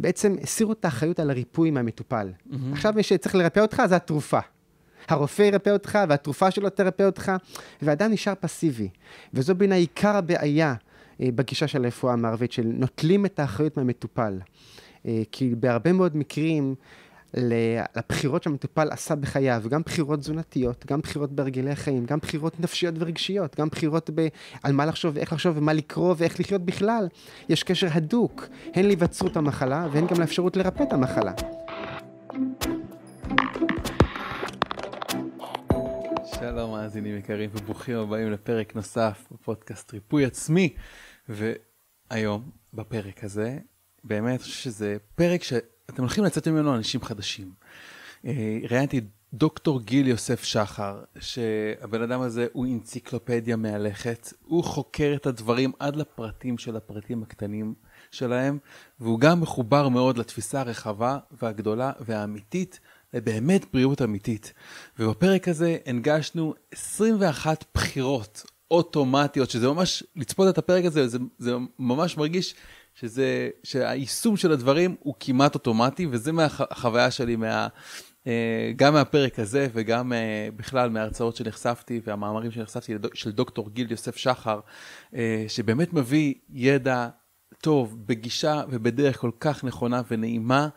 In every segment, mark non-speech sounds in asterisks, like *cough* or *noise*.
בעצם הסירו את האחריות על הריפוי מהמטופל. Mm-hmm. עכשיו מי שצריך לרפא אותך זה התרופה. הרופא ירפא אותך, והתרופה שלו תרפא אותך, ואדם נשאר פסיבי. וזו בין העיקר הבעיה אה, בגישה של הרפואה המערבית, של נוטלים את האחריות מהמטופל. אה, כי בהרבה מאוד מקרים, לבחירות שהמטופל עשה בחייו, גם בחירות תזונתיות, גם בחירות בהרגלי החיים, גם בחירות נפשיות ורגשיות, גם בחירות ב- על מה לחשוב ואיך לחשוב ומה לקרוא ואיך לחיות בכלל. יש קשר הדוק, הן להיווצרות המחלה והן גם לאפשרות לרפא את המחלה. שלום מאזינים יקרים וברוכים הבאים לפרק נוסף בפודקאסט ריפוי עצמי. והיום, בפרק הזה, באמת שזה פרק ש... אתם הולכים לצאת ממנו אנשים חדשים. אה, ראיינתי את דוקטור גיל יוסף שחר, שהבן אדם הזה הוא אנציקלופדיה מהלכת, הוא חוקר את הדברים עד לפרטים של הפרטים הקטנים שלהם, והוא גם מחובר מאוד לתפיסה הרחבה והגדולה והאמיתית לבאמת בריאות אמיתית. ובפרק הזה הנגשנו 21 בחירות אוטומטיות, שזה ממש, לצפות את הפרק הזה, זה, זה ממש מרגיש שזה, שהיישום של הדברים הוא כמעט אוטומטי, וזה מהחוויה שלי, מה, אה, גם מהפרק הזה וגם אה, בכלל מההרצאות שנחשפתי והמאמרים שנחשפתי של דוקטור גיל יוסף שחר, אה, שבאמת מביא ידע טוב בגישה ובדרך כל כך נכונה ונעימה.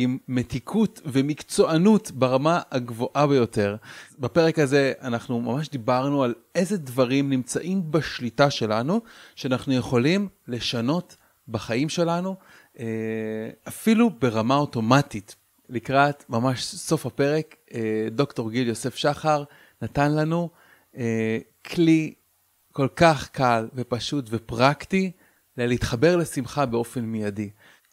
עם מתיקות ומקצוענות ברמה הגבוהה ביותר. בפרק הזה אנחנו ממש דיברנו על איזה דברים נמצאים בשליטה שלנו, שאנחנו יכולים לשנות בחיים שלנו, אה, אפילו ברמה אוטומטית. לקראת ממש סוף הפרק, אה, דוקטור גיל יוסף שחר נתן לנו אה, כלי כל כך קל ופשוט ופרקטי להתחבר לשמחה באופן מיידי.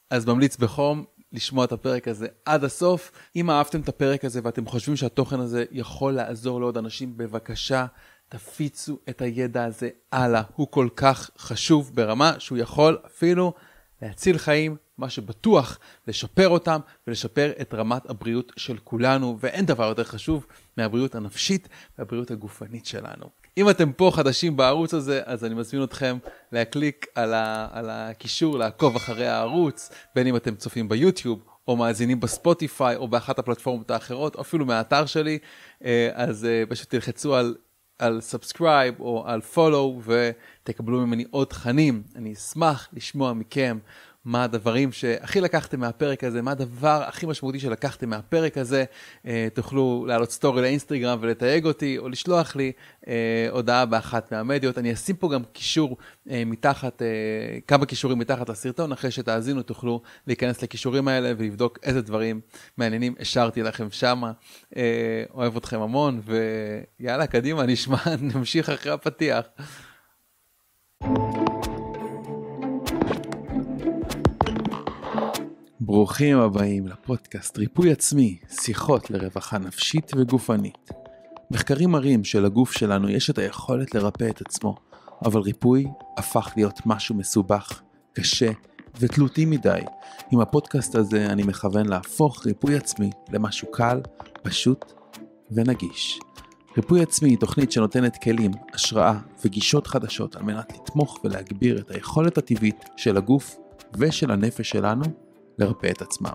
אז ממליץ בחום לשמוע את הפרק הזה עד הסוף. אם אהבתם את הפרק הזה ואתם חושבים שהתוכן הזה יכול לעזור לעוד אנשים, בבקשה תפיצו את הידע הזה הלאה. הוא כל כך חשוב ברמה שהוא יכול אפילו להציל חיים, מה שבטוח, לשפר אותם ולשפר את רמת הבריאות של כולנו, ואין דבר יותר חשוב מהבריאות הנפשית והבריאות הגופנית שלנו. אם אתם פה חדשים בערוץ הזה, אז אני מזמין אתכם להקליק על, ה- על הקישור לעקוב אחרי הערוץ, בין אם אתם צופים ביוטיוב או מאזינים בספוטיפיי או באחת הפלטפורמות האחרות, או אפילו מהאתר שלי, אה, אז אה, פשוט תלחצו על על סאבסקרייב או על פולו ו... תקבלו ממני עוד תכנים. אני אשמח לשמוע מכם מה הדברים שהכי לקחתם מהפרק הזה, מה הדבר הכי משמעותי שלקחתם מהפרק הזה. אה, תוכלו לעלות סטורי לאינסטגרם ולתייג אותי, או לשלוח לי אה, הודעה באחת מהמדיות. אני אשים פה גם קישור אה, מתחת, כמה קישורים מתחת לסרטון, אחרי שתאזינו תוכלו להיכנס לקישורים האלה ולבדוק איזה דברים מעניינים השארתי לכם שמה. אוהב אתכם המון, ויאללה, קדימה, נשמע, *laughs* נמשיך אחרי הפתיח. ברוכים הבאים לפודקאסט ריפוי עצמי, שיחות לרווחה נפשית וגופנית. מחקרים מראים שלגוף שלנו יש את היכולת לרפא את עצמו, אבל ריפוי הפך להיות משהו מסובך, קשה ותלותי מדי. עם הפודקאסט הזה אני מכוון להפוך ריפוי עצמי למשהו קל, פשוט ונגיש. ריפוי עצמי היא תוכנית שנותנת כלים, השראה וגישות חדשות על מנת לתמוך ולהגביר את היכולת הטבעית של הגוף ושל הנפש שלנו לרפא את עצמם.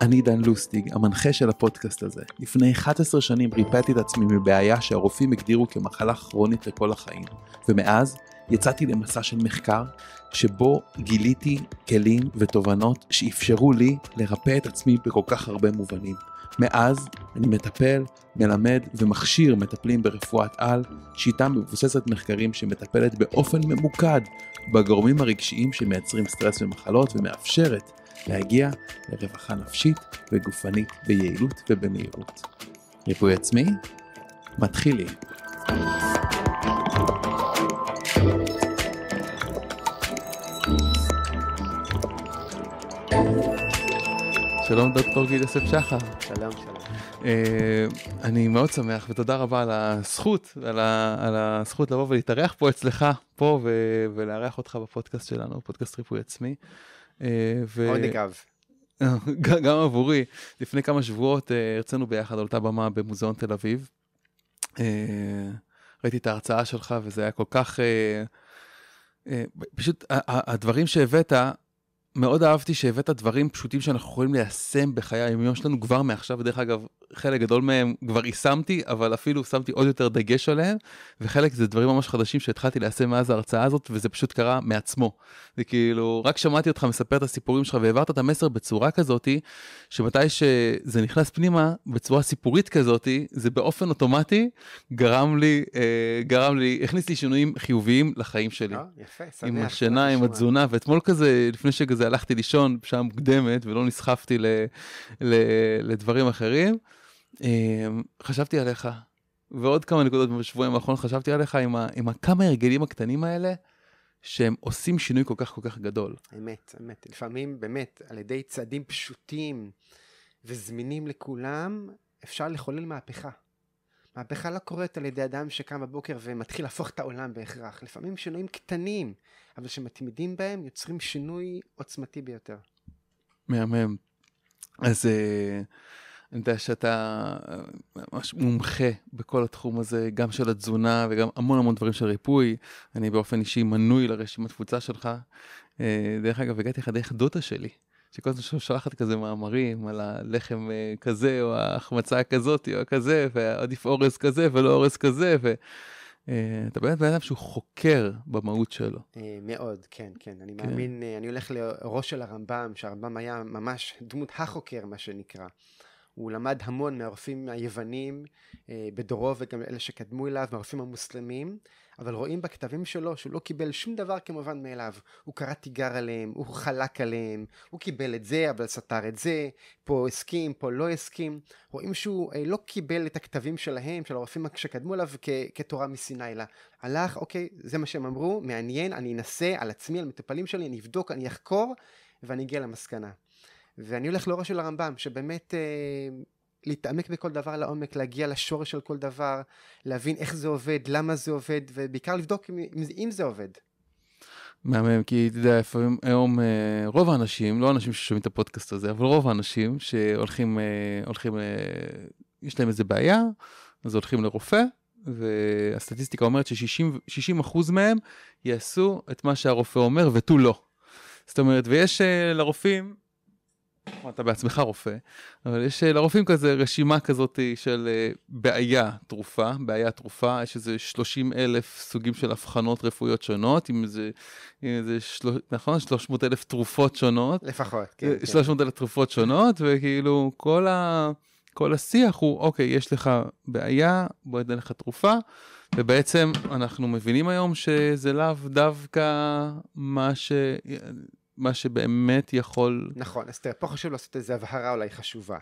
אני דן לוסטיג, המנחה של הפודקאסט הזה. לפני 11 שנים ריפאתי את עצמי מבעיה שהרופאים הגדירו כמחלה כרונית לכל החיים, ומאז יצאתי למסע של מחקר שבו גיליתי כלים ותובנות שאפשרו לי לרפא את עצמי בכל כך הרבה מובנים. מאז אני מטפל, מלמד ומכשיר מטפלים ברפואת על, שיטה מבוססת מחקרים שמטפלת באופן ממוקד בגורמים הרגשיים שמייצרים סטרס ומחלות ומאפשרת להגיע לרווחה נפשית וגופנית ביעילות ובמהירות. ריפוי עצמי? מתחילים. שלום דוקטור גיל יוסף שחר. שלום, שלום. אה, אני מאוד שמח ותודה רבה על הזכות, על, ה, על הזכות לבוא ולהתארח פה אצלך, פה, ו, ולארח אותך בפודקאסט שלנו, פודקאסט ריפוי עצמי. אה, ו... עוד אגב. *laughs* גם עבורי, לפני כמה שבועות אה, הרצינו ביחד על אותה במה במוזיאון תל אביב. ראיתי את ההרצאה שלך וזה היה כל כך... פשוט הדברים שהבאת, מאוד אהבתי שהבאת דברים פשוטים שאנחנו יכולים ליישם בחיי היומיום שלנו כבר מעכשיו, ודרך אגב, חלק גדול מהם כבר יישמתי, אבל אפילו שמתי עוד יותר דגש עליהם, וחלק זה דברים ממש חדשים שהתחלתי ליישם מאז ההרצאה הזאת, וזה פשוט קרה מעצמו. זה כאילו, רק שמעתי אותך מספר את הסיפורים שלך, והעברת את המסר בצורה כזאתי, שמתי שזה נכנס פנימה, בצורה סיפורית כזאתי, זה באופן אוטומטי גרם לי, אה, גרם לי, הכניס לי שינויים חיוביים לחיים שלי. אה, יפה, שמח. עם השינה, עם התזונה, ואתמול כזה, לפני שכזה הלכתי לישון, שעה מוקדמת, ולא נסחפתי ל, ל, לדברים אחרים. אמ, חשבתי עליך, ועוד כמה נקודות בשבועים האחרון חשבתי עליך עם, ה, עם הכמה הרגלים הקטנים האלה, שהם עושים שינוי כל כך כל כך גדול. אמת, אמת. לפעמים באמת, על ידי צעדים פשוטים וזמינים לכולם, אפשר לחולל מהפכה. מהפכה לא קורית על ידי אדם שקם בבוקר ומתחיל להפוך את העולם בהכרח. לפעמים שינויים קטנים, אבל שמתמידים בהם, יוצרים שינוי עוצמתי ביותר. מהמם. אז... Uh... אני יודע שאתה אה, ממש מומחה בכל התחום הזה, גם של התזונה וגם המון המון דברים של ריפוי. אני באופן אישי מנוי לרשימת התפוצה שלך. אה, דרך אגב, הגעתי לך דרך דוטה שלי, שכל הזמן שולחת כזה מאמרים על הלחם אה, כזה, או ההחמצה כזאת, או כזה, ועדיף אורז כזה ולא אורז כזה, ו... אתה באמת בן אדם שהוא חוקר במהות שלו. מאוד, כן, כן. אני כן. מאמין, אני הולך לראש של הרמב"ם, שהרמב"ם היה ממש דמות החוקר, מה שנקרא. הוא למד המון מהרופאים היוונים אה, בדורו וגם אלה שקדמו אליו, מהרופאים המוסלמים, אבל רואים בכתבים שלו שהוא לא קיבל שום דבר כמובן מאליו. הוא קרא תיגר עליהם, הוא חלק עליהם, הוא קיבל את זה אבל סתר את זה, פה הסכים, פה לא הסכים. רואים שהוא אה, לא קיבל את הכתבים שלהם, של הרופאים שקדמו אליו, כ- כתורה מסיני, אלא הלך, אוקיי, זה מה שהם אמרו, מעניין, אני אנסה על עצמי, על מטופלים שלי, אני אבדוק, אני אחקור, ואני אגיע למסקנה. ואני הולך לאורו של הרמב"ם, שבאמת אה, להתעמק בכל דבר לעומק, להגיע לשורש של כל דבר, להבין איך זה עובד, למה זה עובד, ובעיקר לבדוק אם, אם זה עובד. מהמם, כי אתה יודע, לפעמים היום אה, רוב האנשים, לא אנשים ששומעים את הפודקאסט הזה, אבל רוב האנשים שהולכים, אה, הולכים, אה, יש להם איזה בעיה, אז הולכים לרופא, והסטטיסטיקה אומרת ש-60% מהם יעשו את מה שהרופא אומר ותו לא. זאת אומרת, ויש לרופאים אתה בעצמך רופא, אבל יש אה, לרופאים כזה רשימה כזאת אה, של אה, בעיה תרופה, בעיה תרופה, יש איזה 30 אלף סוגים של אבחנות רפואיות שונות, עם איזה, עם איזה של... נכון? 300 אלף תרופות שונות. לפחות, כן. 300 כן. אלף כן. תרופות שונות, וכאילו כל, ה... כל השיח הוא, אוקיי, יש לך בעיה, בוא ניתן לך תרופה, ובעצם אנחנו מבינים היום שזה לאו דווקא מה ש... מה שבאמת יכול... נכון, אז תראה, פה חשוב לעשות איזו הבהרה אולי חשובה.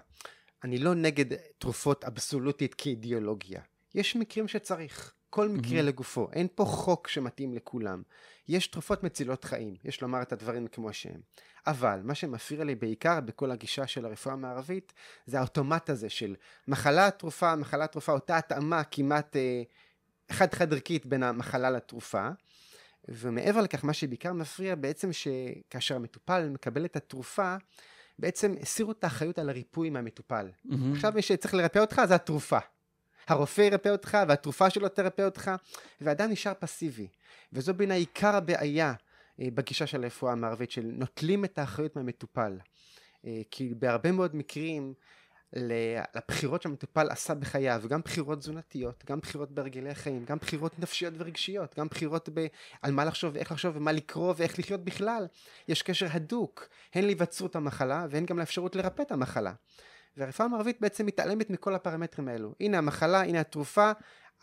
אני לא נגד תרופות אבסולוטית כאידיאולוגיה. יש מקרים שצריך. כל מקרה mm-hmm. לגופו. אין פה חוק שמתאים לכולם. יש תרופות מצילות חיים, יש לומר את הדברים כמו שהם. אבל מה שמפריע לי בעיקר בכל הגישה של הרפואה המערבית, זה האוטומט הזה של מחלה תרופה, מחלה תרופה, אותה התאמה כמעט אה, חד חד ערכית בין המחלה לתרופה. ומעבר לכך, מה שבעיקר מפריע בעצם שכאשר המטופל מקבל את התרופה, בעצם הסירו את האחריות על הריפוי מהמטופל. Mm-hmm. עכשיו מי שצריך לרפא אותך זה התרופה. הרופא ירפא אותך והתרופה שלו תרפא אותך, ואדם נשאר פסיבי. וזו בין העיקר הבעיה אה, בגישה של הרפואה המערבית, של נוטלים את האחריות מהמטופל. אה, כי בהרבה מאוד מקרים לבחירות שהמטופל עשה בחייו, גם בחירות תזונתיות, גם בחירות בהרגלי החיים, גם בחירות נפשיות ורגשיות, גם בחירות ב- על מה לחשוב ואיך לחשוב ומה לקרוא ואיך לחיות בכלל, יש קשר הדוק, הן להיווצרות המחלה והן גם לאפשרות לרפא את המחלה. והרפואה המערבית בעצם מתעלמת מכל הפרמטרים האלו. הנה המחלה, הנה התרופה,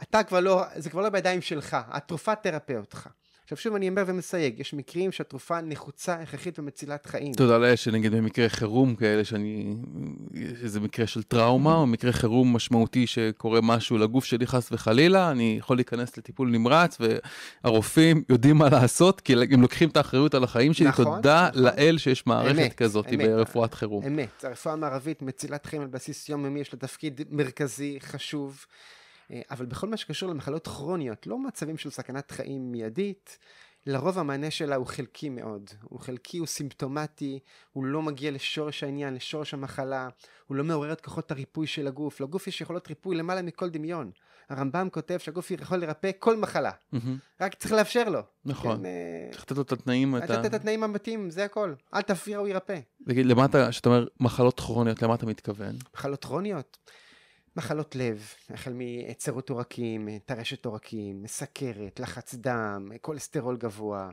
אתה כבר לא, זה כבר לא בידיים שלך, התרופה תרפא אותך. עכשיו שוב אני אומר ומסייג, יש מקרים שהתרופה נחוצה, הכרחית ומצילת חיים. תודה לאל שנגיד במקרה חירום כאלה, שאני... איזה מקרה של טראומה, או מקרה חירום משמעותי שקורה משהו לגוף שלי חס וחלילה, אני יכול להיכנס לטיפול נמרץ, והרופאים יודעים מה לעשות, כי הם לוקחים את האחריות על החיים שלי, נכון, תודה נכון. לאל שיש מערכת אמת, כזאת אמת, ברפואת חירום. אמת, הרפואה המערבית מצילת חיים על בסיס יומיומי, יש לה תפקיד מרכזי, חשוב. אה, אבל בכל מה שקשור למחלות כרוניות, לא מצבים של סכנת חיים מיידית, לרוב המענה שלה הוא חלקי מאוד. הוא חלקי, הוא סימפטומטי, הוא לא מגיע לשורש העניין, לשורש המחלה, הוא לא מעורר את כוחות הריפוי של הגוף. לגוף יש יכולות ריפוי למעלה מכל דמיון. הרמב"ם כותב שהגוף יכול לרפא כל מחלה, mm-hmm. רק צריך לאפשר לו. נכון, כן, אה, צריך לתת לו את התנאים. לתת את התנאים המתאים, זה הכל. אל תפריע, הוא ירפא. תגיד, למה אתה, כשאתה אומר מחלות כרוניות, למה אתה מתכוון? מחלות כרוניות? מחלות לב, החל מצרות עורקים, טרשת עורקים, סכרת, לחץ דם, כולסטרול גבוה,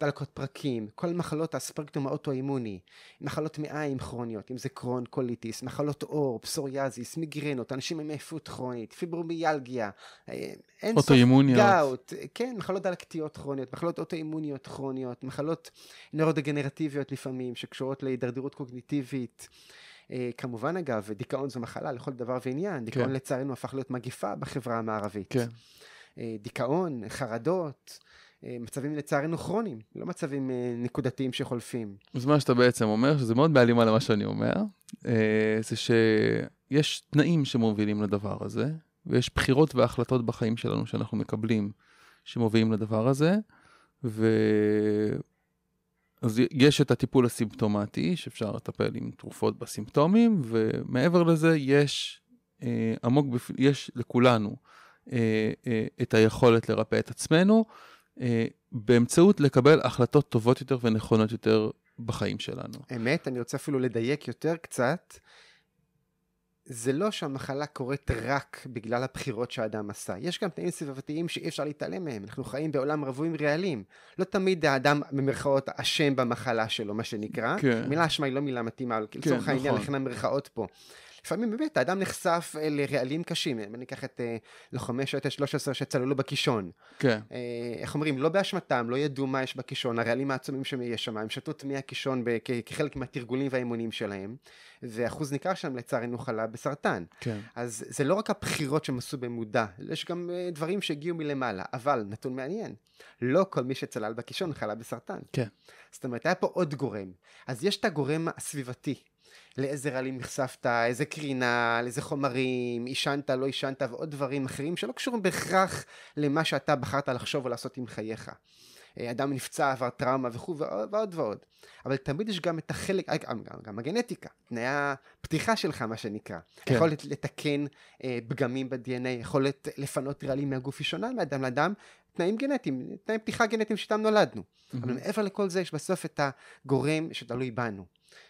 דלקות פרקים, כל מחלות הספרקטום האוטואימוני, מחלות מעיים כרוניות, אם זה קרון, קוליטיס, מחלות עור, פסוריאזיס, מיגרנות, אנשים עם עייפות כרונית, פיברומיאלגיה, אה, אוטואימוניות, גאוט, כן, מחלות דלקתיות כרוניות, מחלות אוטואימוניות כרוניות, מחלות נורדגנרטיביות לפעמים, שקשורות להידרדרות קוגניטיבית. אה, כמובן אגב, דיכאון זו מחלה לכל דבר ועניין, כן. דיכאון כן. לצערנו הפך להיות מגיפה בחברה המערבית. כן. אה, דיכאון, חרדות, אה, מצבים לצערנו כרוניים, לא מצבים נקודתיים שחולפים. אז מה שאתה בעצם אומר, שזה מאוד בהלימה למה שאני אומר, זה שיש תנאים שמובילים לדבר הזה, ויש בחירות והחלטות בחיים שלנו שאנחנו מקבלים שמובילים לדבר הזה, ו... אז יש את הטיפול הסימפטומטי, שאפשר לטפל עם תרופות בסימפטומים, ומעבר לזה יש אה, עמוק, בפ... יש לכולנו אה, אה, את היכולת לרפא את עצמנו, אה, באמצעות לקבל החלטות טובות יותר ונכונות יותר בחיים שלנו. אמת, אני רוצה אפילו לדייק יותר קצת. זה לא שהמחלה קורית רק בגלל הבחירות שהאדם עשה. יש גם תנאים סביבתיים שאי אפשר להתעלם מהם. אנחנו חיים בעולם רווי עם רעלים. לא תמיד האדם, במרכאות, אשם במחלה שלו, מה שנקרא. כן. מילה אשמה היא לא מילה מתאימה, אבל כן, לצורך נכון. העניין, לכן המרכאות פה. לפעמים באמת האדם נחשף אה, לרעלים קשים, אם אני אקח את אה, לוחמי שייטת 13 שצללו בקישון. כן. אה, איך אומרים, לא באשמתם, לא ידעו מה יש בקישון, הרעלים העצומים שיש שם, הם שתו את מי הקישון כחלק מהתרגולים והאימונים שלהם, ואחוז ניכר שם לצערנו חלה בסרטן. כן. אז זה לא רק הבחירות שהם עשו במודע, יש גם דברים שהגיעו מלמעלה, אבל נתון מעניין, לא כל מי שצלל בקישון חלה בסרטן. כן. זאת אומרת, היה פה עוד גורם. אז יש את הגורם הסביבתי, לאיזה רעלים נחשפת, איזה קרינה, לאיזה חומרים, עישנת, לא עישנת ועוד דברים אחרים שלא קשורים בהכרח למה שאתה בחרת לחשוב או לעשות עם חייך. אה, אדם נפצע, עבר טראומה וכו' ועוד ועוד. אבל תמיד יש גם את החלק, אה, גם, גם, גם הגנטיקה, תנאי הפתיחה שלך מה שנקרא. כן. יכולת לתקן אה, פגמים ב-DNA, יכולת לפנות רעלים מהגוף היא שונה מאדם לאדם, תנאים גנטיים, תנאי פתיחה גנטיים שאיתם נולדנו. Mm-hmm. אבל מעבר לכל זה יש בסוף את הגורם שתלוי בנו.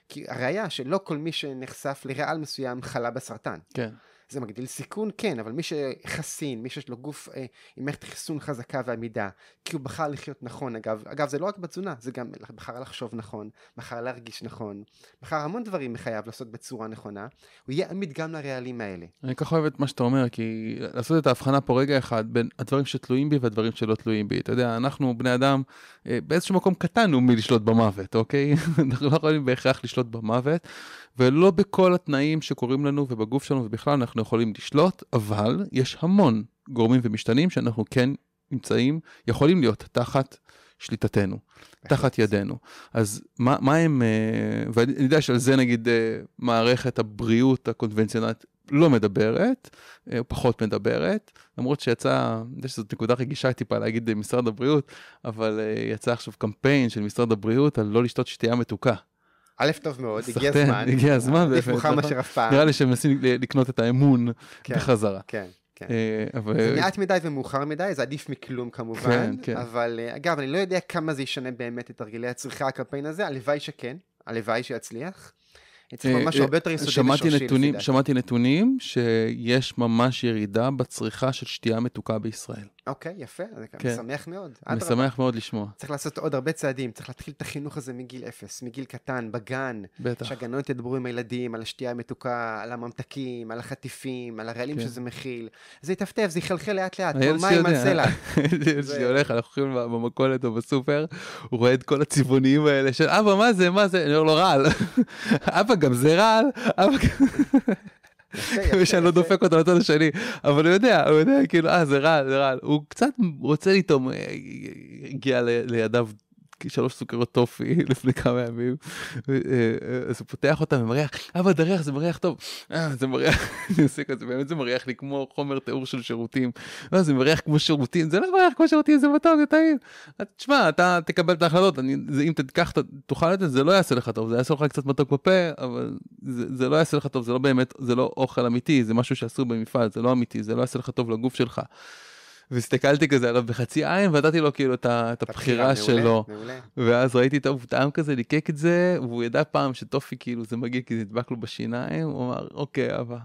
כי הראיה שלא כל מי שנחשף לרעל מסוים חלה בסרטן. כן. זה מגדיל סיכון? כן, אבל מי שחסין, מי שיש לו גוף אה, עם מערכת חיסון חזקה ועמידה, כי הוא בחר לחיות נכון אגב, אגב זה לא רק בתזונה, זה גם בחר לחשוב נכון, בחר להרגיש נכון, בחר המון דברים מחייו לעשות בצורה נכונה, הוא יהיה עמיד גם לרעלים האלה. אני ככה אוהב את מה שאתה אומר, כי לעשות את ההבחנה פה רגע אחד בין הדברים שתלויים בי והדברים שלא תלויים בי. אתה יודע, אנחנו בני אדם אה, באיזשהו מקום קטן הוא מלשלוט במוות, אוקיי? *laughs* אנחנו לא יכולים בהכרח לשלוט במוות, ולא בכל התנאים שקורים לנו ובגוף שלנו ובכלל אנחנו שאנחנו יכולים לשלוט, אבל יש המון גורמים ומשתנים שאנחנו כן נמצאים, יכולים להיות תחת שליטתנו, תחת ידינו. אז מה, מה הם, אה, ואני יודע שעל זה נגיד אה, מערכת הבריאות הקונבנציונלית לא מדברת, אה, פחות מדברת, למרות שיצא, אני יודע שזאת נקודה רגישה טיפה להגיד משרד הבריאות, אבל יצא עכשיו קמפיין של משרד הבריאות על לא לשתות שתייה מתוקה. א', טוב מאוד, הגיע הזמן. הגיע הזמן. באמת. נפוחה מאשר לא? אף פעם. נראה לי שהם מנסים לקנות את האמון כן, בחזרה. כן. כן. אה, זה מעט מדי ומאוחר מדי, זה עדיף מכלום כמובן. כן, כן. אבל אה, אגב, אני לא יודע כמה זה ישנה באמת את הרגלי הצריכה הקמפיין הזה, הלוואי שכן, הלוואי שיצליח. צריך ממש אה, הרבה יותר יסודי ושורשי לפי דעתי. שמעתי נתונים שיש ממש ירידה בצריכה של שתייה מתוקה בישראל. אוקיי, יפה, זה כן. משמח מאוד. משמח רבה. מאוד לשמוע. צריך לעשות עוד הרבה צעדים, צריך להתחיל את החינוך הזה מגיל אפס, מגיל קטן, בגן. בטח. שהגנות ידברו עם הילדים על השתייה המתוקה, על הממתקים, על החטיפים, על הרעלים כן. שזה מכיל. זה יטפטף, זה יחלחל לאט לאט, כמו מים על סלע. זה שלי הולך, אנחנו הולכים במכולת או בסופר, הוא רואה את כל הצבעוניים האלה של אבא, מה זה, מה זה? אני אומר לו, רעל. *laughs* אבא, גם זה רעל, אבל... *laughs* שאני לא דופק אותו לצד השני, אבל הוא יודע, הוא יודע, כאילו, אה, זה רעל, זה רעל. הוא קצת רוצה לטעום, אה, הגיע לידיו כי שלוש סוכרות טופי *laughs* לפני כמה ימים. אה, אה, אז הוא פותח אותה ומריח, אבא דריח זה מריח טוב. אה, זה מריח, *laughs* אני עושה כזה, באמת זה מריח לי כמו חומר תיאור של שירותים. זה מריח כמו שירותים, זה לא מריח כמו שירותים, זה מתוק, זה טעים. תשמע, אתה תקבל את ההחלטות, אם תיקח, תאכל את זה, זה לא יעשה לך טוב, זה יעשה לך קצת מתוק בפה, אבל זה, זה לא יעשה לך טוב, זה לא באמת, זה לא אוכל אמיתי, זה משהו שעשו במפעל, זה לא אמיתי, זה לא יעשה לך טוב לגוף שלך. והסתכלתי כזה עליו בחצי עין ונתתי לו כאילו את, את הבחירה שלו. מעולה. ואז ראיתי את הוא כזה, ליקק את זה, והוא ידע פעם שטופי כאילו זה מגיע כי זה נדבק לו בשיניים, הוא אמר אוקיי אבא.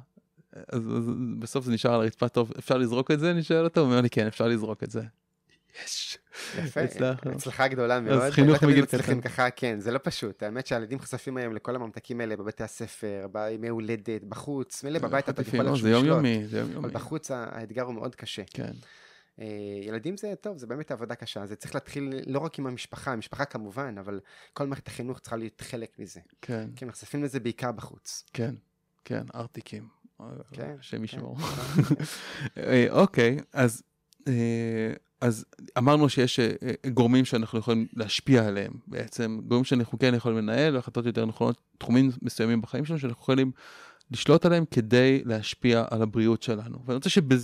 אז, אז בסוף זה נשאר על הרצפה טוב, אפשר לזרוק את זה? אני שואל אותו, הוא אומר לי כן אפשר לזרוק את זה. יש. יפה, הצלחה גדולה מאוד. אז חינוך מגיל קטן. ככה, כן, זה לא פשוט. האמת שהילדים חשפים היום לכל הממתקים האלה בבתי הספר, בימי הולדת, בחוץ, מילא אה, בבית אתה יכול לשלוט. לא, זה יומיומי, זה יומיומי. אבל בחוץ האתגר הוא מאוד קשה. כן. אה, ילדים זה טוב, זה באמת עבודה קשה, זה צריך להתחיל לא רק עם המשפחה, המשפחה כמובן, אבל כל מערכת החינוך צריכה להיות חלק מזה. כן. כי נחשפים לזה בעיקר בחוץ. כן, כן, ארטיקים. כן. השם כן. ישמור. אה, אוקיי, אז... אה, אז אמרנו שיש גורמים שאנחנו יכולים להשפיע עליהם בעצם, גורמים שאנחנו כן יכולים לנהל, והחלטות יותר נכונות, תחומים מסוימים בחיים שלנו שאנחנו יכולים לשלוט עליהם כדי להשפיע על הבריאות שלנו. ואני רוצה שבזה,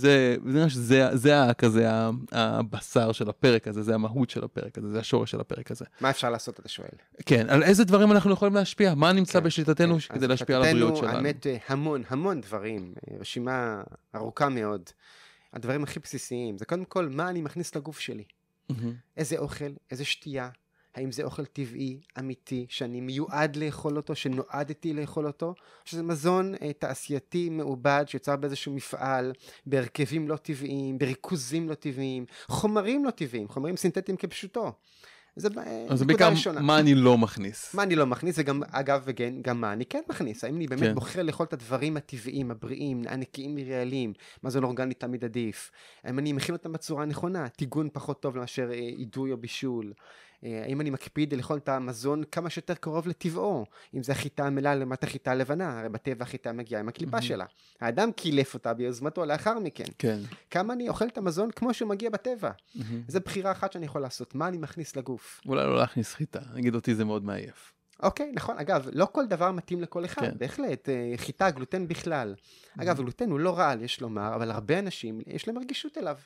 זה, נראה שזה זה כזה הבשר של הפרק הזה, זה המהות של הפרק הזה, זה השורש של הפרק הזה. מה אפשר לעשות, אתה שואל. כן, על איזה דברים אנחנו יכולים להשפיע? מה נמצא כן, בשליטתנו כן. כדי להשפיע על הבריאות שלנו? האמת, אה, המון, המון דברים, אה, רשימה ארוכה מאוד. הדברים הכי בסיסיים, זה קודם כל מה אני מכניס לגוף שלי. Mm-hmm. איזה אוכל, איזה שתייה, האם זה אוכל טבעי, אמיתי, שאני מיועד לאכול אותו, שנועדתי לאכול אותו, או שזה מזון אה, תעשייתי מעובד שיוצר באיזשהו מפעל, בהרכבים לא טבעיים, בריכוזים לא טבעיים, חומרים לא טבעיים, חומרים סינתטיים כפשוטו. זה אה, אז בעיקר ראשונה. מה אני לא מכניס. מה אני לא מכניס, וגם, אגב, וגם גם מה אני כן מכניס. האם אני באמת כן. בוחר לאכול את הדברים הטבעיים, הבריאים, הנקיים מרעלים, מזון אורגני תמיד עדיף. האם אני מכין אותם בצורה הנכונה, טיגון פחות טוב מאשר אה, אידוי או בישול. אה, האם אני מקפיד לאכול את המזון כמה שיותר קרוב לטבעו? אם זה החיטה המלאה לעומת החיטה הלבנה, הרי בטבע החיטה מגיעה עם הקליפה שלה. האדם קילף אותה ביוזמתו לאחר מכן. כן. כמה אני אוכל את המזון כמו שהוא מגיע בטבע. זו בחירה אחת שאני יכול לעשות, מה אני מכניס לגוף. אולי לא להכניס חיטה, נגיד אותי זה מאוד מעייף. אוקיי, נכון. אגב, לא כל דבר מתאים לכל אחד, כן. בהחלט. אה, חיטה, גלוטן בכלל. אגב, גלוטן הוא לא רעל, יש לומר, אבל הרבה אנשים, יש להם רגישות אליו.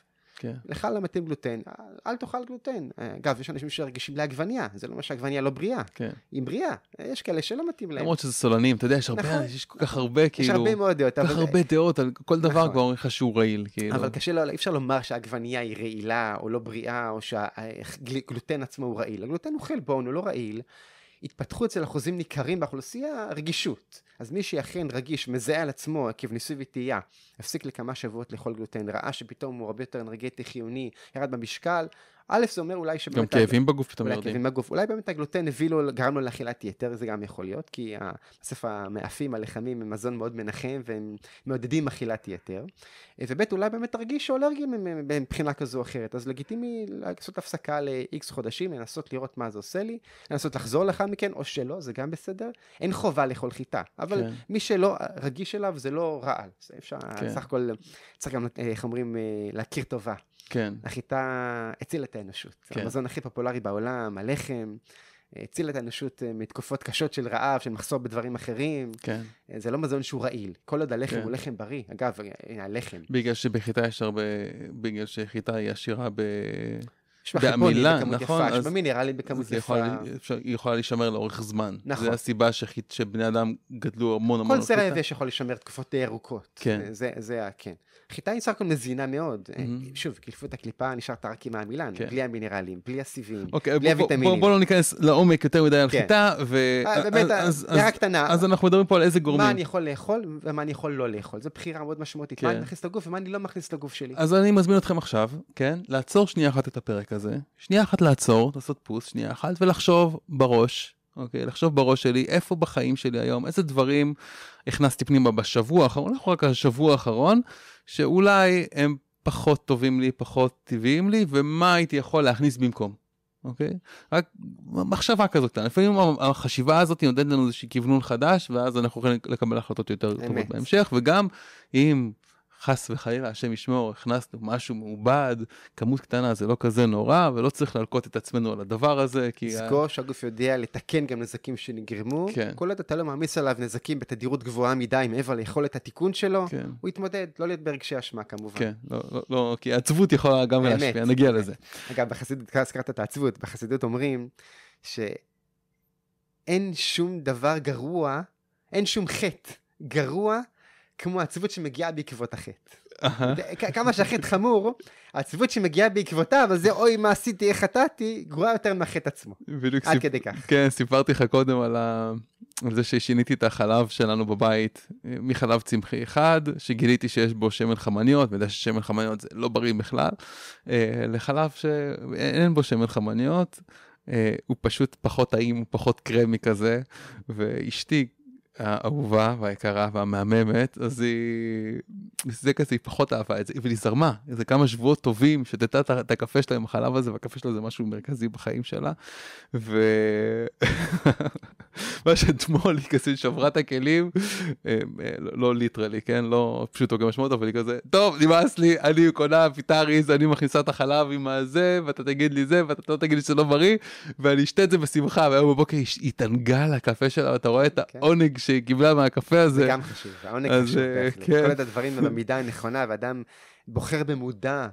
כן. לך לא מתאים גלוטן, אל תאכל גלוטן. אגב, יש אנשים שרגישים לעגבניה, זה לא אומר שעגבניה לא בריאה. כן. היא בריאה, יש כאלה שלא מתאים להם. למרות שזה סולנים, אתה יודע, יש הרבה, נכון. יש כל כך הרבה, יש כאילו... יש הרבה מאוד דעות. כל כך אבל... הרבה דעות, על כל דבר נכון. כבר אומרים שהוא רעיל, כאילו. אבל קשה, לא, אי אפשר לומר שהעגבניה היא רעילה, או לא בריאה, או שהגלוטן עצמו הוא רעיל. הגלוטן הוא חלבון, הוא לא רעיל. התפתחו אצל אחוזים ניכרים באוכלוסייה רגישות. אז מי שאכן רגיש, מזהה על עצמו עקב ניסוי וטעייה, הפסיק לכמה שבועות לאכול גלוטן, ראה שפתאום הוא הרבה יותר אנרגטי, חיוני, ירד במשקל, א', זה אומר אולי שבאמת... גם כאבים בגוף פתאום יורדים. אולי כאבים בגוף, אולי באמת הגלוטן הביא לו, גרם לו לאכילת יתר, זה גם יכול להיות, כי בסוף המאפים, הלחמים, הם מזון מאוד מנחם, והם מעודדים אכילת יתר. אה, וב', אולי באמת תרגיש אלרגיים מבחינה כזו או אחרת, אז לגיטימי לעשות הפסקה ל-X חודשים, לנסות לראות מה זה עושה לי, לנסות לחזור לאחר מכן, או שלא, זה גם בסדר. אין חובה לאכול חיטה, אבל כן. מי שלא רגיש אליו, זה לא רעל. אפשר, כן. סך הכל, צריך גם, אה, איך אומרים, אה, להכיר טובה. כן. החיטה הצילה את האנושות. כן. המזון הכי פופולרי בעולם, הלחם, הציל את האנושות אה, מתקופות קשות של רעב, של מחסור בדברים אחרים. כן. אה, זה לא מזון שהוא רעיל. כל עוד הלחם כן. הוא לחם בריא. אגב, אה, הלחם. בגלל שבחיטה יש הרבה, בגלל שחיטה היא עשירה ב... יש מחלקונים בכמות נכון, יפה, יש במינרלים בכמות יפה. יכול, אפשר, היא יכולה להישמר לאורך זמן. נכון. זו הסיבה שחית, שבני אדם גדלו המון המון. כל זרע יבש יכול להישמר תקופות די ארוכות. כן. זה, זה זה כן. חיטה היא סך הכל מזינה מאוד. Mm-hmm. שוב, קילפו את הקליפה, נשארת רק עם העמילן, כן. בלי המינרלים, בלי הסיבים, אוקיי, בלי הוויטמינים. בואו בוא, בוא לא ניכנס לעומק יותר מדי על כן. חיטה, ו... אה, באמת, אה, הערה קטנה. אז אנחנו מדברים פה על איזה גורמים. מה אני יכול לאכול ומה אני יכול לא לאכול. זו בחירה מאוד משמעותית. מה כן. אני מכניס לגוף ומה אני לא מכניס לגוף שלי. אז אני מזמין אתכם עכשיו, כן, לעצור שנייה אחת את הפרק כזה, שנייה אחת לעצור, לעשות פוסט, שנייה אחת, ולחשוב בראש, אוקיי? לחשוב בראש שלי, איפה בחיים שלי היום, איזה דברים הכנסתי פנימה בשבוע האחרון, אנחנו לא, רק השבוע האחרון, שאולי הם פחות טובים לי, פחות טבעיים לי, ומה הייתי יכול להכניס במקום. אוקיי? רק מחשבה כזאת, לפעמים החשיבה הזאת נותנת לנו איזשהו כיוונון חדש, ואז אנחנו יכולים לקבל החלטות יותר טובות בהמשך, וגם אם חס וחלילה, השם ישמור, הכנסנו משהו מעובד, כמות קטנה זה לא כזה נורא, ולא צריך להלקוט את עצמנו על הדבר הזה, כי... זכור ה... שהגוף יודע לתקן גם נזקים שנגרמו, כן. כל עוד אתה לא מעמיס עליו נזקים בתדירות גבוהה מדי מעבר ליכולת התיקון שלו, כן. הוא יתמודד, לא להיות ברגשי אשמה כמובן. כן, לא, לא, לא כי העצבות יכולה גם באמת, להשפיע, נגיע באמת. לזה. אגב, בחסידות, כבר הזכרת את העצבות, בחסידות אומרים שאין שום דבר גרוע, אין שום חטא גרוע כמו עצבות שמגיעה בעקבות החטא. כמה שהחטא חמור, העצבות שמגיעה בעקבותיו, אז זה אוי מה עשיתי, איך חטאתי, גרועה יותר מהחטא עצמו. בדיוק. עד סיפ... כדי כך. כן, סיפרתי לך קודם על, ה... על זה ששיניתי את החלב שלנו בבית אה, מחלב צמחי אחד, שגיליתי שיש בו שמן חמניות, ואני יודע ששמן חמניות זה לא בריא בכלל, אה, לחלב שאין בו שמן חמניות. Uh, הוא פשוט פחות טעים, הוא פחות קרמי כזה, ואשתי האהובה והיקרה והמהממת, אז היא, זה כזה, היא פחות אהבה את זה, אבל היא זרמה, איזה כמה שבועות טובים שתתה את הקפה שלה עם החלב הזה, והקפה שלה זה משהו מרכזי בחיים שלה, ו... *laughs* מה שאתמול היא כזה שברה את הכלים, אה, אה, לא ליטרלי, כן? לא פשוטו כמשמעות, אבל היא כזה, טוב, נמאס לי, אני קונה פיטריז, אני מכניסה את החלב עם הזה, ואתה תגיד לי זה, ואתה לא תגיד לי שזה לא בריא, ואני אשתה את זה בשמחה, והיום בבוקר היא התענגה לקפה שלה, ואתה רואה את כן. העונג שהיא קיבלה מהקפה הזה. זה גם חשוב, העונג חשוב, אה, כן. כל הדברים במידה הנכונה, ואדם בוחר במודע.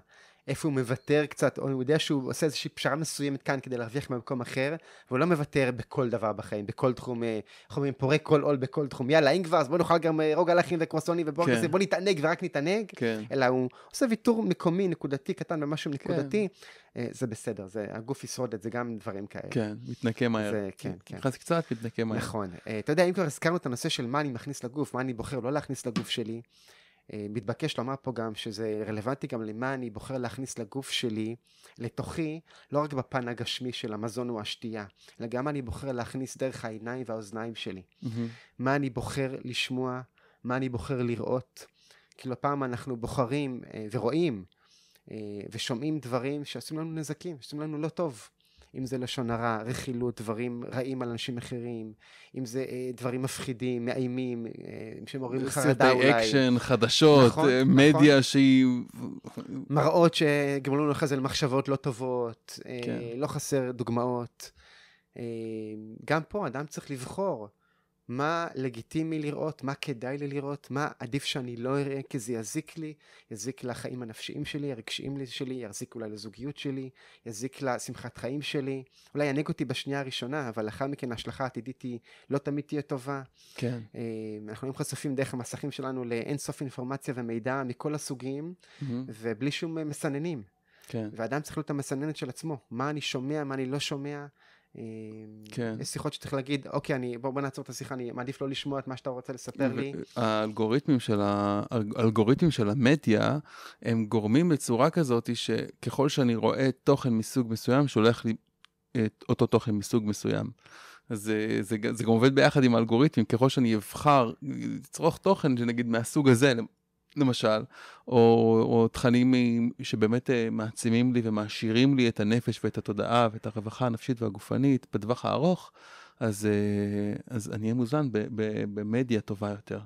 איפה הוא מוותר קצת, או הוא יודע שהוא עושה איזושהי פשרה מסוימת כאן כדי להרוויח ממקום אחר, והוא לא מוותר בכל דבר בחיים, בכל תחום, אה, איך אומרים, פורק כל עול בכל תחום, יאללה, אם כבר, אז בוא נאכל גם אה, רוגלחים וקרוסונים ובורגסים, כן. בוא נתענג ורק נתענג, כן. אלא הוא עושה ויתור מקומי, נקודתי, קטן במשהו נקודתי, כן. אה, זה בסדר, זה, הגוף ישרוד את זה, גם דברים כאלה. כן, מתנקה מהר. זה, כן, כן. נכנס קצת, מתנקה מהר. נכון. אתה יודע, אם כבר הזכרנו את הנושא של מה אני מכניס לגוף, מה אני בוחר לא להכניס לגוף שלי, אה, מתבקש לומר פה גם שזה רלוונטי גם למה אני בוחר להכניס לגוף שלי, לתוכי, לא רק בפן הגשמי של המזון או השתייה, אלא גם אני בוחר להכניס דרך העיניים והאוזניים שלי. Mm-hmm. מה אני בוחר לשמוע, מה אני בוחר לראות. כאילו פעם אנחנו בוחרים אה, ורואים אה, ושומעים דברים שעושים לנו נזקים, שעושים לנו לא טוב. אם זה לשון הרע, רכילות, דברים רעים על אנשים אחרים, אם זה אה, דברים מפחידים, מאיימים, אה, שמעוררים חרדה אה, אולי. סרטי אקשן, חדשות, נכון, אה, נכון. מדיה נכון. שהיא... מראות שגמרו לנו אחרי זה למחשבות לא טובות, אה, כן. אה, לא חסר דוגמאות. אה, גם פה אדם צריך לבחור. מה לגיטימי לראות, מה כדאי לי לראות, מה עדיף שאני לא אראה כי זה יזיק לי, יזיק לחיים הנפשיים שלי, הרגשיים שלי, יזיק אולי לזוגיות שלי, יזיק לשמחת חיים שלי, אולי יענג אותי בשנייה הראשונה, אבל לאחר מכן ההשלכה העתידית היא לא תמיד תהיה טובה. כן. אה, אנחנו היום חשופים דרך המסכים שלנו לאין סוף אינפורמציה ומידע מכל הסוגים, mm-hmm. ובלי שום מסננים. כן. ואדם צריך להיות המסננת של עצמו, מה אני שומע, מה אני לא שומע, אמ, כן. יש שיחות שצריך להגיד, אוקיי, אני, בוא, בוא נעצור את השיחה, אני מעדיף לא לשמוע את מה שאתה רוצה לספר לי. האלגוריתמים של, האלגוריתמים של המדיה, הם גורמים בצורה כזאת שככל שאני רואה תוכן מסוג מסוים, שולח לי את אותו תוכן מסוג מסוים. אז אה, זה, זה, זה גם עובד ביחד עם האלגוריתמים, ככל שאני אבחר אה, לצרוך תוכן, נגיד מהסוג הזה, למשל, או, או תכנים שבאמת אה, מעצימים לי ומעשירים לי את הנפש ואת התודעה ואת הרווחה הנפשית והגופנית בטווח הארוך, אז, אה, אז אני אהיה מוזן במדיה טובה יותר.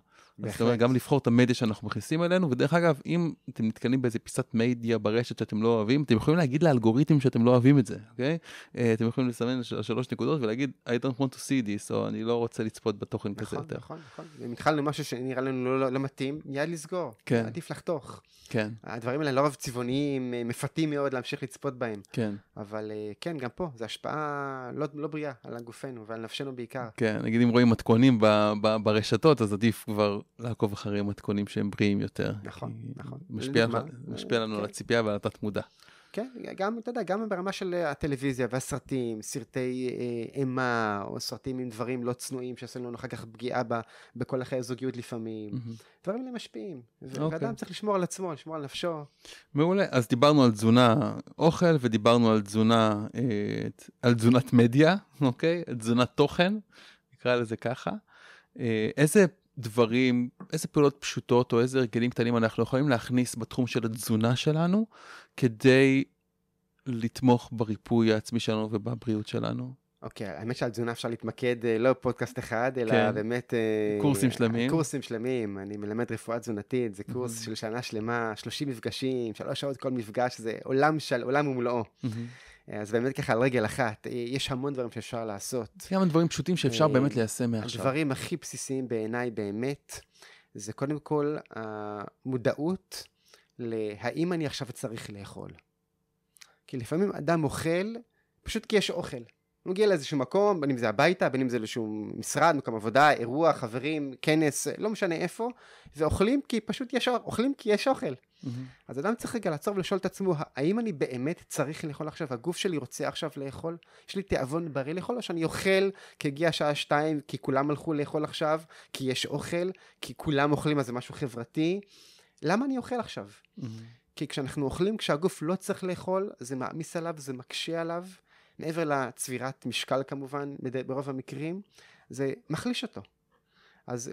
אז זאת אומרת, גם לבחור את המדיה שאנחנו מכניסים אלינו, ודרך אגב, אם אתם נתקלים באיזה פיסת מדיה ברשת שאתם לא אוהבים, אתם יכולים להגיד לאלגוריתם שאתם לא אוהבים את זה, אוקיי? אה, אתם יכולים לסמן שלוש נקודות ולהגיד, I don't want to see this, או אני לא רוצה לצפות בתוכן נכון, כזה יותר. נכון, נכון, נכון. אם התחלנו משהו שנראה לנו לא לא, לא מתאים, מיד לסגור. כן. עדיף לחתוך. כן. הדברים האלה לא לרוב צבעוניים, אה, מפתים מאוד להמשיך לצפות בהם. כן. אבל אה, כן, גם פה, זו השפעה לא, לא בריאה על גופנו ועל נפשנו בעיקר. כן, נגיד אם רואים מתכונים ברשתות, אז עדיף כבר לעקוב אחרי מתכונים שהם בריאים יותר. נכון, נכון. משפיע, לדוגמה, משפיע לנו כן. על הציפייה ועל התת מודע. כן, גם, אתה יודע, גם ברמה של אה, הטלוויזיה והסרטים, סרטי אה, אימה, או סרטים עם דברים לא צנועים, שעשו לנו אחר כך פגיעה ב, בכל החיי הזוגיות לפעמים. Mm-hmm. דברים האלה משפיעים. Okay. אוקיי. ואדם צריך לשמור על עצמו, לשמור על נפשו. מעולה. אז דיברנו על תזונה אוכל, ודיברנו על תזונה, אה, על תזונת מדיה, אוקיי? תזונת תוכן, נקרא לזה ככה. אה, איזה דברים, איזה פעולות פשוטות או איזה הרגלים קטנים אנחנו יכולים להכניס בתחום של התזונה שלנו, כדי לתמוך בריפוי העצמי שלנו ובבריאות שלנו. אוקיי, okay, האמת שעל תזונה אפשר להתמקד אה, לא בפודקאסט אחד, אלא כן. באמת... אה, קורסים uh, שלמים. קורסים שלמים, אני מלמד רפואה תזונתית, זה קורס mm-hmm. של שנה שלמה, 30 מפגשים, שלוש שעות כל מפגש, זה עולם של עולם ומלואו. Mm-hmm. אז באמת ככה על רגל אחת, אה, יש המון דברים שאפשר לעשות. גם דברים פשוטים שאפשר אה, באמת ליישם מעכשיו. הדברים הכי בסיסיים בעיניי באמת, זה קודם כל המודעות להאם אני עכשיו צריך לאכול. כי לפעמים אדם אוכל פשוט כי יש אוכל. הוא מגיע לאיזשהו מקום, בין אם זה הביתה, בין אם זה לאיזשהו משרד, מקום עבודה, אירוע, חברים, כנס, לא משנה איפה, ואוכלים כי פשוט יש אוכל, אוכלים כי יש אוכל. Mm-hmm. אז אדם צריך רגע לעצור ולשאול את עצמו, האם אני באמת צריך לאכול עכשיו? הגוף שלי רוצה עכשיו לאכול? יש לי תיאבון בריא לאכול, או שאני אוכל כי הגיעה שעה שתיים, כי כולם הלכו לאכול עכשיו, כי יש אוכל, כי כולם אוכלים אז זה משהו חברתי? למה אני אוכל עכשיו? Mm-hmm. כי כשאנחנו אוכלים, כשהגוף לא צריך לאכול, זה מעמיס עליו, זה מקשה עליו, מעבר לצבירת משקל כמובן, ברוב המקרים, זה מחליש אותו. אז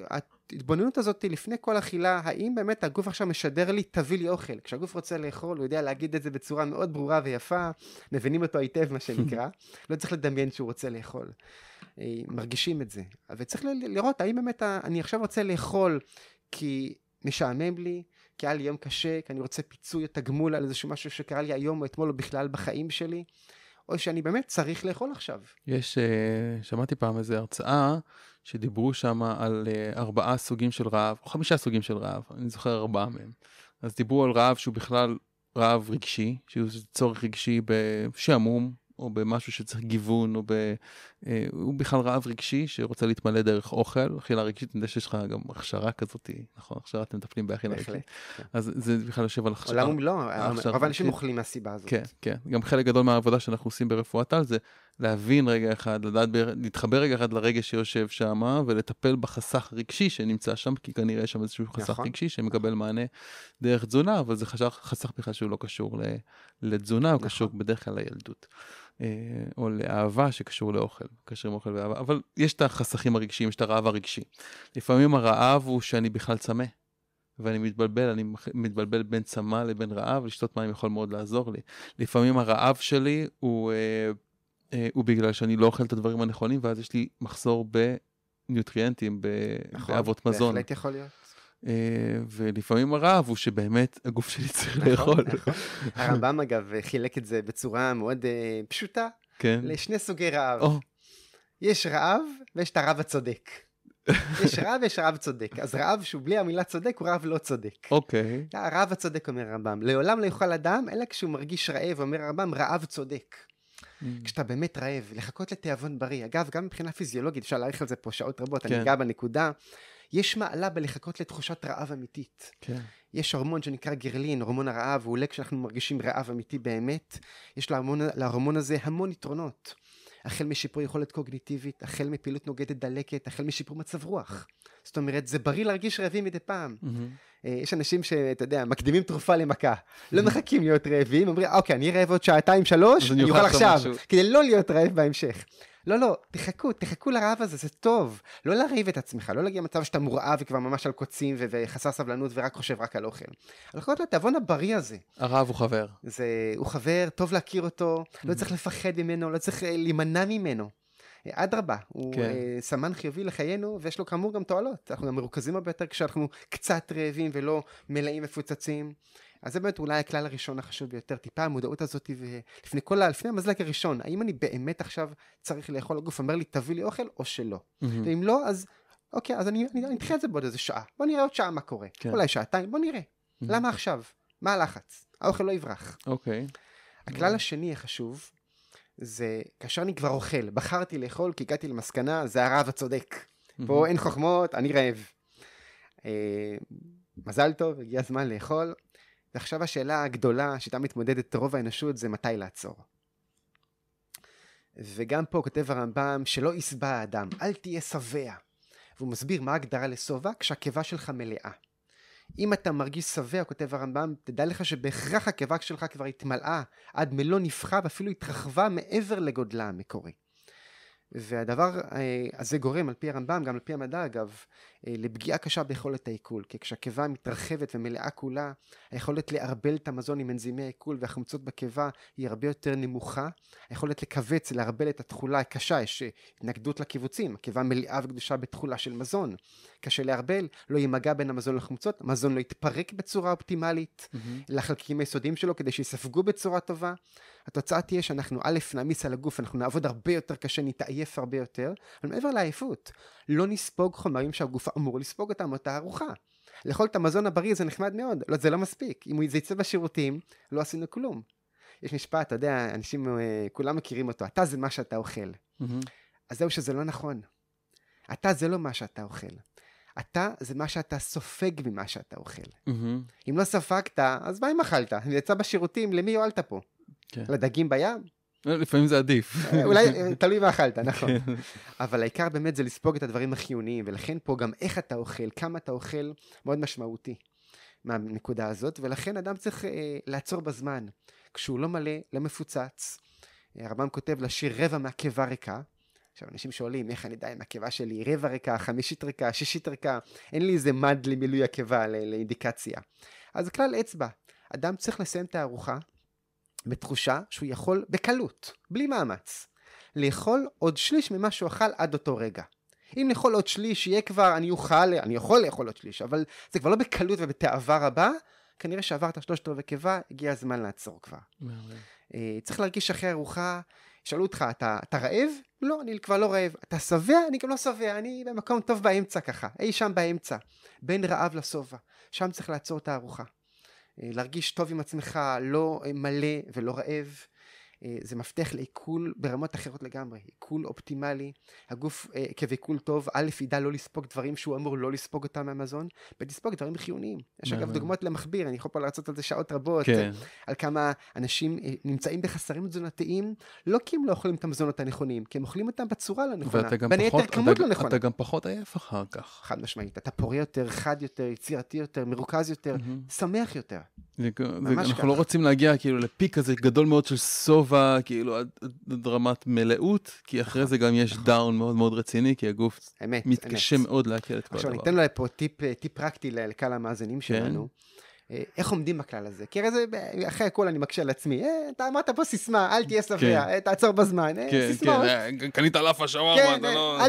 ההתבוננות הזאת לפני כל אכילה, האם באמת הגוף עכשיו משדר לי תביא לי אוכל? כשהגוף רוצה לאכול הוא יודע להגיד את זה בצורה מאוד ברורה ויפה, מבינים אותו היטב מה שנקרא, *laughs* לא צריך לדמיין שהוא רוצה לאכול. אה, מרגישים את זה. וצריך לראות האם באמת אני עכשיו רוצה לאכול כי משעמם לי, כי היה לי יום קשה, כי אני רוצה פיצוי או תגמול על איזשהו משהו שקרה לי היום או אתמול או בכלל בחיים שלי, או שאני באמת צריך לאכול עכשיו. יש, אה, שמעתי פעם איזו הרצאה שדיברו שם על אה, ארבעה סוגים של רעב, או חמישה סוגים של רעב, אני זוכר ארבעה מהם. אז דיברו על רעב שהוא בכלל רעב רגשי, שהוא צורך רגשי בשעמום, או במשהו שצריך גיוון, או ב... אה, הוא בכלל רעב רגשי שרוצה להתמלא דרך אוכל, אכילה רגשית, אני יודע שיש לך גם הכשרה כזאת, נכון? עכשיו אתם מטפלים באכילה רגשית. כן. אז זה בכלל יושב על הכשרה. עולם לא, רוב האנשים אוכלים מהסיבה הזאת. כן, כן. גם חלק גדול מהעבודה שאנחנו עושים ברפואת על זה להבין רגע אחד, לדעת, להתחבר רגע אחד לרגע שיושב שם, ולטפל בחסך רגשי שנמצא שם, כי כנראה יש שם איזשהו חסך נכון. רגשי שמקבל נכון. מענה דרך תזונה, אבל זה חסך, חסך בכלל שהוא לא קשור לתזונה, הוא נכון. קשור בדרך כלל לילדות. אה, או לאהבה שקשור לאוכל, קשר עם אוכל ואהבה, אבל יש את החסכים הרגשיים, יש את הרעב הרגשי. לפעמים הרעב הוא שאני בכלל צמא. ואני מתבלבל, אני מתבלבל בין צמא לבין רעב, לשתות מים יכול מאוד לעזור לי. לפעמים הרעב שלי הוא אה, אה, הוא בגלל שאני לא אוכל את הדברים הנכונים, ואז יש לי מחסור בניוטריאנטים, נכון, באבות מזון. נכון, בהחלט יכול להיות. אה, ולפעמים הרעב הוא שבאמת הגוף שלי צריך נכון, לאכול. נכון. *laughs* הרמב"ם אגב חילק את זה בצורה מאוד uh, פשוטה, כן? לשני סוגי רעב. Oh. יש רעב ויש את הרעב הצודק. *laughs* יש רעב ויש רעב צודק. אז רעב שהוא בלי המילה צודק הוא רעב לא צודק. אוקיי. Okay. הרעב הצודק אומר הרמב"ם, לעולם לא יאכל אדם אלא כשהוא מרגיש רעב, אומר הרמב"ם, רעב צודק. Mm. כשאתה באמת רעב, לחכות לתיאבון בריא. אגב, גם מבחינה פיזיולוגית, אפשר להאריך על זה פה שעות רבות, כן. אני אגע בנקודה. יש מעלה בלחכות לתחושת רעב אמיתית. כן. יש הורמון שנקרא גרלין, הורמון הרעב, הוא עולה כשאנחנו מרגישים רעב אמיתי באמת. יש להורמון, להורמון הזה המון יתרונות. החל משיפור יכולת קוגניטיבית, החל מפעילות נוגדת דלקת, החל משיפור מצב רוח. זאת אומרת, זה בריא להרגיש רעבים מדי פעם. Mm-hmm. יש אנשים שאתה יודע, מקדימים תרופה למכה, mm-hmm. לא מחכים להיות רעבים, אומרים, אה, אוקיי, אני רעב עוד שעתיים, שלוש, אני אוכל עכשיו, משהו. כדי לא להיות רעב בהמשך. לא, לא, תחכו, תחכו לרעב הזה, זה טוב. לא להרעיב את עצמך, לא להגיע למצב שאתה מורעב וכבר ממש על קוצים ו- וחסר סבלנות ורק חושב רק על אוכל. לחכות לתיאבון הבריא הזה. הרעב הוא חבר. זה, הוא חבר, טוב להכיר אותו, mm-hmm. לא צריך לפחד ממנו, לא צריך אה, להימנע ממנו. אדרבה, הוא כן. אה, סמן חיובי לחיינו, ויש לו כאמור גם תועלות. אנחנו גם מרוכזים הרבה יותר כשאנחנו קצת רעבים ולא מלאים מפוצצים. אז זה באמת אולי הכלל הראשון החשוב ביותר, טיפה המודעות הזאת, ולפני כל ה... לפני המזלג הראשון, האם אני באמת עכשיו צריך לאכול, הגוף אומר לי, תביא לי אוכל, או שלא. Mm-hmm. ואם לא, אז אוקיי, אז אני, אני אדחה את זה בעוד איזה שעה. בוא נראה עוד שעה מה קורה. כן. אולי שעתיים, בוא נראה. Mm-hmm. למה עכשיו? מה הלחץ? האוכל לא יברח. אוקיי. Okay. הכלל mm-hmm. השני החשוב, זה כאשר אני כבר אוכל, בחרתי לאכול כי הגעתי למסקנה, זה הרעב הצודק. פה אין חוכמות, אני רעב. אה, מזל טוב, הגיע הזמן לאכול. ועכשיו השאלה הגדולה שאיתה מתמודדת רוב האנושות זה מתי לעצור. וגם פה כותב הרמב"ם שלא ישבע האדם, אל תהיה שבע. והוא מסביר מה ההגדרה לשובע כשהקיבה שלך מלאה. אם אתה מרגיש שבע, כותב הרמב"ם, תדע לך שבהכרח הקיבה שלך כבר התמלאה עד מלוא נפחה ואפילו התרחבה מעבר לגודלה המקורי. והדבר אה, הזה גורם, על פי הרמב"ם, גם על פי המדע אגב, אה, לפגיעה קשה ביכולת העיכול. כי כשהקיבה מתרחבת ומלאה כולה, היכולת לערבל את המזון עם אנזימי העיכול והחמצות בקיבה היא הרבה יותר נמוכה. היכולת לכווץ, לערבל את התכולה הקשה, יש התנגדות לקיבוצים. הקיבה מלאה וקדושה בתכולה של מזון. קשה לערבל, לא יהיה בין המזון לחמצות, המזון לא יתפרק בצורה אופטימלית mm-hmm. לחלקים היסודיים שלו כדי שיספגו בצורה טובה. התוצאה תהיה שאנחנו א', נעמיס על הגוף, אנחנו נעבוד הרבה יותר קשה, נתעייף הרבה יותר, אבל מעבר לעייפות, לא נספוג חומרים שהגוף אמור לספוג אותם, אותה ארוחה. לאכול את המזון הבריא זה נחמד מאוד, לא, זה לא מספיק. אם זה יצא בשירותים, לא עשינו כלום. יש משפט, אתה יודע, אנשים, אה, כולם מכירים אותו, אתה זה מה שאתה אוכל. Mm-hmm. אז זהו שזה לא נכון. אתה זה לא מה שאתה אוכל. אתה זה מה שאתה סופג ממה שאתה אוכל. Mm-hmm. אם לא ספגת, אז מה אם אכלת? יצא בשירותים, למי הועלת פה? כן. לדגים בים. לא, לפעמים זה עדיף. אה, אולי, אה, *laughs* תלוי מה אכלת, נכון. כן. אבל העיקר באמת זה לספוג את הדברים החיוניים, ולכן פה גם איך אתה אוכל, כמה אתה אוכל, מאוד משמעותי מהנקודה הזאת, ולכן אדם צריך אה, לעצור בזמן. כשהוא לא מלא, לא מפוצץ. אה, הרמב"ם כותב לשיר רבע מהקיבה ריקה. עכשיו, אנשים שואלים, איך אני יודע אם הקיבה שלי היא רבע ריקה, חמישית ריקה, שישית ריקה, אין לי איזה מד למילוי הקיבה, לאינדיקציה. אז כלל אצבע, אדם צריך לסיים את הארוחה, בתחושה שהוא יכול בקלות, בלי מאמץ, לאכול עוד שליש ממה שהוא אכל עד אותו רגע. אם לאכול עוד שליש יהיה כבר, אני אוכל, אני יכול לאכול עוד שליש, אבל זה כבר לא בקלות ובתאווה רבה, כנראה שעברת שלושת רבעי קיבה, הגיע הזמן לעצור כבר. אה, צריך להרגיש אחרי ארוחה, שאלו אותך, אתה, אתה רעב? לא, אני כבר לא רעב. אתה שבע? אני גם לא שבע, אני במקום טוב באמצע ככה, אי שם באמצע. בין רעב לשובע, שם צריך לעצור את הארוחה. אה, להרגיש טוב עם עצמך, לא אה, מלא ולא רעב. אה, זה מפתח לעיכול ברמות אחרות לגמרי, עיכול אופטימלי, הגוף אה, כבעיכול טוב, א' ידע לא לספוג דברים שהוא אמור לא לספוג אותם מהמזון, ולספוג דברים חיוניים. יש אגב דוגמאות למכביר, אני יכול פה לרצות על זה שעות רבות, כן. על כמה אנשים אה, נמצאים בחסרים תזונתיים, לא כי הם לא אוכלים את המזונות הנכונים, כי הם אוכלים אותם בצורה לא נכונה, בין היתר כמות לא נכונה. ואתה גם פחות עייף אחר כך. חד משמעית, אתה פורה יותר, חד יותר, יצירתי יותר, מרוכז יותר, שמח יותר. אנחנו לא רוצים להגיע כאילו לפיק כזה גדול מאוד של סוף טובה, כאילו, עד רמת מלאות, כי אחרי זה גם יש דאון נכון. מאוד מאוד רציני, כי הגוף מתקשה מאוד לעכל את כל הדבר. עכשיו, אני אתן אולי פה טיפ אה, פרקטי לקהל המאזינים כן. שלנו. איך עומדים בכלל הזה? כי הרי זה, אחרי הכל אני מקשה על עצמי. אה, אתה אמרת פה סיסמה, אל תהיה כן. שבע, אה, תעצור בזמן. אה, כן, סיסמה. כן, קנית לאפה שווארמה, אתה לא...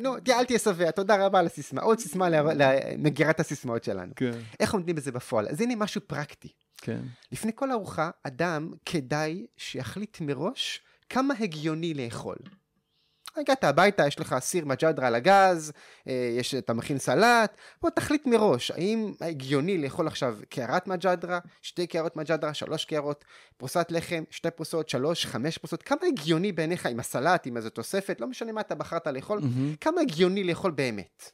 נו, אל תהיה שבע, תודה רבה על הסיסמה. עוד סיסמה למגירת הסיסמאות שלנו. איך עומדים בזה בפועל? אז הנה משהו פרקטי. לפני כל ארוחה, אדם כדאי שיחליט מראש כמה הגיוני לאכול. אה, הגעת הביתה, יש לך סיר מג'דרה על הגז, אה, יש, אתה מכין סלט, בוא תחליט מראש, האם הגיוני לאכול עכשיו קערת מג'דרה, שתי קערות מג'דרה, שלוש קערות, פרוסת לחם, שתי פרוסות, שלוש, חמש פרוסות, כמה הגיוני בעיניך עם הסלט, עם איזו תוספת, לא משנה מה אתה בחרת לאכול, mm-hmm. כמה הגיוני לאכול באמת.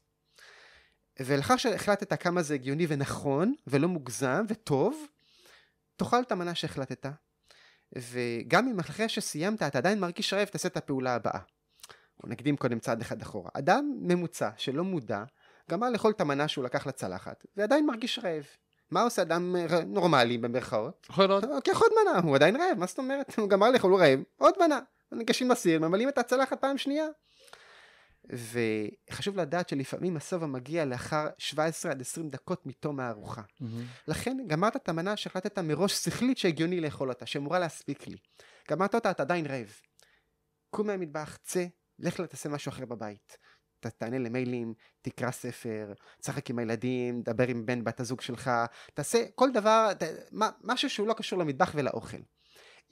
ולאחר שהחלטת כמה זה הגיוני ונכון, ולא מוגזם, וטוב, תאכל את המנה שהחלטת, וגם אם אחרי שסיימת אתה עדיין מרגיש רעב, תעשה את הפעולה הבאה. או נקדים קודם צעד אחד אחורה. אדם ממוצע שלא מודע גמר לאכול את המנה שהוא לקח לצלחת, ועדיין מרגיש רעב. מה עושה אדם אה, ר... נורמלי במרכאות? אוכל עוד. לוקח אה, עוד מנה, הוא עדיין רעב, מה זאת אומרת? הוא גמר לאכול, הוא רעב, עוד מנה. ניגשים לסיר, ממלאים את הצלחת פעם שנייה. וחשוב לדעת שלפעמים הסובה מגיע לאחר 17 עד 20 דקות מתום הארוחה. Mm-hmm. לכן גמרת את המנה שהחלטת מראש שכלית שהגיוני לאכול אותה, שאמורה להספיק לי. גמרת אותה, אתה עדיין רעב. קום מהמטבח, צא, לך תעשה משהו אחר בבית. ת, תענה למיילים, תקרא ספר, תשחק עם הילדים, דבר עם בן בת הזוג שלך, תעשה כל דבר, ת, מה, משהו שהוא לא קשור למטבח ולאוכל.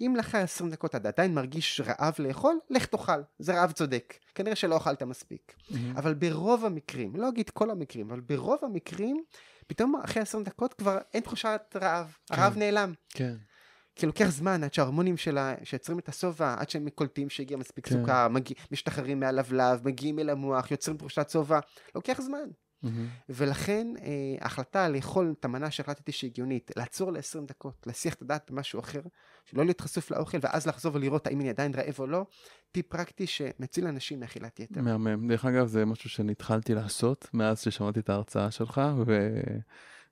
אם לאחר 20 דקות אתה עדיין מרגיש רעב לאכול, לך תאכל, זה רעב צודק. כנראה שלא אכלת מספיק. Mm-hmm. אבל ברוב המקרים, לא אגיד כל המקרים, אבל ברוב המקרים, פתאום אחרי 20 דקות כבר אין תחושת רעב, כן. אה. הרעב נעלם. כן. כי כאילו, לוקח זמן עד שההרמונים שלה, שיוצרים את השובע, עד שהם קולטים שהגיע מספיק כן. סוכר, מגיע, משתחררים מהלבלב, מגיעים אל המוח, יוצרים פרושת שובע, לוקח זמן. Mm-hmm. ולכן אה, ההחלטה לאכול את המנה שהחלטתי שהגיונית, לעצור ל-20 דקות, להסיח את הדעת במשהו אחר, שלא להיות חשוף לאוכל ואז לחזור ולראות האם אני עדיין רעב או לא, טיפ פרקטי שמציל אנשים מאכילת יתר. מהמם. דרך אגב, זה משהו שנתחלתי לעשות מאז ששמעתי את ההרצאה שלך, ו...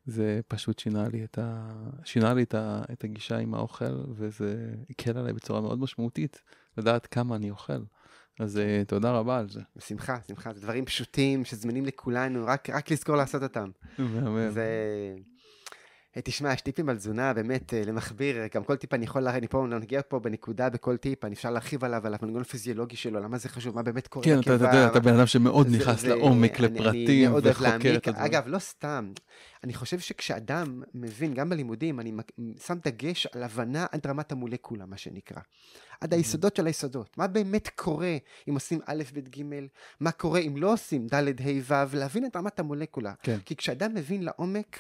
זה פשוט שינה לי את, ה... שינה לי את, ה... את הגישה עם האוכל, וזה הקל עליי בצורה מאוד משמעותית לדעת כמה אני אוכל. אז אה, תודה רבה על זה. בשמחה, שמחה. זה דברים פשוטים שזמינים לכולנו, רק, רק לזכור לעשות אותם. מהמם. זה... אה, תשמע, יש טיפים על תזונה, באמת, אה, למכביר, אה, גם כל טיפ אני יכול, אני פה נגיע פה בנקודה, בכל טיפ, אני אפשר להרחיב עליו, על המנגנון הפיזיולוגי שלו, למה זה חשוב, מה באמת קורה כן, לקיבה. כן, אתה יודע, אתה בן אדם שמאוד נכנס לעומק, לפרטים, וחוקר את הדברים. אגב, לא סתם, אני חושב שכשאדם מבין, גם בלימודים, אני שם דגש על הבנה עד רמת המולקולה, מה שנקרא. עד היסודות של היסודות. מה באמת קורה אם עושים א', ב', ג', מה קורה אם לא עושים ד', ה', ו', להבין את רמת המולקולה. כן. כי כשאדם מבין לעומק,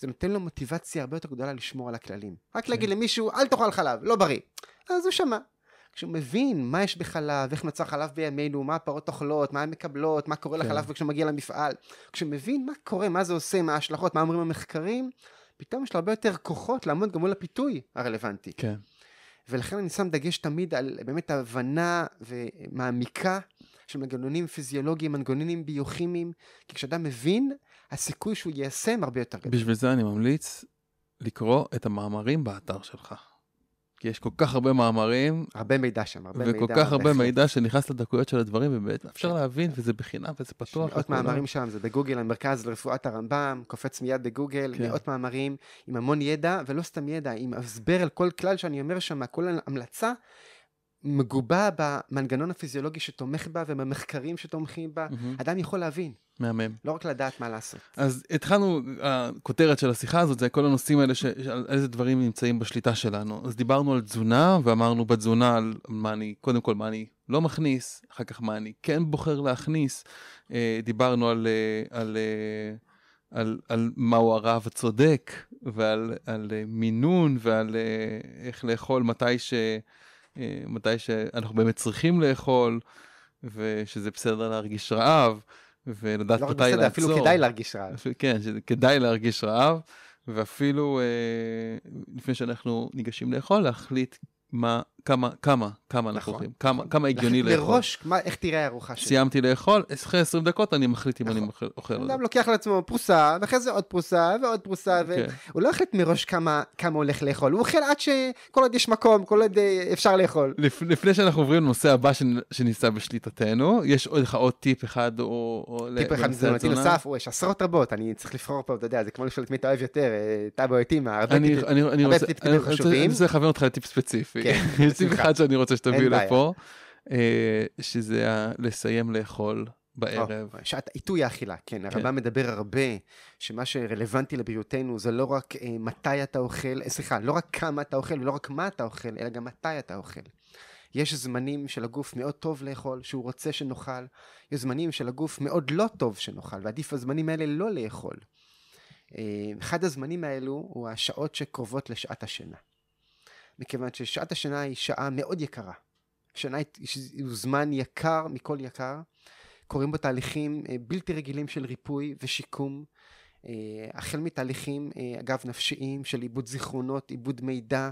זה נותן לו מוטיבציה הרבה יותר גדולה לשמור על הכללים. רק כן. להגיד למישהו, אל תאכל חלב, לא בריא. אז הוא שמע. כשהוא מבין מה יש בחלב, איך נוצר חלב בימינו, מה הפרות אוכלות, מה הן מקבלות, מה קורה כן. לחלב כשהוא מגיע למפעל. כשהוא מבין מה קורה, מה זה עושה, מה ההשלכות, מה אומרים המחקרים, פתאום יש לו הרבה יותר כוחות לעמוד גם מול הפיתוי הרלוונטי. כן. ולכן אני שם דגש תמיד על באמת הבנה ומעמיקה של מנגנונים פיזיולוגיים, מנגנונים ביוכימיים, כי כשאדם מבין, הסיכוי שהוא יישם הרבה יותר גדול. בשביל זה אני ממליץ לקרוא את המאמרים באתר שלך. כי יש כל כך הרבה מאמרים. הרבה מידע שם, הרבה וכל מידע. וכל כך הרבה מידע שנכנס לדקויות של הדברים, ובאמת כן. אפשר להבין, וזה בחינם, וזה פתוח. יש מאות מאמרים שם, זה בגוגל, המרכז לרפואת הרמב"ם, קופץ מיד בגוגל, כן. מאות מאמרים, עם המון ידע, ולא סתם ידע, עם הסבר על כל כלל שאני אומר שם, כל המלצה, מגובה במנגנון הפיזיולוגי שתומך בה ובמחקרים שתומכים בה, mm-hmm. אדם יכול להבין. מהמם. לא רק לדעת מה לעשות. אז התחלנו, הכותרת של השיחה הזאת זה כל הנושאים האלה, ש, על איזה דברים נמצאים בשליטה שלנו. אז דיברנו על תזונה, ואמרנו בתזונה על מה אני, קודם כל מה אני לא מכניס, אחר כך מה אני כן בוחר להכניס. אה, דיברנו על, אה, על, על, אה, על, על מהו הרעב הצודק, ועל על מינון, ועל איך לאכול מתי ש... אה, מתי שאנחנו באמת צריכים לאכול, ושזה בסדר להרגיש רעב, ולדעת לא מתי בסדר, לעצור. אפילו כדאי להרגיש רעב. אפילו, כן, כדאי להרגיש רעב, ואפילו אה, לפני שאנחנו ניגשים לאכול, להחליט מה כמה, כמה, כמה נכון. לקוחים, כמה, נכון. כמה הגיוני *laughs* לאכול. לראש, מה, איך תראה הארוחה שלי. סיימתי לאכול, אחרי 20 דקות אני מחליט אם נכון. אני אוכל. אדם לוקח לעצמו פרוסה, ואחרי זה עוד פרוסה, ועוד פרוסה, okay. והוא כן. לא החליט מראש כמה, כמה הולך לאכול, הוא אוכל עד שכל עוד יש מקום, כל עוד אה, אפשר לאכול. לפ, לפני שאנחנו עוברים לנושא הבא שנמצא בשליטתנו, יש עוד לך עוד טיפ אחד, או... או טיפ אחד מזונתי נוסף, או, יש עשרות רבות, אני צריך לבחור פה, אתה יודע, זה כמו לשאול את מי אתה אוהב יותר, אה, טאבו או טימה, הרבה טיפים חשובים. אני רוצה לכוון אותך לטיפ ספציפי. כן. *laughs* תקציב אחד שאני רוצה שתביא לפה, אה, שזה לסיים לאכול. בערב. Oh, שעת עיתוי האכילה, כן. כן. הרמב"ם מדבר הרבה, שמה שרלוונטי לבריאותנו זה לא רק אה, מתי אתה אוכל, אה, סליחה, לא רק כמה אתה אוכל ולא רק מה אתה אוכל, אלא גם מתי אתה אוכל. יש זמנים של הגוף מאוד טוב לאכול, שהוא רוצה שנאכל, יש זמנים של הגוף מאוד לא טוב שנאכל, ועדיף הזמנים האלה לא לאכול. אה, אחד הזמנים האלו הוא השעות שקרובות לשעת השינה. מכיוון ששעת השינה היא שעה מאוד יקרה. שינה היא זמן יקר מכל יקר. קורים בו תהליכים אה, בלתי רגילים של ריפוי ושיקום. אה, החל מתהליכים, אה, אגב, נפשיים של עיבוד זיכרונות, עיבוד מידע,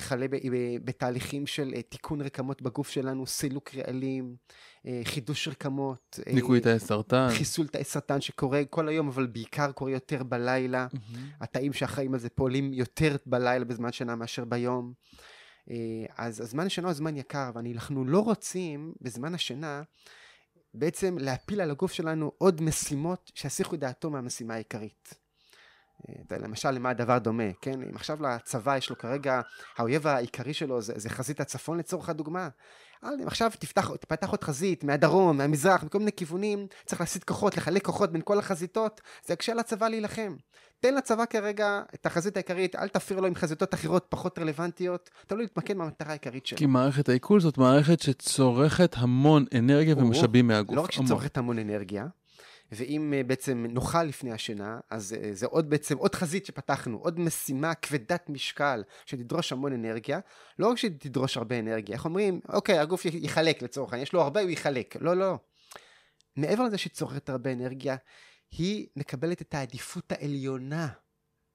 וכלה בתהליכים של אה, תיקון רקמות בגוף שלנו, סילוק רעלים, אה, חידוש רקמות. אה, ניקוי תאי סרטן. חיסול תאי סרטן שקורה כל היום, אבל בעיקר קורה יותר בלילה. התאים שאחראים על זה פועלים יותר בלילה בזמן שנה מאשר ביום. אז הזמן השינה הוא זמן יקר, ואנחנו לא רוצים בזמן השינה בעצם להפיל על הגוף שלנו עוד משימות שיסיחו דעתו מהמשימה העיקרית. למשל, למה הדבר דומה, כן? אם עכשיו לצבא יש לו כרגע, האויב העיקרי שלו זה, זה חזית הצפון לצורך הדוגמה. אם עכשיו תפתח, תפתח עוד חזית מהדרום, מהמזרח, מכל מיני כיוונים, צריך להסיט כוחות, לחלק כוחות בין כל החזיתות, זה יקשה לצבא להילחם. תן לצבא כרגע את החזית העיקרית, אל תפיר לו עם חזיתות אחרות פחות רלוונטיות, תן לו להתמקד במטרה העיקרית שלו. כי מערכת העיכול זאת מערכת שצורכת המון אנרגיה ומשאבים מהגוף. לא רק שצורכת המון אנרגיה, ואם אה, בעצם נאכל לפני השינה, אז אה, זה עוד בעצם, עוד חזית שפתחנו, עוד משימה כבדת משקל, שתדרוש המון אנרגיה. לא רק שתדרוש הרבה אנרגיה, איך אומרים? אוקיי, הגוף יחלק לצורך העניין, יש לו הרבה, הוא יחלק. לא, לא. מעבר לזה שהיא צורכת הרבה אנרגיה, היא מקבלת את העדיפות העליונה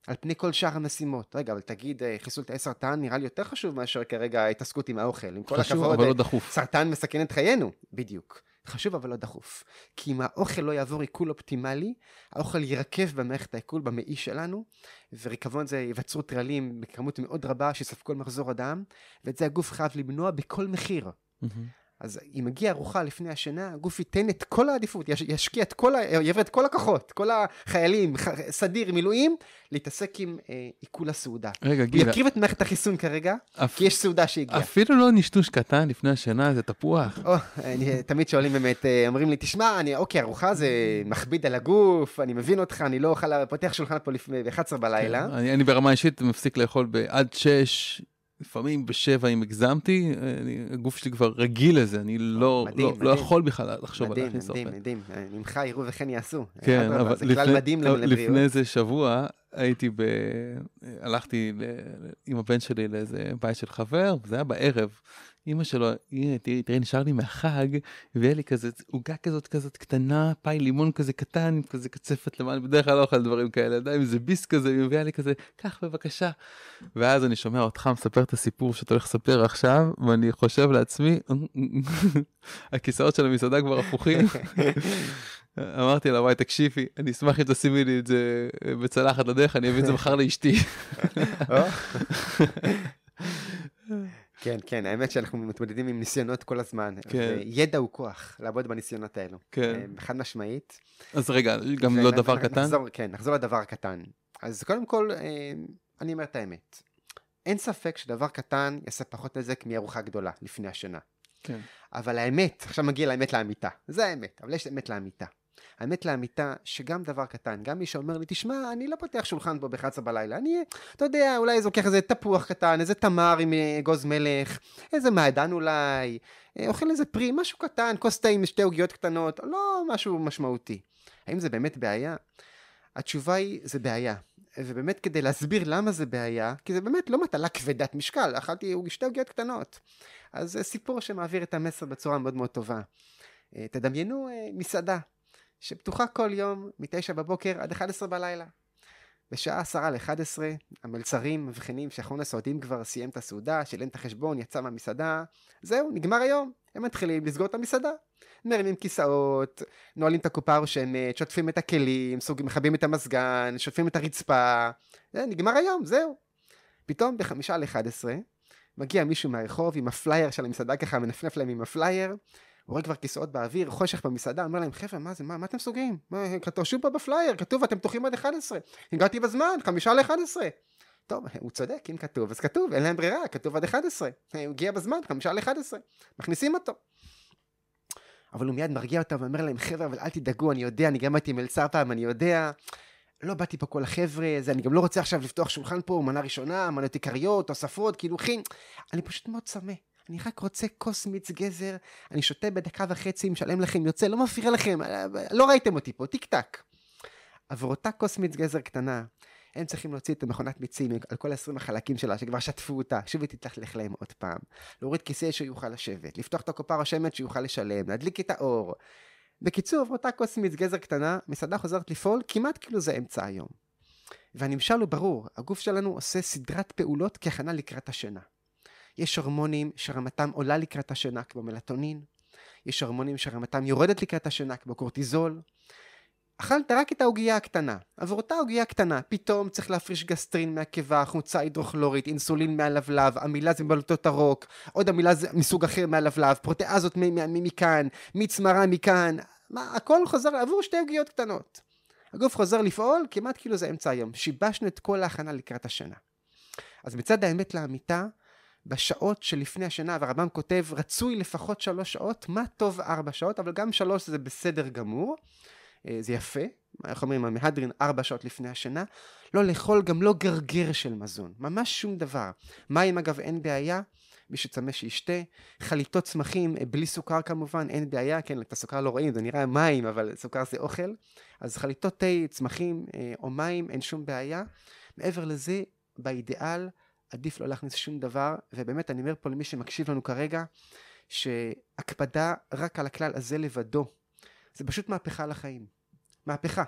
על פני כל שאר המשימות. רגע, אבל תגיד, אה, חיסול תאי סרטן נראה לי יותר חשוב מאשר כרגע ההתעסקות עם האוכל. עם כל חשוב, הכבוד, אבל לא דחוף. סרטן מסכן את חיינו, בדיוק. חשוב אבל לא דחוף. כי אם האוכל לא יעבור עיכול אופטימלי, האוכל יירקב במערכת העיכול, במעי שלנו, וריקבון זה ייווצרו טרלים בכמות מאוד רבה שיספקו על מחזור הדם, ואת זה הגוף חייב למנוע בכל מחיר. Mm-hmm. אז אם מגיע ארוחה לפני השינה, הגוף ייתן את כל העדיפות, יש, ישקיע את כל, ה, יעבר את כל הכוחות, כל החיילים, ח, סדיר, מילואים, להתעסק עם אה, עיכול הסעודה. רגע, גילה. הוא יקריב את מערכת החיסון כרגע, אפ... כי יש סעודה שהגיעה. אפילו לא נשטוש קטן לפני השינה, זה תפוח. או, אני, תמיד שואלים באמת, אה, אומרים לי, תשמע, אני, אוקיי, ארוחה זה מכביד על הגוף, אני מבין אותך, אני לא אוכל, פותח שולחן פה ב-11 בלילה. כן, אני, אני ברמה אישית מפסיק לאכול בעד 6. לפעמים בשבע אם הגזמתי, אני, הגוף שלי כבר רגיל לזה, אני לא, מדהים, לא, מדהים. לא, לא יכול בכלל לחשוב מדהים, על להכניס אוכל. מדהים, מדהים, אה, מדהים, ממך יראו וכן יעשו. כן, אבל זה לפני, כלל מדהים לא, לפני איזה שבוע הייתי ב... הלכתי ל... עם הבן שלי לאיזה בית של חבר, וזה היה בערב, אימא שלו, הנה, תראי, תראי, נשאר לי מהחג, והיה לי כזה עוגה כזאת כזאת קטנה, פאי לימון כזה קטן, עם כזה קצפת למעלה, בדרך כלל לא אוכל דברים כאלה, עדיין איזה ביס כזה, היא מביאה לי כזה, קח בבקשה. ואז אני שומע אותך מספר את הסיפור שאתה הולך לספר עכשיו, ואני חושב לעצמי, *laughs* הכיסאות של המסעדה כבר הפוכים. *laughs* אמרתי לה וואי תקשיבי אני אשמח אם תשימי לי את זה אה, בצלחת לדרך אני אביא את זה מחר לאשתי. *laughs* כן, כן, האמת שאנחנו מתמודדים עם ניסיונות כל הזמן. כן. ידע הוא כוח, לעבוד בניסיונות האלו. כן. אה, חד משמעית. אז רגע, גם לא דבר קטן? נחזור, כן, נחזור לדבר קטן. אז קודם כל, אה, אני אומר את האמת. אין ספק שדבר קטן יעשה פחות נזק מארוחה גדולה לפני השנה. כן. אבל האמת, עכשיו מגיע לאמת לאמיתה. זה האמת, אבל יש אמת לאמיתה. האמת לאמיתה, שגם דבר קטן, גם מי שאומר לי, תשמע, אני לא פותח שולחן פה ב-11 בלילה, אני, אתה יודע, אולי איזה לוקח איזה תפוח קטן, איזה תמר עם אה, אגוז מלך, איזה מעדן אולי, אה, אוכל איזה פרי, משהו קטן, כוס תה עם שתי עוגיות קטנות, לא משהו משמעותי. האם זה באמת בעיה? התשובה היא, זה בעיה. ובאמת כדי להסביר למה זה בעיה, כי זה באמת לא מטלה כבדת משקל, אכלתי שתי עוגיות קטנות. אז זה אה, סיפור שמעביר את המסר בצורה מאוד מאוד טובה. תדמיינו מסעדה, שפתוחה כל יום מ-9 בבוקר עד 11 בלילה. בשעה 10 ל 11, המלצרים מבחינים שאחרון הסועדים כבר סיים את הסעודה, שילם את החשבון, יצא מהמסעדה, זהו, נגמר היום. הם מתחילים לסגור את המסעדה. מרימים כיסאות, נועלים את הקופה הרושמת, שוטפים את הכלים, סוג, מכבים את המזגן, שוטפים את הרצפה. זה, נגמר היום, זהו. פתאום בחמישה ל 11, מגיע מישהו מהרחוב עם הפלייר של המסעדה ככה, מנפנף להם עם הפלייר, רואה כבר כיסאות באוויר, חושך במסעדה, אומר להם, חבר'ה, מה זה, מה, מה אתם סוגרים? רשום פה בפלייר, כתוב, אתם פתוחים עד 11. הגעתי בזמן, חמישה ל-11. טוב, הוא צודק, אם כתוב, אז כתוב, אין להם ברירה, כתוב עד 11. הוא הגיע בזמן, חמישה ל-11. מכניסים אותו. אבל הוא מיד מרגיע אותם ואומר להם, חבר'ה, אבל אל תדאגו, אני יודע, אני גם הייתי מלצר פעם, אני יודע. לא באתי פה כל החבר'ה, זה, אני גם לא רוצה עכשיו לפתוח שולחן פה, מנה ראשונה, מנות עיקריות, תוספות, כאילו, חין. אני פשוט מאוד צמא. אני רק רוצה כוס מיץ גזר, אני שותה בדקה וחצי, משלם לכם, יוצא, לא מפריע לכם, אה, אה, לא ראיתם אותי פה, טיק טק. עבור אותה כוס מיץ גזר קטנה, הם צריכים להוציא את המכונת מיצים על כל 20 החלקים שלה, שכבר שטפו אותה, שוב היא תתלכלך להם עוד פעם. להוריד כיסא שיוכל לשבת, לפתוח את הקופה רשמת שיוכל לשלם, להדליק את האור. בקיצור, עבור אותה כוס מיץ גזר קטנה, מסעדה חוזרת לפעול כמעט כאילו זה אמצע היום. והנמשל הוא ברור, הגוף שלנו עושה סדרת פעולות כהכנה לקראת השינה. יש הורמונים שרמתם עולה לקראת השינה כמו מלטונין, יש הורמונים שרמתם יורדת לקראת השינה כמו קורטיזול. אכלת רק את העוגייה הקטנה, עבור אותה עוגייה קטנה, פתאום צריך להפריש גסטרין מהקיבה, חומצה הידרוכלורית, אינסולין מהלבלב, זה מבלוטות הרוק, עוד זה מסוג אחר מהלבלב, פרוטאזות מכאן, מיץ מרה מכאן, מה, הכל חוזר עבור שתי עוגיות קטנות. הגוף חוזר לפעול כמעט כאילו זה אמצע היום, שיבשנו את כל ההכנה לקראת השינה. אז מצד האמת לאמיתה, בשעות שלפני השינה, והרמב"ם כותב, רצוי לפחות שלוש שעות, מה טוב ארבע שעות, אבל גם שלוש זה בסדר גמור, אה, זה יפה, איך אומרים, המהדרין ארבע שעות לפני השינה, לא לאכול גם לא גרגר של מזון, ממש שום דבר. מים אגב אין בעיה, מי שצמא שישתה, חליטות צמחים, אה, בלי סוכר כמובן, אין בעיה, כן, את הסוכר לא רואים, זה נראה מים, אבל סוכר זה אוכל, אז חליטות תה, צמחים אה, או מים, אין שום בעיה. מעבר לזה, באידיאל, עדיף לא להכניס שום דבר, ובאמת אני אומר פה למי שמקשיב לנו כרגע, שהקפדה רק על הכלל הזה לבדו, זה פשוט מהפכה לחיים. מהפכה.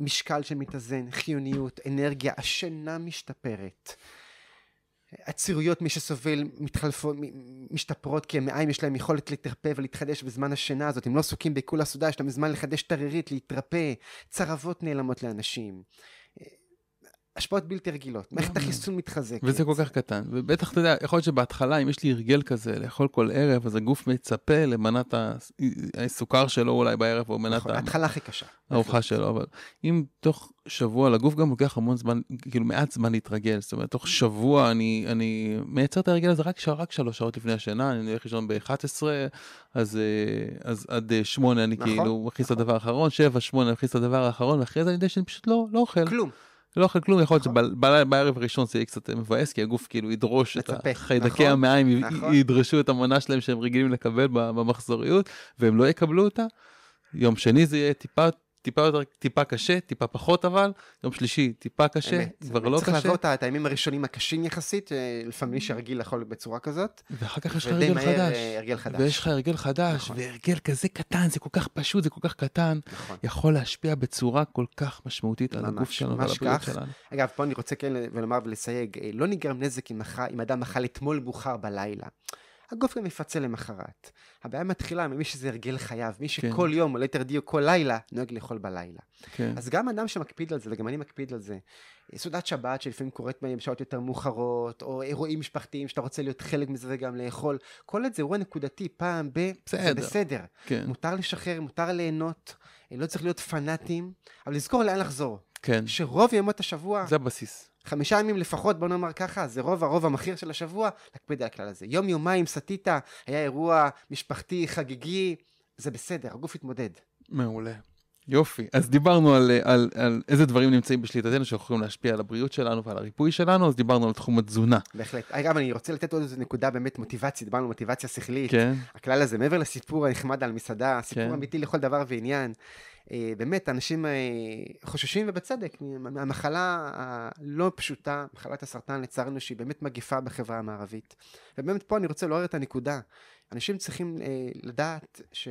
משקל שמתאזן, חיוניות, אנרגיה, השינה משתפרת. עצירויות, מי שסובל, מתחלפות, משתפרות, כי המעיים יש להם יכולת לטרפא ולהתחדש בזמן השינה הזאת. הם לא עסוקים בעיכול הסעודה, יש להם זמן לחדש את הרירית, להתרפא. צרבות נעלמות לאנשים. השפעות בלתי רגילות, לא מערכת החיסון מתחזקת. וזה כל כך קטן, ובטח אתה יודע, יכול להיות שבהתחלה, אם יש לי הרגל כזה, לאכול כל ערב, אז הגוף מצפה למנת הסוכר שלו אולי בערב, או מנת... נכון, ההתחלה הכי קשה. הארוחה שלו, אבל אם תוך שבוע, לגוף גם לוקח המון זמן, כאילו מעט זמן להתרגל, זאת אומרת, תוך שבוע אני, אני מייצר את ההרגל הזה רק, רק שלוש שעות לפני השינה, אני הולך לישון ב-11, אז, אה, אז עד אה, שמונה אני נכון, כאילו מכניס נכון. את הדבר האחרון, שבע, שמונה אני מכניס את הדבר האחרון, ואחרי זה אני יודע שאני פשוט לא, לא אוכל. כלום. לא אוכל כלום, יכול להיות נכון. שבערב הראשון זה יהיה קצת מבאס, כי הגוף כאילו ידרוש את החיידקי נכון. המעיים, נכון. ידרשו את המנה שלהם שהם רגילים לקבל במחזוריות, והם לא יקבלו אותה. יום שני זה יהיה טיפה טיפה יותר, טיפה קשה, טיפה פחות אבל, יום שלישי טיפה קשה, באמת, כבר באמת, לא צריך קשה. צריך לעבור את הימים הראשונים הקשים יחסית, אה, לפעמים מי שרגיל יכול בצורה כזאת. ואחר כך יש לך הרגל חדש. ודי אה, מהר הרגל חדש. ויש לך הרגל חדש, נכון. והרגל כזה קטן, זה כל כך פשוט, זה כל כך קטן, נכון. יכול להשפיע בצורה כל כך משמעותית ממש, על הגוף שלנו ועל הבריאות שלנו. אגב, פה אני רוצה כן ולומר ולסייג, אה, לא נגרם נזק אם, אח... אם אדם אכל אתמול מאוחר בלילה. הגוף גם יפצה למחרת. הבעיה מתחילה ממי שזה הרגל חייו, מי כן. שכל כן. יום, או ליתר דיוק כל לילה, נוהג לאכול בלילה. כן. אז גם אדם שמקפיד על זה, וגם אני מקפיד על זה, סעודת שבת שלפעמים קורית בהם שעות יותר מאוחרות, או אירועים משפחתיים שאתה רוצה להיות חלק מזה וגם לאכול, כל את זה אירוע נקודתי, פעם ב... בסדר. זה בסדר. כן. מותר לשחרר, מותר ליהנות, אה, לא צריך להיות פנאטים, אבל לזכור לאן לחזור. כן. שרוב ימות השבוע... זה הבסיס. חמישה ימים לפחות, בוא נאמר ככה, זה רוב הרוב המכיר של השבוע, להקפיד על הכלל הזה. יום יומיים סטית, היה אירוע משפחתי, חגיגי, זה בסדר, הגוף יתמודד. מעולה. יופי, אז דיברנו על, על, על איזה דברים נמצאים בשליטתנו שיכולים להשפיע על הבריאות שלנו ועל הריפוי שלנו, אז דיברנו על תחום התזונה. בהחלט. אגב, אני רוצה לתת עוד איזו נקודה באמת מוטיבציה, דיברנו על מוטיבציה שכלית. כן. הכלל הזה, מעבר לסיפור הנחמד על מסעדה, סיפור כן. אמיתי לכל דבר ועניין. אה, באמת, אנשים אה, חוששים, ובצדק, מהמחלה הלא פשוטה, מחלת הסרטן, לצערנו, שהיא באמת מגיפה בחברה המערבית. ובאמת, פה אני רוצה לעורר את הנקודה. אנשים צריכים אה, לדעת ש...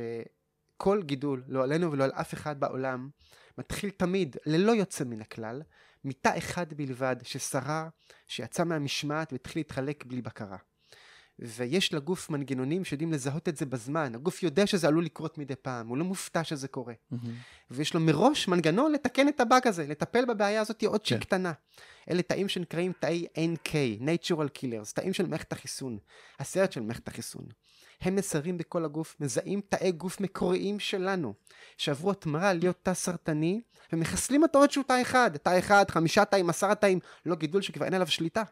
כל גידול, לא עלינו ולא על אף אחד בעולם, מתחיל תמיד, ללא יוצא מן הכלל, מיטה אחד בלבד ששרה, שיצא מהמשמעת והתחיל להתחלק בלי בקרה. ויש לגוף מנגנונים שיודעים לזהות את זה בזמן. הגוף יודע שזה עלול לקרות מדי פעם, הוא לא מופתע שזה קורה. Mm-hmm. ויש לו מראש מנגנון לתקן את הבאג הזה, לטפל בבעיה הזאת עוד כן. שהיא okay. קטנה. אלה תאים שנקראים תאי NK, Natural Killers, תאים של מערכת החיסון, הסרט של מערכת החיסון. הם מסרים בכל הגוף, מזהים תאי גוף מקוריים שלנו, שעברו התמרה להיות תא סרטני, ומחסלים אותו עוד שהוא תא אחד, תא אחד, חמישה תאים, עשרה תאים, לא גידול שכבר אין עליו שליטה.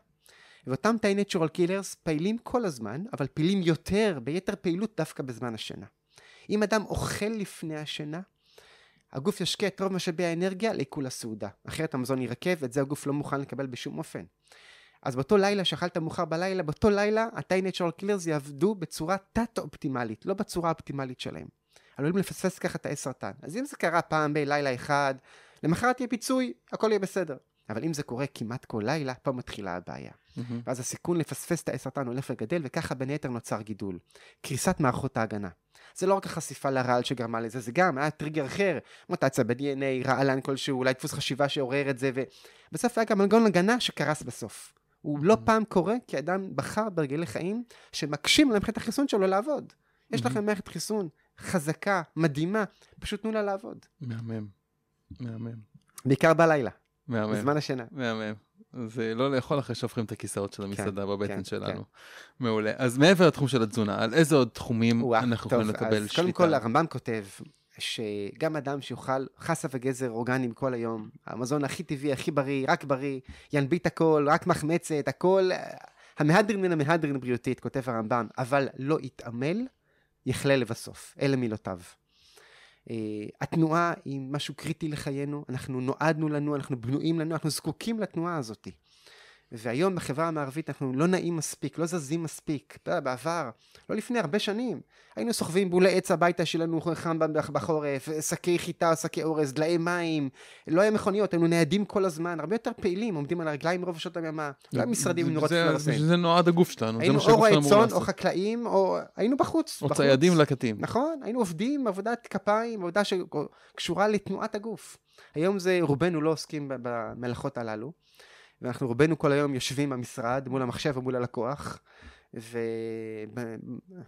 ואותם תאי Natural Killers פעילים כל הזמן, אבל פעילים יותר, ביתר פעילות דווקא בזמן השינה. אם אדם אוכל לפני השינה, הגוף ישקה את רוב משאבי האנרגיה לעיכול הסעודה. אחרת המזון יירקב, את זה הגוף לא מוכן לקבל בשום אופן. אז באותו לילה שאכלת מאוחר בלילה, באותו לילה ה tinatural Killers יעבדו בצורה תת-אופטימלית, לא בצורה האופטימלית שלהם. עלולים לפספס ככה את סרטן. אז אם זה קרה פעם בלילה אחד, למחרת יהיה פיצוי, הכל יהיה בסדר. אבל אם זה קורה כמעט כל לילה, פה מתחילה הבעיה. Mm-hmm. ואז הסיכון לפספס את סרטן הולך וגדל, וככה בין היתר נוצר גידול. קריסת מערכות ההגנה. זה לא רק החשיפה לרעל שגרמה לזה, זה גם היה טריגר אחר, מוטציה ב-DNA, רעלן כלשהו, אולי דפוס חשיבה שעורר את זה, ובסוף היה גם מנגנון הגנה שקרס בסוף. הוא לא פעם קורה כי אדם בחר ברגלי חיים שמקשים על למערכת החיסון שלו לעבוד. יש לכם מערכת חיסון חזקה, מדהימה, פשוט תנו לה לעבוד. מהמם. מהמם. בעיקר בלילה. מהמם. בזמן השינה. מהמם. זה לא לאכול אחרי שהופכים את הכיסאות של המסעדה כן, בבטן כן, שלנו. כן. מעולה. אז מעבר לתחום של התזונה, על איזה עוד תחומים אנחנו יכולים לקבל אז שליטה? אז קודם כל הרמב"ם כותב, שגם אדם שיאכל חסה וגזר אורגניים כל היום, המזון הכי טבעי, הכי בריא, רק בריא, ינביט הכל, רק מחמצת, הכל, המהדרין מן המהדרין בריאותית, כותב הרמב"ם, אבל לא יתעמל, יכלה לבסוף. אלה מילותיו. Uh, התנועה היא משהו קריטי לחיינו, אנחנו נועדנו לנו, אנחנו בנויים לנו, אנחנו זקוקים לתנועה הזאתי. והיום בחברה המערבית אנחנו לא נעים מספיק, לא זזים מספיק. בעבר, לא לפני הרבה שנים, היינו סוחבים בולי עץ הביתה שלנו חם בחורף, שקי חיטה, שקי אורז, דלאי מים, לא היה מכוניות, היינו ניידים כל הזמן, הרבה יותר פעילים, עומדים על הרגליים רוב שעות היממה, לא משרדים נורא צריכים לעשות. זה נועד הגוף שלנו, זה מה שהגוף שלנו אמור לעשות. היינו או רועי צאן או חקלאים, או היינו בחוץ. או ציידים לקטים. נכון, היינו עובדים עבודת כפיים, עבודה שקשורה לתנועת הגוף. היום זה, רובנו לא עוסקים במלאכות הללו. ואנחנו רובנו כל היום יושבים במשרד, מול המחשב ומול הלקוח, ו...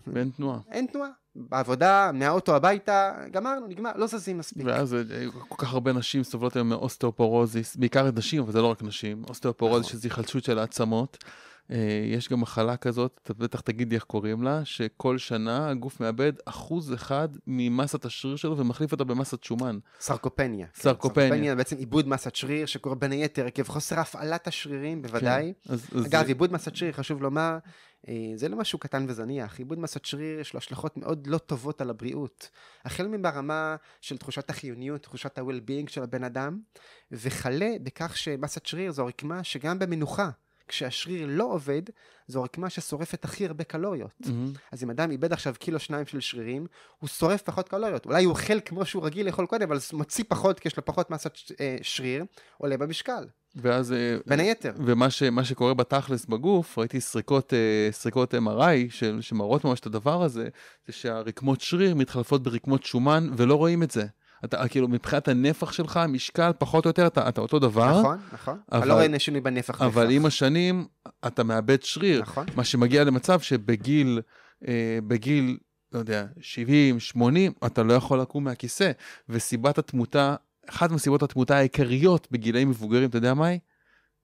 ואין תנועה. אין תנועה. בעבודה, מהאוטו הביתה, גמרנו, נגמר, לא זזים מספיק. ואז אה, אה, כל כך הרבה נשים סובלות היום מאוסטאופורוזיס, בעיקר נשים, אבל זה לא רק נשים, אוסטאופורוזיס, נכון. שזה היחלשות של העצמות. אה, יש גם מחלה כזאת, אתה בטח תגיד לי איך קוראים לה, שכל שנה הגוף מאבד אחוז אחד ממסת השריר שלו ומחליף אותה במסת שומן. סרקופניה. כן. סרקופניה. סרקופניה בעצם עיבוד מסת שריר שקורה בין היתר עקב חוסר הפעלת השרירים כן, בוודאי. כן. אז, אז אגב, זה... עיבוד מסת שריר, חשוב לומר, אה, זה לא משהו קטן וזניח, עיבוד מסת שריר יש לו השלכות מאוד לא טובות על הבריאות. החל מברמה של תחושת החיוניות, תחושת ה-well-being של הבן אדם, וכלה בכך שמסת שריר זו רקמה שגם במנוחה כשהשריר לא עובד, זו רקמה ששורפת הכי הרבה קלוריות. Mm-hmm. אז אם אדם איבד עכשיו קילו שניים של שרירים, הוא שורף פחות קלוריות. אולי הוא אוכל כמו שהוא רגיל לאכול קודם, אבל מוציא פחות, כי יש לו פחות מסת אה, שריר, עולה במשקל. ואז... אה, בין היתר. ומה ש, שקורה בתכלס בגוף, ראיתי סריקות, אה, סריקות MRI ש- שמראות ממש את הדבר הזה, זה שהרקמות שריר מתחלפות ברקמות שומן ולא רואים את זה. אתה כאילו מבחינת הנפח שלך, משקל פחות או יותר, אתה, אתה אותו דבר. נכון, נכון. לא אבל, אני לא רואה שינוי בנפח. אבל נפח. עם השנים אתה מאבד שריר. נכון. מה שמגיע למצב שבגיל, אה, בגיל, לא יודע, 70, 80, אתה לא יכול לקום מהכיסא. וסיבת התמותה, אחת מסיבות התמותה העיקריות בגילאים מבוגרים, אתה יודע מה היא?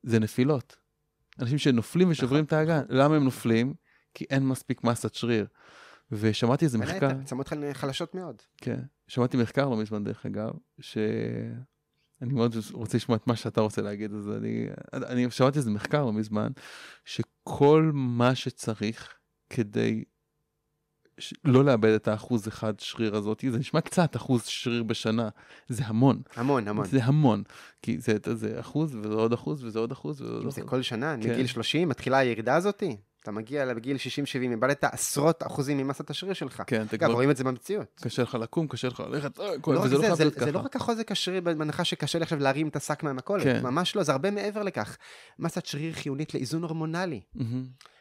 זה נפילות. אנשים שנופלים ושוברים נכון. את האגן. למה הם נופלים? כי אין מספיק מסת שריר. ושמעתי איזה מחקר... שמות חלשות מאוד. כן. שמעתי מחקר לא מזמן, דרך אגב, ש... אני מאוד רוצה לשמוע את מה שאתה רוצה להגיד, אז אני... אני שמעתי איזה מחקר לא מזמן, שכל מה שצריך כדי ש... לא לאבד את האחוז אחד שריר הזאת, זה נשמע קצת אחוז שריר בשנה, זה המון. המון, המון. זה המון, כי זה, זה אחוז וזה עוד אחוז וזה עוד אחוז וזה עוד אחוז. זה כל שנה, כן. מגיל 30 מתחילה הירידה הזאתי? אתה מגיע לגיל 60-70, איבדת עשרות אחוזים ממסת השריר שלך. כן, אתה כבר... רואים את זה במציאות. קשה לך לקום, קשה לך ללכת, וזה אה, לא, לא חייב זה לא רק החוזק השריר, בהנחה שקשה לי עכשיו להרים את השק מהמכולת, כן. ממש לא, זה הרבה מעבר לכך. מסת שריר חיונית לאיזון הורמונלי,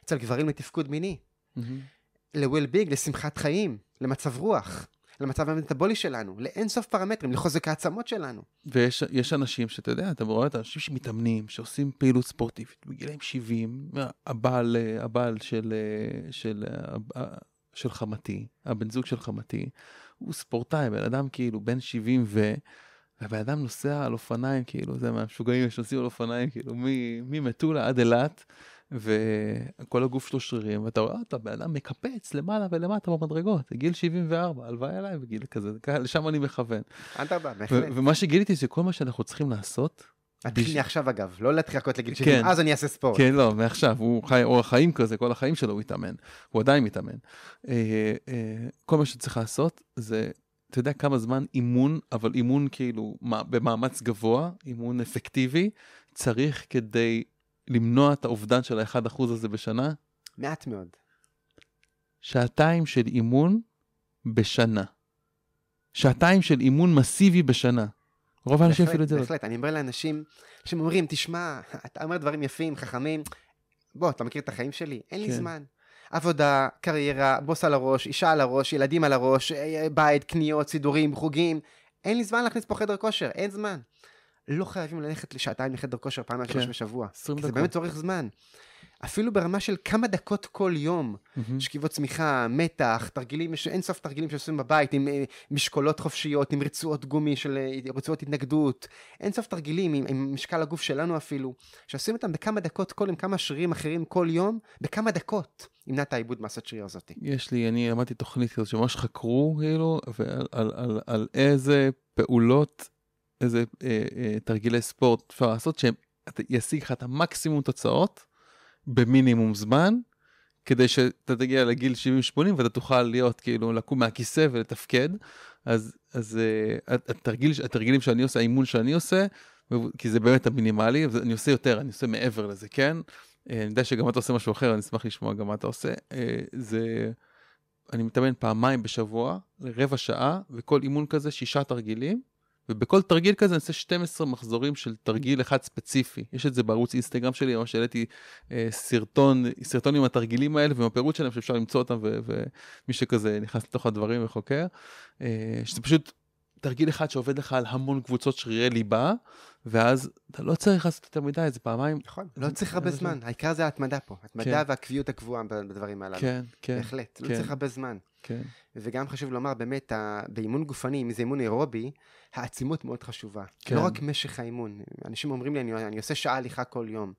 אצל גברים לתפקוד מיני, ל-well-being, לשמחת חיים, למצב רוח. למצב המטבולי שלנו, לאינסוף פרמטרים, לחוזק העצמות שלנו. ויש אנשים שאתה יודע, אתה רואה את האנשים שמתאמנים, שעושים פעילות ספורטיבית בגילאים 70, הבעל, אה, הבעל של, אה, של, של, אה, של חמתי, הבן זוג של חמתי, הוא ספורטאי, בן אדם כאילו בן 70 ו... והבן אדם נוסע על אופניים, כאילו, זה מהמשוגעים שנוסעים על אופניים, כאילו, ממטולה עד אילת. וכל הגוף שלו שרירים, ואתה רואה את הבן אדם מקפץ למעלה ולמטה במדרגות, גיל 74, הלוואי עליי בגיל כזה, לשם אני מכוון. אדרבה, בהחלט. ומה שגיליתי זה כל מה שאנחנו צריכים לעשות, תתחיל מעכשיו אגב, לא להתחיל לחכות לגיל 70, כן. אז אני אעשה ספורט. כן, לא, מעכשיו, הוא חי אורח חיים כזה, כל החיים שלו הוא התאמן, הוא עדיין מתאמן. אה, אה, כל מה שצריך לעשות זה, אתה יודע כמה זמן אימון, אבל אימון כאילו במאמץ גבוה, אימון אפקטיבי, צריך כדי למנוע את האובדן של ה-1% הזה בשנה? מעט מאוד. שעתיים של אימון בשנה. שעתיים של אימון מסיבי בשנה. רוב האנשים אפילו את זה. לא- בהחלט, אני אומר לאנשים שאומרים, תשמע, אתה אומר דברים יפים, חכמים, בוא, אתה מכיר את החיים שלי? אין לי כן. זמן. עבודה, קריירה, בוס על הראש, אישה על הראש, ילדים על הראש, אה, אה, בית, קניות, סידורים, חוגים. אין לי זמן להכניס פה חדר כושר, אין זמן. לא חייבים ללכת לשעתיים לחדר כושר פעמיים כן. שלוש בשבוע. 20 דקות. זה באמת צורך זמן. אפילו ברמה של כמה דקות כל יום, mm-hmm. שכיבות צמיחה, מתח, תרגילים, יש אין סוף תרגילים שעושים בבית, עם אה, משקולות חופשיות, עם רצועות גומי של אה, רצועות התנגדות, אין סוף תרגילים עם, עם משקל הגוף שלנו אפילו, שעושים אותם בכמה דקות כל, עם כמה שרירים אחרים כל יום, בכמה דקות ימנע את העיבוד מסת שריר הזאת. יש לי, אני למדתי תוכנית כזאת שממש חקרו, כאילו, ועל על, על, על, על איזה פעולות איזה אה, אה, תרגילי ספורט אפשר לעשות, שישיג לך את המקסימום תוצאות במינימום זמן, כדי שאתה תגיע לגיל 70-80 ואתה תוכל להיות כאילו לקום מהכיסא ולתפקד. אז, אז אה, התרגיל, התרגילים שאני עושה, האימון שאני עושה, כי זה באמת המינימלי, אני עושה יותר, אני עושה מעבר לזה, כן? אה, אני יודע שגם אתה עושה משהו אחר, אני אשמח לשמוע גם מה אתה עושה. אה, זה, אני מתאמן פעמיים בשבוע, רבע שעה, וכל אימון כזה שישה תרגילים, ובכל תרגיל כזה אני עושה 12 מחזורים של תרגיל אחד ספציפי. יש את זה בערוץ אינסטגרם שלי, ממש העליתי אה, סרטון, סרטון עם התרגילים האלה ועם הפירוט שלהם שאפשר למצוא אותם, ומי שכזה נכנס לתוך הדברים וחוקר, אה, שזה פשוט תרגיל אחד שעובד לך על המון קבוצות שרירי ליבה, ואז אתה לא צריך לעשות יותר מדי, איזה פעמיים. נכון, לא צריך הרבה זמן, העיקר זה ההתמדה פה, התמדה כן. והקביעות הקבועה בדברים הללו. כן, כן. בהחלט, לא כן. לא צריך הרבה זמן. כן. וגם חשוב לומר, באמת, באימון גופני, אם זה אימון אירובי, העצימות מאוד חשובה. לא כן. לא רק משך האימון. אנשים אומרים לי, אני, אני עושה שעה הליכה כל יום.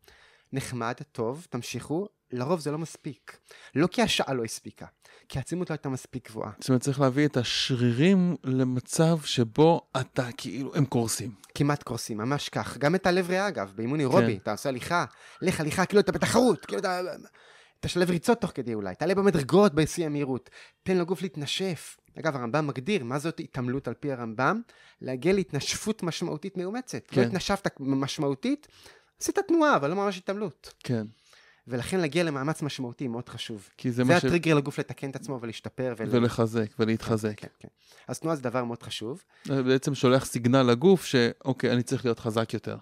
נחמד, טוב, תמשיכו, לרוב זה לא מספיק. לא כי השעה לא הספיקה, כי העצימות לא הייתה מספיק גבוהה. זאת אומרת, צריך להביא את השרירים למצב שבו אתה, כאילו, הם קורסים. כמעט קורסים, ממש כך. גם את הלב ריאה, אגב, באימון אירובי, כן. אתה עושה הליכה, לך הליכה, כאילו אתה בתחרות, כאילו אתה... תשלב ריצות תוך כדי אולי, תעלה במדרגות בשיא המהירות, תן לגוף להתנשף. אגב, הרמב"ם מגדיר מה זאת התעמלות על פי הרמב"ם, להגיע להתנשפות משמעותית מאומצת. לא כן. לא התנשפת משמעותית, עשית תנועה, אבל לא ממש התעמלות. כן. ולכן להגיע למאמץ משמעותי מאוד חשוב. כי זה, זה מה ש... זה הטריגר לגוף לתקן את עצמו ולהשתפר. ול... ולחזק, ולהתחזק. כן, כן, כן. אז תנועה זה דבר מאוד חשוב. בעצם שולח סיגנל לגוף שאוקיי, אני צריך להיות חזק יותר.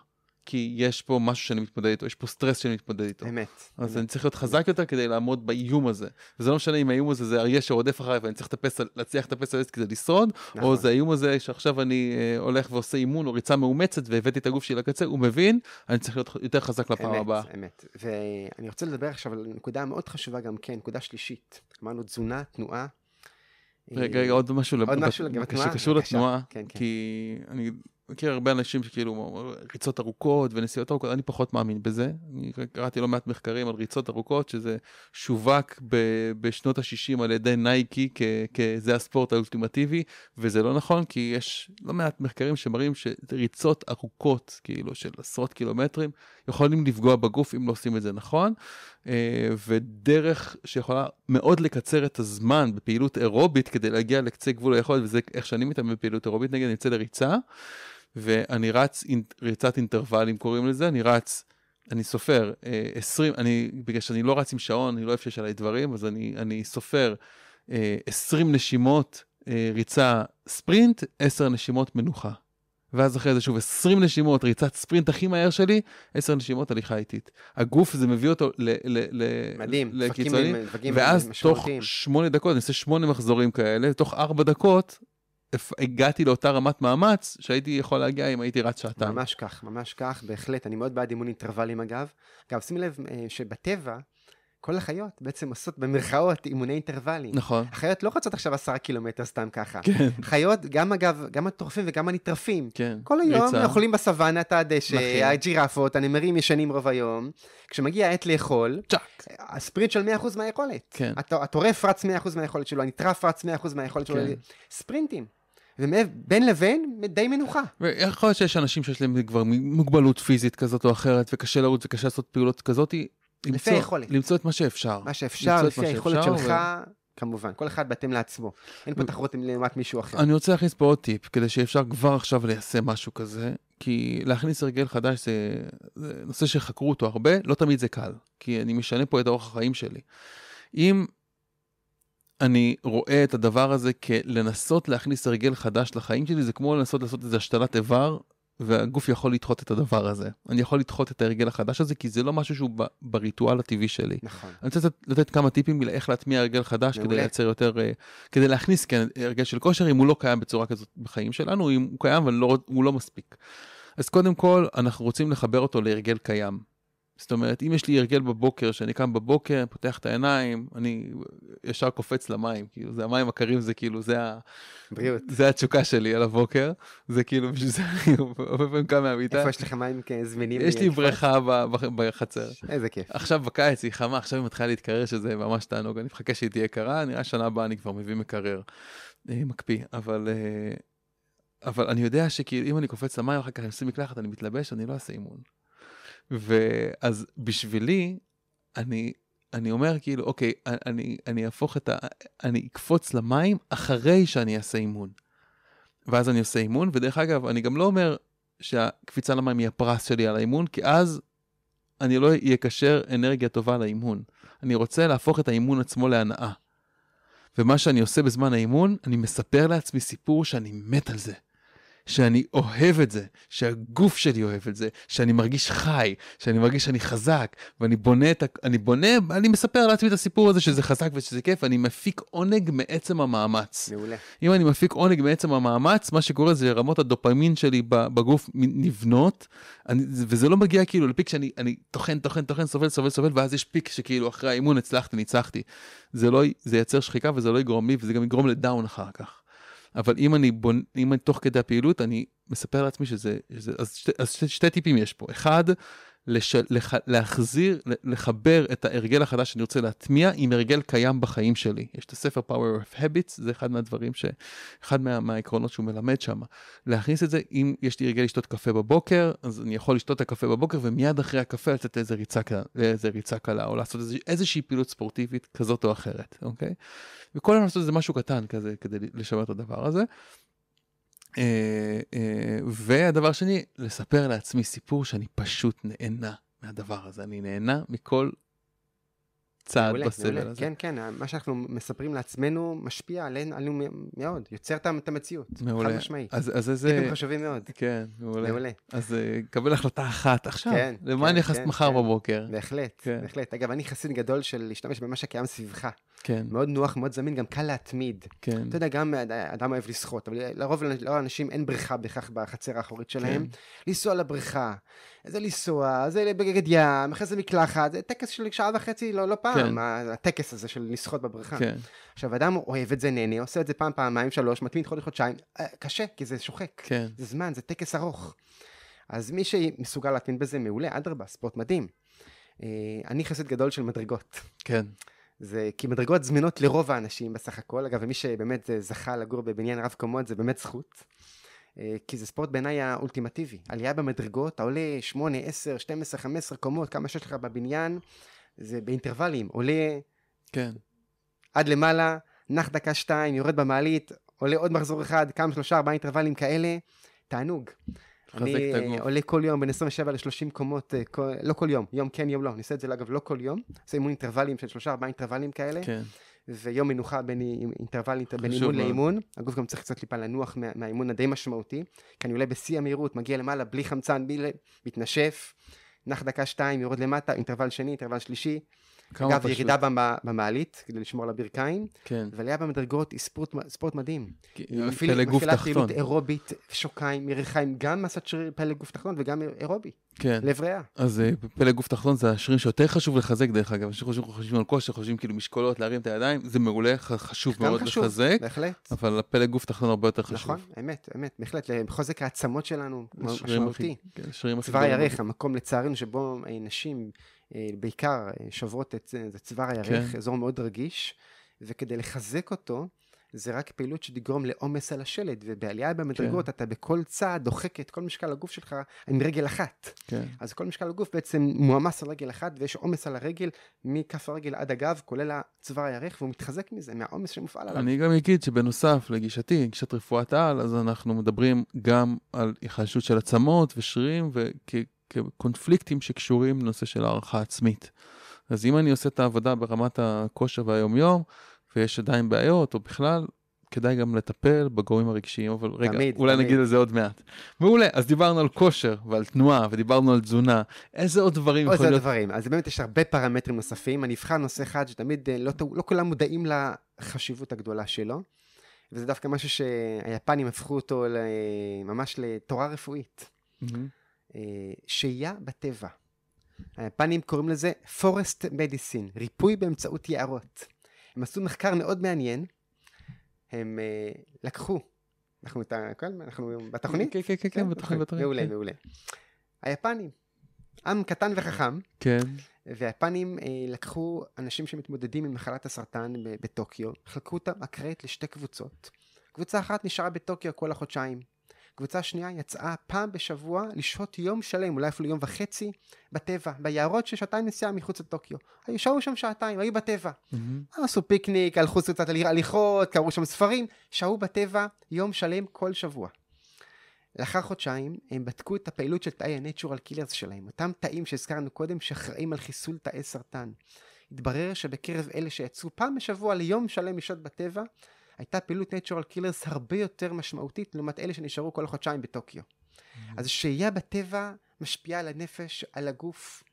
כי יש פה משהו שאני מתמודד איתו, יש פה סטרס שאני מתמודד איתו. אמת. אז אמת. אני צריך להיות חזק יותר כדי לעמוד באיום הזה. וזה לא משנה אם האיום הזה זה אריה שרודף אחריי ואני צריך לטפס, להצליח לטפס על עץ כדי לשרוד, נכון. או זה האיום הזה שעכשיו אני אה, הולך ועושה אימון או ריצה מאומצת והבאתי את הגוף שלי לקצה, הוא מבין, אני צריך להיות יותר חזק לפעם הבאה. אמת, אמת. ואני רוצה לדבר עכשיו על נקודה מאוד חשובה גם כן, נקודה שלישית. אמרנו תזונה, תנועה. רגע, רגע, עוד משהו, עוד משהו שקשור לתנועה, כן, כן. כי אני מכיר הרבה אנשים שכאילו ריצות ארוכות ונסיעות ארוכות, אני פחות מאמין בזה. אני קראתי לא מעט מחקרים על ריצות ארוכות, שזה שווק ב- בשנות ה-60 על ידי נייקי כזה הספורט האולטימטיבי, וזה לא נכון, כי יש לא מעט מחקרים שמראים שריצות ארוכות, כאילו של עשרות קילומטרים, יכולים לפגוע בגוף אם לא עושים את זה נכון, אה, ודרך שיכולה מאוד לקצר את הזמן בפעילות אירובית כדי להגיע לקצה גבול היכולת, וזה איך שאני מתאמן בפעילות אירובית, נגיד אני יוצא לריצה. ואני רץ ריצת אינטרוולים קוראים לזה, אני רץ, אני סופר 20, אה, אני, בגלל שאני לא רץ עם שעון, אני לא אוהב שיש עליי דברים, אז אני, אני סופר 20 אה, נשימות אה, ריצה ספרינט, 10 נשימות מנוחה. ואז אחרי זה שוב 20 נשימות, ריצת ספרינט הכי מהר שלי, 10 נשימות הליכה איטית. הגוף, זה מביא אותו ל... ל, ל מדהים, לקיצוני, ואז תוך 8 דקות, אני עושה 8 מחזורים כאלה, תוך 4 דקות הגעתי לאותה רמת מאמץ שהייתי יכול להגיע אם הייתי רץ שעתיים. ממש כך, ממש כך, בהחלט. אני מאוד בעד אימון אינטרוולים אגב. אגב, שימי לב אה, שבטבע, כל החיות בעצם עושות במרכאות אימוני אינטרוולים. נכון. החיות לא רצות עכשיו עשרה קילומטר סתם ככה. כן. חיות, גם אגב, גם הטורפים וגם הנטרפים. כן. כל היום ריצה. אוכלים בסוואנה את הדשא, נכון. הג'ירפות, הנמרים ישנים רוב היום. כשמגיע העת לאכול, צ'אק. הספרינט של 100% מהיכולת. כן. הטורף רץ 100% מהיכולת שלו, הנטרף רץ 100% מהיכולת כן. שלו. ספרינטים. ובין לבין די מנוחה. יכול להיות שיש אנשים שיש להם כבר מוגבלות פיזית כזאת או אחרת, וקשה לרוץ וקשה לעשות פעולות כזאת, למצוא, היכולת. למצוא את מה שאפשר. מה שאפשר, לפי היכולת שלך, ו... כמובן, כל אחד בהתאם לעצמו. אין פה ו... תחרות לעומת מישהו אחר. אני רוצה להכניס פה עוד טיפ, כדי שאפשר כבר עכשיו ליישם משהו כזה, כי להכניס הרגל חדש זה, זה נושא שחקרו אותו הרבה, לא תמיד זה קל, כי אני משנה פה את אורח החיים שלי. אם אני רואה את הדבר הזה כלנסות להכניס הרגל חדש לחיים שלי, זה כמו לנסות לעשות איזה השתלת איבר, והגוף יכול לדחות את הדבר הזה. אני יכול לדחות את ההרגל החדש הזה, כי זה לא משהו שהוא ב- בריטואל הטבעי שלי. נכון. אני רוצה לתת כמה טיפים לאיך להטמיע הרגל חדש, כדי לייצר יותר, אה, כדי להכניס כן, הרגל של כושר, אם הוא לא קיים בצורה כזאת בחיים שלנו, אם הוא קיים, אבל לא, הוא לא מספיק. אז קודם כל, אנחנו רוצים לחבר אותו להרגל קיים. זאת אומרת, אם יש לי הרגל בבוקר, שאני קם בבוקר, פותח את העיניים, אני ישר קופץ למים, כאילו, זה המים הקרים, זה כאילו, זה, ה... בריאות. זה התשוקה שלי על הבוקר, זה כאילו, בשביל זה אני הרבה פעמים קם מהמיטה. איפה יש לך מים זמינים? יש לי בריכה בחצר. איזה כיף. עכשיו בקיץ היא חמה, עכשיו היא מתחילה להתקרר, שזה ממש תענוג, אני מחכה שהיא תהיה קרה, נראה שנה הבאה אני כבר מביא מקרר, אה, מקפיא, אבל... אה, אבל אני יודע שכאילו, אם אני קופץ למים אחר כך, אני עושה מקלחת, אני מתלבש, אני לא אעשה אימון. ואז בשבילי, אני, אני אומר כאילו, אוקיי, אני, אני אהפוך את ה... אני אקפוץ למים אחרי שאני אעשה אימון. ואז אני עושה אימון, ודרך אגב, אני גם לא אומר שהקפיצה למים היא הפרס שלי על האימון, כי אז אני לא אקשר אנרגיה טובה לאימון. אני רוצה להפוך את האימון עצמו להנאה. ומה שאני עושה בזמן האימון, אני מספר לעצמי סיפור שאני מת על זה. שאני אוהב את זה, שהגוף שלי אוהב את זה, שאני מרגיש חי, שאני מרגיש שאני חזק, ואני בונה את ה... אני בונה, אני מספר לעצמי את הסיפור הזה שזה חזק ושזה כיף, אני מפיק עונג מעצם המאמץ. מעולה. אם אני מפיק עונג מעצם המאמץ, מה שקורה זה רמות הדופמין שלי בגוף נבנות, אני, וזה לא מגיע כאילו לפיק שאני אני טוחן, טוחן, טוחן, סובל, סובל, סובל, ואז יש פיק שכאילו אחרי האימון הצלחתי, ניצחתי. זה לא, זה ייצר שחיקה וזה לא יגרום לי, וזה גם יגרום לדאון אחר כך. אבל אם אני בונ... אם אני תוך כדי הפעילות, אני מספר לעצמי שזה... שזה... אז, שתי... אז שתי, שתי טיפים יש פה. אחד, לש... לח... להחזיר, לחבר את ההרגל החדש שאני רוצה להטמיע עם הרגל קיים בחיים שלי. יש את הספר Power of Habits, זה אחד מהדברים, ש... אחד מה... מהעקרונות שהוא מלמד שם. להכניס את זה, אם יש לי הרגל לשתות קפה בבוקר, אז אני יכול לשתות את הקפה בבוקר ומיד אחרי הקפה לצאת לאיזה ריצה, לאיזה ריצה קלה, או לעשות איזוש... איזושהי פעילות ספורטיבית כזאת או אחרת, אוקיי? וכל הזמן לעשות איזה משהו קטן כזה כדי לשמר את הדבר הזה. אה, אה, והדבר שני, לספר לעצמי סיפור שאני פשוט נהנה מהדבר הזה, אני נהנה מכל צעד מעולה, בסבל הזה. כן, כן, מה שאנחנו מספרים לעצמנו משפיע עלינו, מאוד, יוצר את המציאות. חד משמעית. אז, אז איזה... טיפים חשובים מאוד. כן, מעולה. מעולה. אז אה, קבל החלטה אחת עכשיו, כן, למה כן, אני נכנס כן, מחר כן. בבוקר. בהחלט, כן. בהחלט. אגב, אני חסיד גדול של להשתמש במה שקיים סביבך. כן. מאוד נוח, מאוד זמין, גם קל להתמיד. כן. אתה יודע, גם אדם אוהב לשחות, אבל לרוב לאנשים אין בריכה בכך בחצר האחורית שלהם. כן. לנסוע לבריכה, זה לנסוע, זה בגד ים, אחרי זה מקלחת, זה טקס של שעה וחצי, לא, לא פעם. כן. מה, הטקס הזה של לשחות בבריכה. כן. עכשיו, אדם אוהב את זה, נהנה, עושה את זה פעם, פעמיים, שלוש, מתמיד חודש, חודשיים, אה, קשה, כי זה שוחק. כן. זה זמן, זה טקס ארוך. אז מי שמסוגל להתמיד בזה, מעולה, אדרבה, ספורט מדהים. אה, אני חסד גדול של מדרגות. כן. זה כי מדרגות זמינות לרוב האנשים בסך הכל, אגב, ומי שבאמת אה, זכה לגור בבניין רב קומות זה באמת זכות, כי זה ספורט בעיניי האולטימטיבי. עלייה במדרגות, אתה עולה 8, 10, 12, 15 קומות, כמה שיש לך בבניין, זה באינטרוולים, עולה... כן. עד למעלה, נח דקה שתיים, יורד במעלית, עולה עוד מחזור אחד, קם שלושה, ארבעה אינטרוולים כאלה, תענוג. אני תגוף. אה, עולה כל יום בין 27 ל-30 קומות, אה, כל, לא כל יום, יום כן, יום לא, אני עושה את זה אגב לא כל יום, עושה אימון אינטרוולים של שלושה, ארבעה אינטרוולים כאלה, כן. ויום מנוחה בין אינטרוול, בין אימון מה. לאימון, הגוף גם צריך קצת טיפה לנוח מה, מהאימון הדי משמעותי, כי אני עולה בשיא המהירות, מגיע למעלה בלי חמצן, בלי מתנשף, נח דקה שתיים, יורד למטה, אינטרוול שני, אינטרוול שלישי. אגב, פשוט. ירידה במה, במעלית, כדי לשמור על הברכיים. כן. ועלייה במדרגות היא ספורט, ספורט מדהים. כן, פלא גוף תחתון. מפעילה פעילות אירובית, שוקיים, ירחיים, גם מסת שריר, פלא גוף תחתון וגם אירובי. כן. לב ריאה. אז אה, פלא גוף תחתון זה השרירים שיותר חשוב לחזק, דרך אגב. אנשים חושבים, חושבים על כושר, חושבים כאילו משקולות, להרים את הידיים, זה מעולה, חשוב מאוד חשוב, לחזק. בהחלט. אבל הפלא גוף תחתון הרבה יותר חשוב. נכון, אמת, אמת, בהחלט, חוזק העצמות שלנו משמעותי. כן, צוואר הירך, המקום לצערנו שבו אה, נשים אה, בעיקר שוברות את זה צוואר הירך, כן. אזור מאוד רגיש, וכדי לחזק אותו, זה רק פעילות שתגרום לעומס על השלד, ובעלייה במדרגות כן. אתה בכל צעד דוחק את כל משקל הגוף שלך עם רגל אחת. כן. אז כל משקל הגוף בעצם מועמס על רגל אחת, ויש עומס על הרגל מכף הרגל עד הגב, כולל הצוואר הירך, והוא מתחזק מזה, מהעומס שמופעל עליו. אני גם אגיד שבנוסף לגישתי, גישת רפואת על, אז אנחנו מדברים גם על היחלשות של עצמות ושרירים, וכקונפליקטים שקשורים לנושא של הערכה עצמית. אז אם אני עושה את העבודה ברמת הכושר והיומיום, ויש עדיין בעיות, או בכלל, כדאי גם לטפל בגורמים הרגשיים, אבל רגע, תמיד, אולי תמיד. נגיד על זה עוד מעט. מעולה, אז דיברנו על כושר ועל תנועה ודיברנו על תזונה. איזה עוד דברים יכולים להיות? עוד דברים, אז באמת יש הרבה פרמטרים נוספים. אני אבחר נושא אחד שתמיד אה, לא, לא כולם מודעים לחשיבות הגדולה שלו, וזה דווקא משהו שהיפנים הפכו אותו ממש לתורה רפואית. Mm-hmm. שהייה בטבע. היפנים קוראים לזה forest medicine, ריפוי באמצעות יערות. הם עשו מחקר מאוד מעניין, הם uh, לקחו, אנחנו את הכל, כן, אנחנו בתוכנית? כן, כן, כן, כן, כן? בתוכנית, אוקיי, בתוכנית. מעולה, כן. מעולה. היפנים, עם קטן וחכם, כן. והיפנים אה, לקחו אנשים שמתמודדים עם מחלת הסרטן בטוקיו, חלקו אותם אקראית לשתי קבוצות. קבוצה אחת נשארה בטוקיו כל החודשיים, קבוצה שנייה יצאה פעם בשבוע לשהות יום שלם, אולי אפילו יום וחצי, בטבע, ביערות ששעתיים נסיעה מחוץ לטוקיו. היו שרו שם שעתיים, היו בטבע. Mm-hmm. אה, עשו פיקניק, הלכו קצת הליכות, קראו שם ספרים, שהו בטבע יום שלם כל שבוע. לאחר חודשיים הם בדקו את הפעילות של תאי ה-Natural Killers שלהם, אותם תאים שהזכרנו קודם שאחראים על חיסול תאי סרטן. התברר שבקרב אלה שיצאו פעם בשבוע ליום שלם לשהות בטבע, הייתה פעילות Natural Killers הרבה יותר משמעותית לעומת אלה שנשארו כל החודשיים בטוקיו. Mm-hmm. אז שהייה בטבע משפיעה על הנפש, על הגוף,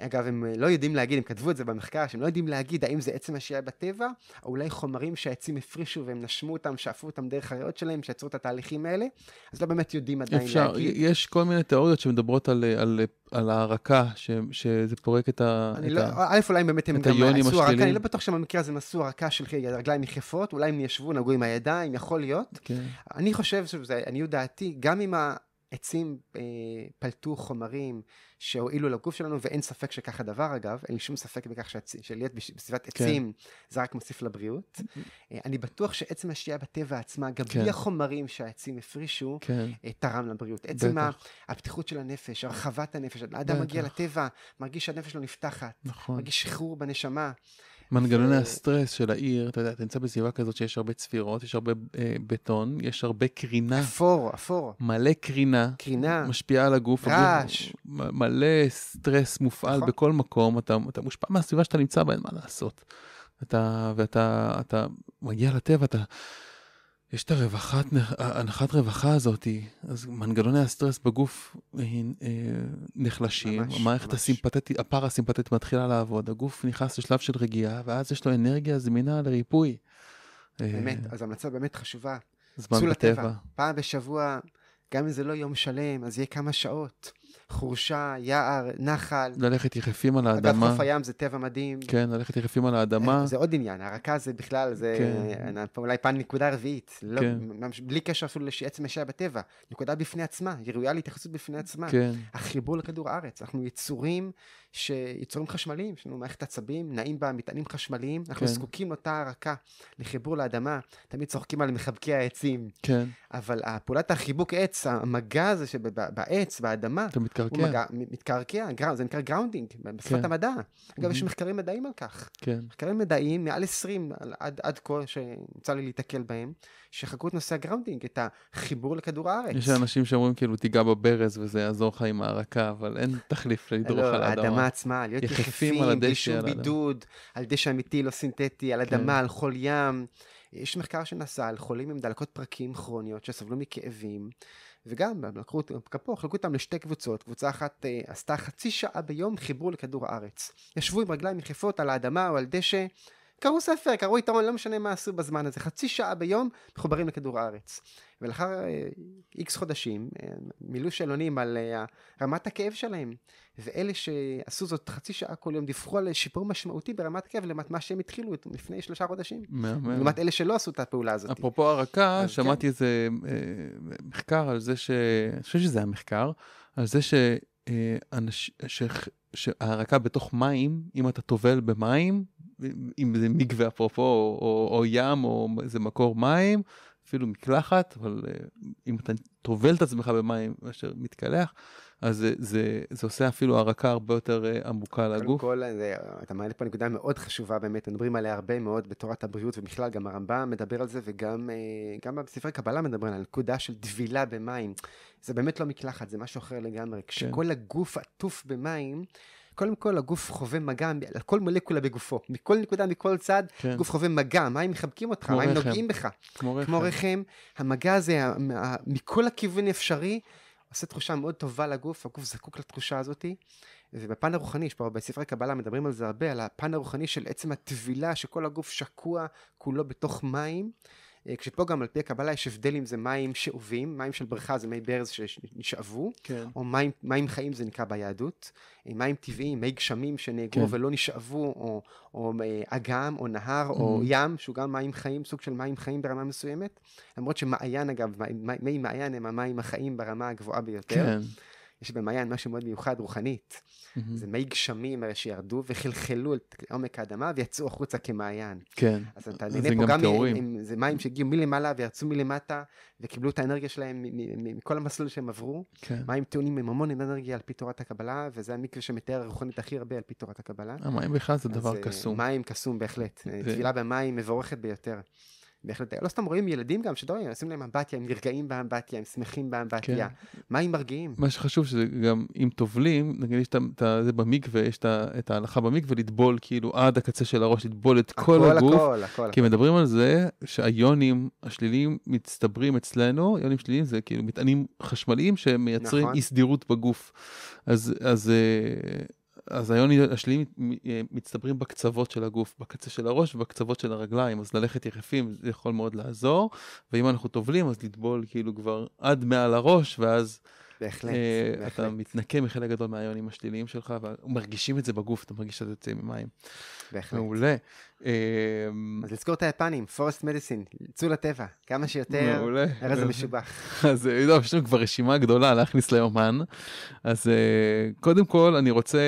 אגב, הם אה, לא יודעים להגיד, הם כתבו את זה במחקר, שהם לא יודעים להגיד האם זה עצם השהייה בטבע, או אולי חומרים שהעצים הפרישו והם נשמו אותם, שאפו אותם דרך הריאות שלהם, שיצרו את התהליכים האלה, אז לא באמת יודעים עדיין אפשר, להגיד. יש כל מיני תיאוריות שמדברות על, אה, על, אה, על הערקה, ש, שזה פורק את ה... את לא, ה... א', אולי הם באמת הם גם עשו הרקה, אני לא בטוח שבמקרה הזה הם עשו הרקה של רגליים יחפות, אולי הם ישבו, נגעו עם הידיים, יכול להיות. כן. אני חושב, שזה, זה עניות דעתי, גם אם העצים אה, פלטו חומרים, שהועילו לגוף שלנו, ואין ספק שכך הדבר אגב, אין לי שום ספק בכך שלהיות בסביבת כן. עצים כן. זה רק מוסיף לבריאות. אה, אני בטוח שעצם השתייה בטבע עצמה, גם כן. בלי כן. החומרים שהעצים הפרישו, כן. אה, תרם לבריאות. עצם בטח. הפתיחות של הנפש, הרחבת הנפש, האדם מגיע לטבע, מרגיש שהנפש לא נפתחת, נכון. מרגיש שחרור בנשמה. מנגנוני הסטרס של העיר, אתה יודע, אתה נמצא בסביבה כזאת שיש הרבה צפירות, יש הרבה אה, בטון, יש הרבה קרינה. אפור, אפור. מלא קרינה. קרינה. משפיעה על הגוף. רעש. מלא סטרס מופעל נכון. בכל מקום, אתה, אתה מושפע מהסביבה שאתה נמצא בה, אין מה לעשות. אתה, ואתה אתה מגיע לטבע, אתה יש את הרווחת, הנחת רווחה הזאת, אז מנגנוני הסטרס בגוף אה, אה, נחלשים, ממש, המערכת הסימפטטית, הפער הסימפטטית מתחילה לעבוד, הגוף נכנס לשלב של רגיעה, ואז יש לו אנרגיה זמינה לריפוי. אה, באמת, אז המלצה באמת חשובה. זמן בטבע. פעם בשבוע, גם אם זה לא יום שלם, אז יהיה כמה שעות. חורשה, יער, נחל. ללכת יחפים על האדמה. אגב, חוף הים זה טבע מדהים. כן, ללכת יחפים על האדמה. זה עוד עניין, הרכה זה בכלל, זה כן. אולי פן נקודה רביעית. לא, כן. בלי קשר אפילו לעצם השעה בטבע. נקודה בפני עצמה, היא ראויה להתייחסות בפני עצמה. כן. החיבור לכדור הארץ, אנחנו יצורים, ש... יצורים חשמליים, יש לנו מערכת עצבים, נעים בה מטענים חשמליים, אנחנו כן. זקוקים לאותה הרכה, לחיבור לאדמה, תמיד צוחקים על מחבקי העצים. כן. אבל פעולת החיבוק עץ, המגע הזה שבעץ, באדמה, מתקרקע. הוא מגע, מתקרקע, גרא, זה נקרא גראונדינג, בשפת כן. המדע. mm-hmm. אגב, יש mm-hmm. מחקרים מדעיים על כך. כן. מחקרים מדעיים, מעל 20 עד, עד כה, שיצא לי להתקל בהם, שחקרו את נושא הגראונדינג, את החיבור לכדור הארץ. יש אנשים שאומרים כאילו, תיגע בברז וזה יעזור לך עם הערקה, אבל אין *laughs* תחליף לדרוך לא, על האדמה. האדמה עצמה, להיות יחפים, בלי שום בידוד, על דשא אמיתי, לא סינתטי, על כן. אדמה, כן. על חול ים. יש מחקר שנעשה על חולים עם דלקות פרקים כרוניות שסבלו מכאבים, וגם הם לקחו את כפו, חלקו אותם לשתי קבוצות, קבוצה אחת אה, עשתה חצי שעה ביום חיבור לכדור הארץ. ישבו עם רגליים יחפות על האדמה או על דשא, קראו ספר, קראו יתרון, לא משנה מה עשו בזמן הזה, חצי שעה ביום מחוברים לכדור הארץ. ולאחר איקס אה, חודשים אה, מילאו שאלונים על אה, רמת הכאב שלהם, ואלה שעשו זאת חצי שעה כל יום דיווחו על שיפור משמעותי ברמת הכאב לעומת מה שהם התחילו לפני שלושה חודשים. מהמם. לעומת אלה שלא עשו את הפעולה הזאת. אפרופו הרקה, שמעתי כן. איזה מחקר על זה ש... אני חושב שזה היה מחקר, על זה ש... אנש... ש... בתוך מים, אם אתה טובל במים, אם זה מקווה אפרופו, או, או, או ים, או איזה מקור מים, אפילו מקלחת, אבל אה, אם אתה טובל את עצמך במים מאשר מתקלח, אז זה, זה, זה עושה אפילו הרקה הרבה יותר אה, עמוקה לגוף. קודם כל, זה, אתה מעלה פה נקודה מאוד חשובה באמת, מדברים עליה הרבה מאוד בתורת הבריאות, ובכלל גם הרמב"ם מדבר על זה, וגם אה, גם בספרי קבלה מדברים על הנקודה של טבילה במים. זה באמת לא מקלחת, זה משהו אחר לגמרי. כן. כשכל הגוף עטוף במים, קודם כל הגוף חווה מגע על כל מולקולה בגופו, מכל נקודה, מכל צד, כן. גוף חווה מגע, מה הם מחבקים אותך, מה הם נוגעים בך. כמו רחם. כמו רחם, המגע הזה, מכל הכיוון אפשרי, עושה תחושה מאוד טובה לגוף, הגוף זקוק לתחושה הזאתי. ובפן הרוחני, יש פה בספרי קבלה מדברים על זה הרבה, על הפן הרוחני של עצם הטבילה, שכל הגוף שקוע כולו בתוך מים. אה, כשפה גם על פי הקבלה יש הבדל אם זה מים שאובים, מים של בריכה זה מי ברז שנשאבו, כן. או מים, מים חיים זה נקרא ביהדות, אה, מים טבעיים, מי גשמים שנאגרו כן. ולא נשאבו, או, או אה, אגם, או נהר, mm. או mm-hmm. ים, שהוא גם מים חיים, סוג של מים חיים ברמה מסוימת, למרות שמעיין אגב, מי, מי מעיין הם המים החיים ברמה הגבוהה ביותר. כן. יש במעיין משהו מאוד מיוחד רוחנית. Mm-hmm. זה מי גשמים הרי שירדו וחלחלו אל עומק האדמה ויצאו החוצה כמעיין. כן. אז אתה נהנה פה גם, גם עם, זה מים שהגיעו מלמעלה ויצאו מלמטה וקיבלו את האנרגיה שלהם מכל המסלול שהם עברו. כן. מים טעונים עם המון אנרגיה על פי תורת הקבלה, וזה המקרה שמתאר רוחנית הכי הרבה על פי תורת הקבלה. המים בכלל זה דבר אה, קסום. מים קסום בהחלט. זה... טבילה במים מבורכת ביותר. בהחלט, לא סתם רואים ילדים גם שדברים, עושים להם אמבטיה, הם נרגעים באמבטיה, הם שמחים באמבטיה. כן. מה הם מרגיעים? מה שחשוב שזה גם, אם טובלים, נגיד יש את זה במקווה, יש את את ההלכה במקווה, לטבול כאילו עד הקצה של הראש, לטבול את הכל, כל הגוף. הכל, הכל, כי הכל. מדברים על זה שהיונים השליליים מצטברים אצלנו, יונים שליליים זה כאילו מטענים חשמליים שמייצרים נכון. אי סדירות בגוף. אז, אז אה, אז היונים השניים אה, מצטברים בקצוות של הגוף, בקצה של הראש ובקצוות של הרגליים, אז ללכת יחפים זה יכול מאוד לעזור, ואם אנחנו טובלים אז לטבול כאילו כבר עד מעל הראש, ואז בהחלט, אה, בהחלט. אתה מתנקה מחלק גדול מהיונים השליליים שלך, ומרגישים את זה בגוף, אתה מרגיש שאתה יוצא ממים. בהחלט. מעולה. אז אה, לזכור את היפנים, פורסט מדיסין, צאו לטבע, כמה שיותר, מעולה. זה משובח. *laughs* אז אה, לא, יש לנו כבר רשימה גדולה להכניס ליומן. אז קודם כל, אני רוצה,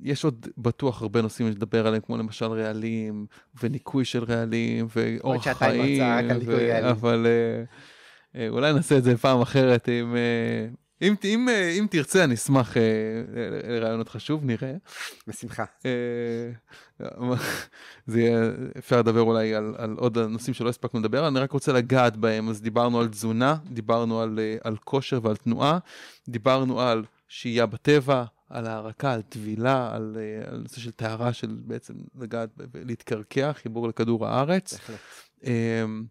יש עוד בטוח הרבה נושאים לדבר עליהם, כמו למשל רעלים, וניקוי של רעלים, ואורח חיים. אבל... אולי נעשה את זה פעם אחרת עם אם, אם, אה, אם תרצה, אני אשמח אה, לרעיון אותך שוב, נראה. בשמחה. אה, זה יהיה, אפשר לדבר אולי על, על עוד הנושאים שלא הספקנו לדבר, אני רק רוצה לגעת בהם. אז דיברנו על תזונה, דיברנו על, על כושר ועל תנועה, דיברנו על שהייה בטבע, על הערקה, על טבילה, על, על נושא של טהרה, של בעצם לגעת, להתקרקע, חיבור לכדור הארץ. בהחלט. אמ,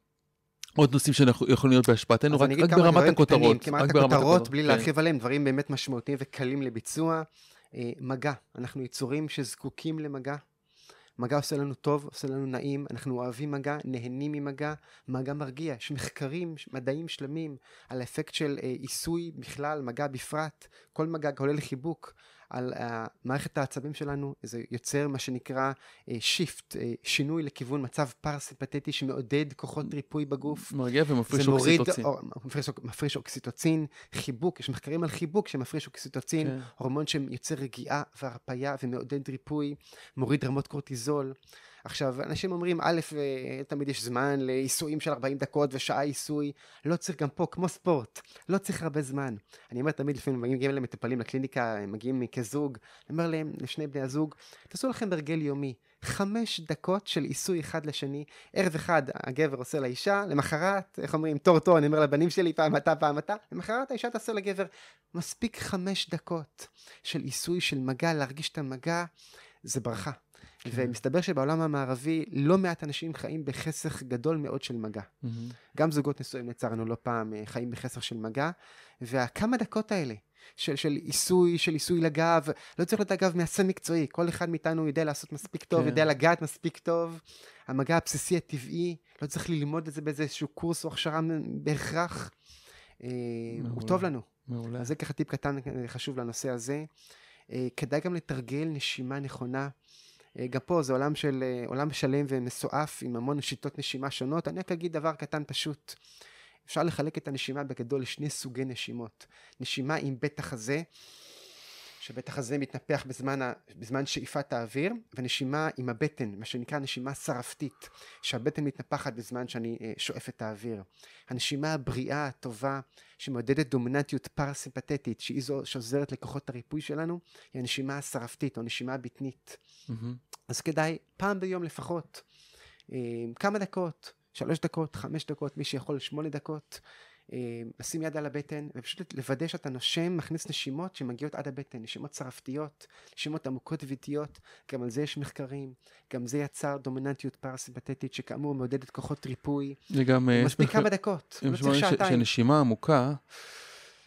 עוד נושאים שיכולים להיות בהשפעתנו, רק, רק ברמת הכותרות. כמעט הכותרות, הכותרות, בלי כן. להרחיב עליהם, דברים באמת משמעותיים וקלים לביצוע. אה, מגע, אנחנו יצורים שזקוקים למגע. מגע עושה לנו טוב, עושה לנו נעים, אנחנו אוהבים מגע, נהנים ממגע, מגע מרגיע. יש מחקרים מדעיים שלמים על האפקט של אה, עיסוי בכלל, מגע בפרט, כל מגע כולל חיבוק. על מערכת העצבים שלנו, זה יוצר מה שנקרא שיפט, אה, אה, שינוי לכיוון מצב פרסיפטטי שמעודד כוחות ריפוי בגוף. מרגיע ומפריש אוקסיטוצין. או, מפריש, מפריש אוקסיטוצין, חיבוק, יש מחקרים על חיבוק שמפריש אוקסיטוצין, כן. הורמון שיוצר רגיעה והרפייה ומעודד ריפוי, מוריד רמות קורטיזול. עכשיו, אנשים אומרים, א', אה, תמיד יש זמן לעיסויים של 40 דקות ושעה עיסוי, לא צריך גם פה, כמו ספורט, לא צריך הרבה זמן. אני אומר תמיד, לפעמים מגיעים למטופלים לקליניקה, הם מגיעים כזוג, אני אומר להם, לשני בני הזוג, תעשו לכם הרגל יומי, חמש דקות של עיסוי אחד לשני, ערב אחד הגבר עושה לאישה, למחרת, איך אומרים, תור תור, אני אומר לבנים שלי, פעם אתה, פעם אתה, למחרת האישה תעשה לגבר. מספיק חמש דקות של עיסוי, של מגע, להרגיש את המגע, זה ברכה. כן. ומסתבר שבעולם המערבי לא מעט אנשים חיים בחסך גדול מאוד של מגע. Mm-hmm. גם זוגות נשואים לצערנו לא פעם אה, חיים בחסך של מגע, והכמה דקות האלה של, של עיסוי, של עיסוי לגב, לא צריך להיות אגב מעשה מקצועי, כל אחד מאיתנו יודע לעשות מספיק טוב, כן. יודע לגעת מספיק טוב, המגע הבסיסי הטבעי, לא צריך ללמוד את זה באיזשהו קורס או הכשרה בהכרח, אה, מעולה. הוא טוב לנו. מעולה. אז זה ככה טיפ קטן אה, חשוב לנושא הזה. אה, כדאי גם לתרגל נשימה נכונה. אה, גם פה זה עולם, של, אה, עולם שלם ומסועף עם המון שיטות נשימה שונות. אני רק אגיד דבר קטן פשוט. אפשר לחלק את הנשימה בגדול לשני סוגי נשימות. נשימה עם בית החזה, שבטח הזה מתנפח בזמן, ה... בזמן שאיפת האוויר, ונשימה עם הבטן, מה שנקרא נשימה שרפתית, שהבטן מתנפחת בזמן שאני אה, שואף את האוויר. הנשימה הבריאה, הטובה, שמעודדת דומיננטיות פרסימפטית, שהיא זו שעוזרת לכוחות הריפוי שלנו, היא הנשימה השרפתית, או נשימה בטנית. Mm-hmm. אז כדאי פעם ביום לפחות, אה, כמה דקות, שלוש דקות, חמש דקות, מי שיכול שמונה דקות. אה, לשים יד על הבטן ופשוט לוודא שאתה נושם, מכניס נשימות שמגיעות עד הבטן, נשימות צרפתיות, נשימות עמוקות ואיטיות, גם על זה יש מחקרים, גם זה יצר דומיננטיות פרסיפתטית שכאמור מעודדת כוחות ריפוי. זה גם... אה, מספיק כמה דקות, לא צריך שעתיים. שנשימה עמוקה...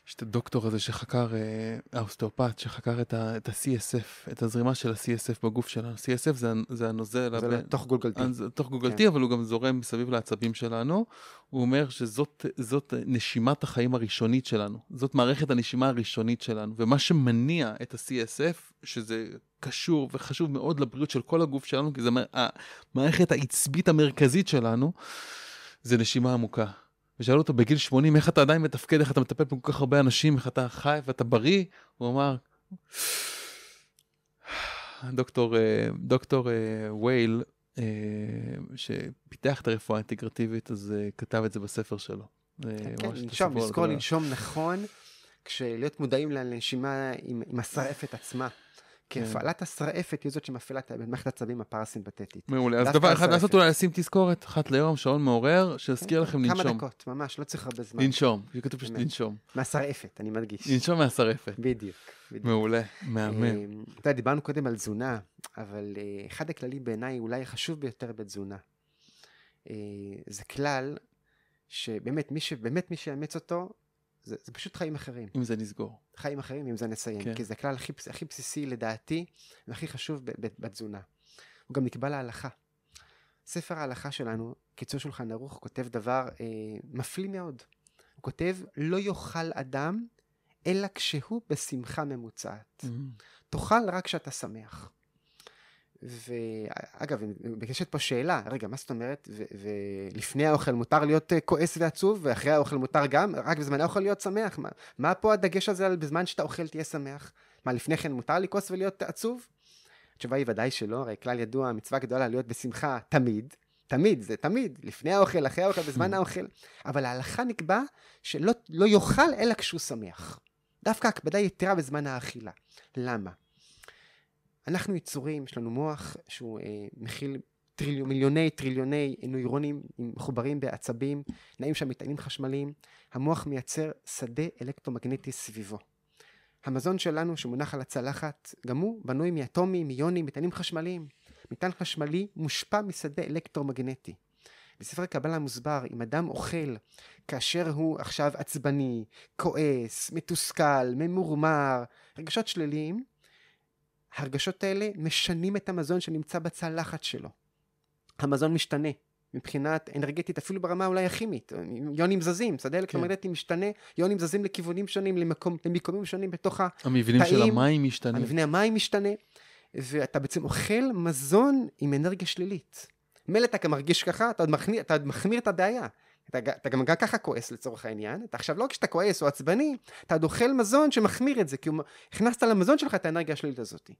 יש את הדוקטור הזה שחקר, אה, האוסטאופט, שחקר את, ה, csf את הזרימה של ה-CSF בגוף שלנו. CSF זה, זה הנוזל... זה לתוך גולגלתי. אה, זה לתוך גולגלתי, כן. אבל הוא גם זורם מסביב לעצבים שלנו. הוא אומר שזאת נשימת החיים הראשונית שלנו. זאת מערכת הנשימה הראשונית שלנו. ומה שמניע את ה-CSF, שזה קשור וחשוב מאוד לבריאות של כל הגוף שלנו, כי זו המערכת העצבית המרכזית שלנו, זה נשימה עמוקה. ושאלו אותו בגיל 80, איך אתה עדיין מתפקד, איך אתה מטפל בכל כך הרבה אנשים, איך אתה חי ואתה בריא? הוא אמר, דוקטור, אה, דוקטור אה, וייל, אה, שפיתח את הרפואה האינטגרטיבית, אז כתב את זה בספר שלו. כן, לנשום, לזכור לנשום נכון, כשלהיות מודעים לנשימה עם השרפת עצמה. כי כן. הפעלת השרעפת היא זאת שמפעילה את מערכת הצבים הפרסימפטית. מעולה, אז דבר אחד לעשות אולי לשים תזכורת אחת ליום, שעון מעורר, שיזכיר כן, לכם לנשום. כמה דקות, ממש, לא צריך הרבה זמן. לנשום, כתוב פשוט לנשום. מהשרעפת, אני מדגיש. לנשום מהשרעפת. בדיוק. מעולה, מהמם. אמ, אתה יודע, דיברנו קודם על תזונה, אבל אה, אחד הכללים בעיניי אולי החשוב ביותר בתזונה. אה, זה כלל שבאמת, מי שבאמת מי שיאמץ אותו, זה, זה פשוט חיים אחרים. אם זה נסגור. חיים אחרים, אם זה נסיים. כן. כי זה הכלל הכי, הכי בסיסי לדעתי, והכי חשוב ב, ב, בתזונה. הוא גם נקבע להלכה. ספר ההלכה שלנו, קיצור שולחן ערוך, כותב דבר אה, מפליא מאוד. הוא כותב, לא יאכל אדם, אלא כשהוא בשמחה ממוצעת. Mm-hmm. תאכל רק כשאתה שמח. ואגב, מבקשת פה שאלה, רגע, מה זאת אומרת? ו... ולפני האוכל מותר להיות אה, כועס ועצוב, ואחרי האוכל מותר גם, רק בזמן האוכל להיות שמח? מה, מה פה הדגש הזה על בזמן שאתה אוכל תהיה שמח? מה, לפני כן מותר לכעוס ולהיות עצוב? התשובה היא ודאי שלא, הרי כלל ידוע, מצווה גדולה להיות בשמחה תמיד, תמיד, זה תמיד, לפני האוכל, אחרי האוכל, בזמן hmm. האוכל, אבל ההלכה נקבע שלא לא יאכל אלא כשהוא שמח. דווקא הקפדה יתרה בזמן האכילה. למה? אנחנו יצורים, יש לנו מוח שהוא אה, מכיל טריל, מיליוני טריליוני נוירונים מחוברים בעצבים, נעים שם מטענים חשמליים, המוח מייצר שדה אלקטרומגנטי סביבו. המזון שלנו שמונח על הצלחת, גם הוא בנוי מאטומים, מיונים, מטענים חשמליים. מטען חשמלי מושפע משדה אלקטרומגנטי. בספר קבלה מוסבר, אם אדם אוכל כאשר הוא עכשיו עצבני, כועס, מתוסכל, ממורמר, רגשות שליליים, הרגשות האלה משנים את המזון שנמצא בצלחת שלו. המזון משתנה מבחינת אנרגטית, אפילו ברמה אולי הכימית. יונים זזים, שדה כן. אלקטרומגנטי כן. משתנה, יונים זזים לכיוונים שונים, למקום, למיקומים שונים בתוך התאים. המבנים של המים משתנה. המבנה המים משתנה, ואתה בעצם אוכל מזון עם אנרגיה שלילית. מילא אתה מרגיש ככה, אתה עוד מחמיר, אתה עוד מחמיר את הבעיה. אתה, אתה גם ככה כועס לצורך העניין, אתה עכשיו לא כשאתה כועס או עצבני, אתה דוכל מזון שמחמיר את זה, כי הוא, הכנסת למזון שלך את האנרגיה השלילית הזאת.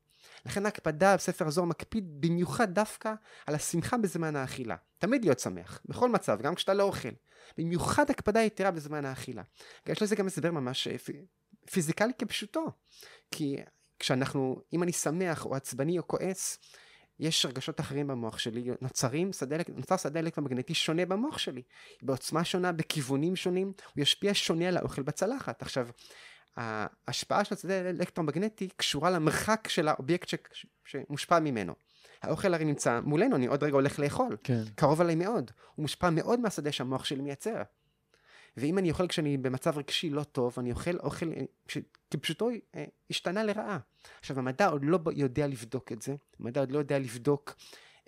לכן ההקפדה בספר הזוהר מקפיד במיוחד דווקא על השמחה בזמן האכילה. תמיד להיות שמח, בכל מצב, גם כשאתה לא אוכל. במיוחד הקפדה יתרה בזמן האכילה. יש לזה גם הסבר ממש אה, פיזיקלי כפשוטו. כי כשאנחנו, אם אני שמח או עצבני או כועס, יש רגשות אחרים במוח שלי, נוצרים סדלק, נוצר שדה אלקטרומגנטי שונה במוח שלי, בעוצמה שונה, בכיוונים שונים, הוא ישפיע שונה על האוכל בצלחת. עכשיו, ההשפעה של השדה האלקטרומגנטי קשורה למרחק של האובייקט ש... שמושפע ממנו. האוכל הרי נמצא מולנו, אני עוד רגע הולך לאכול, כן. קרוב אליי מאוד, הוא מושפע מאוד מהשדה שהמוח שלי מייצר. ואם אני אוכל כשאני במצב רגשי לא טוב, אני אוכל אוכל שכפשוטו אה, השתנה לרעה. עכשיו, המדע עוד לא יודע לבדוק את זה, המדע עוד לא יודע לבדוק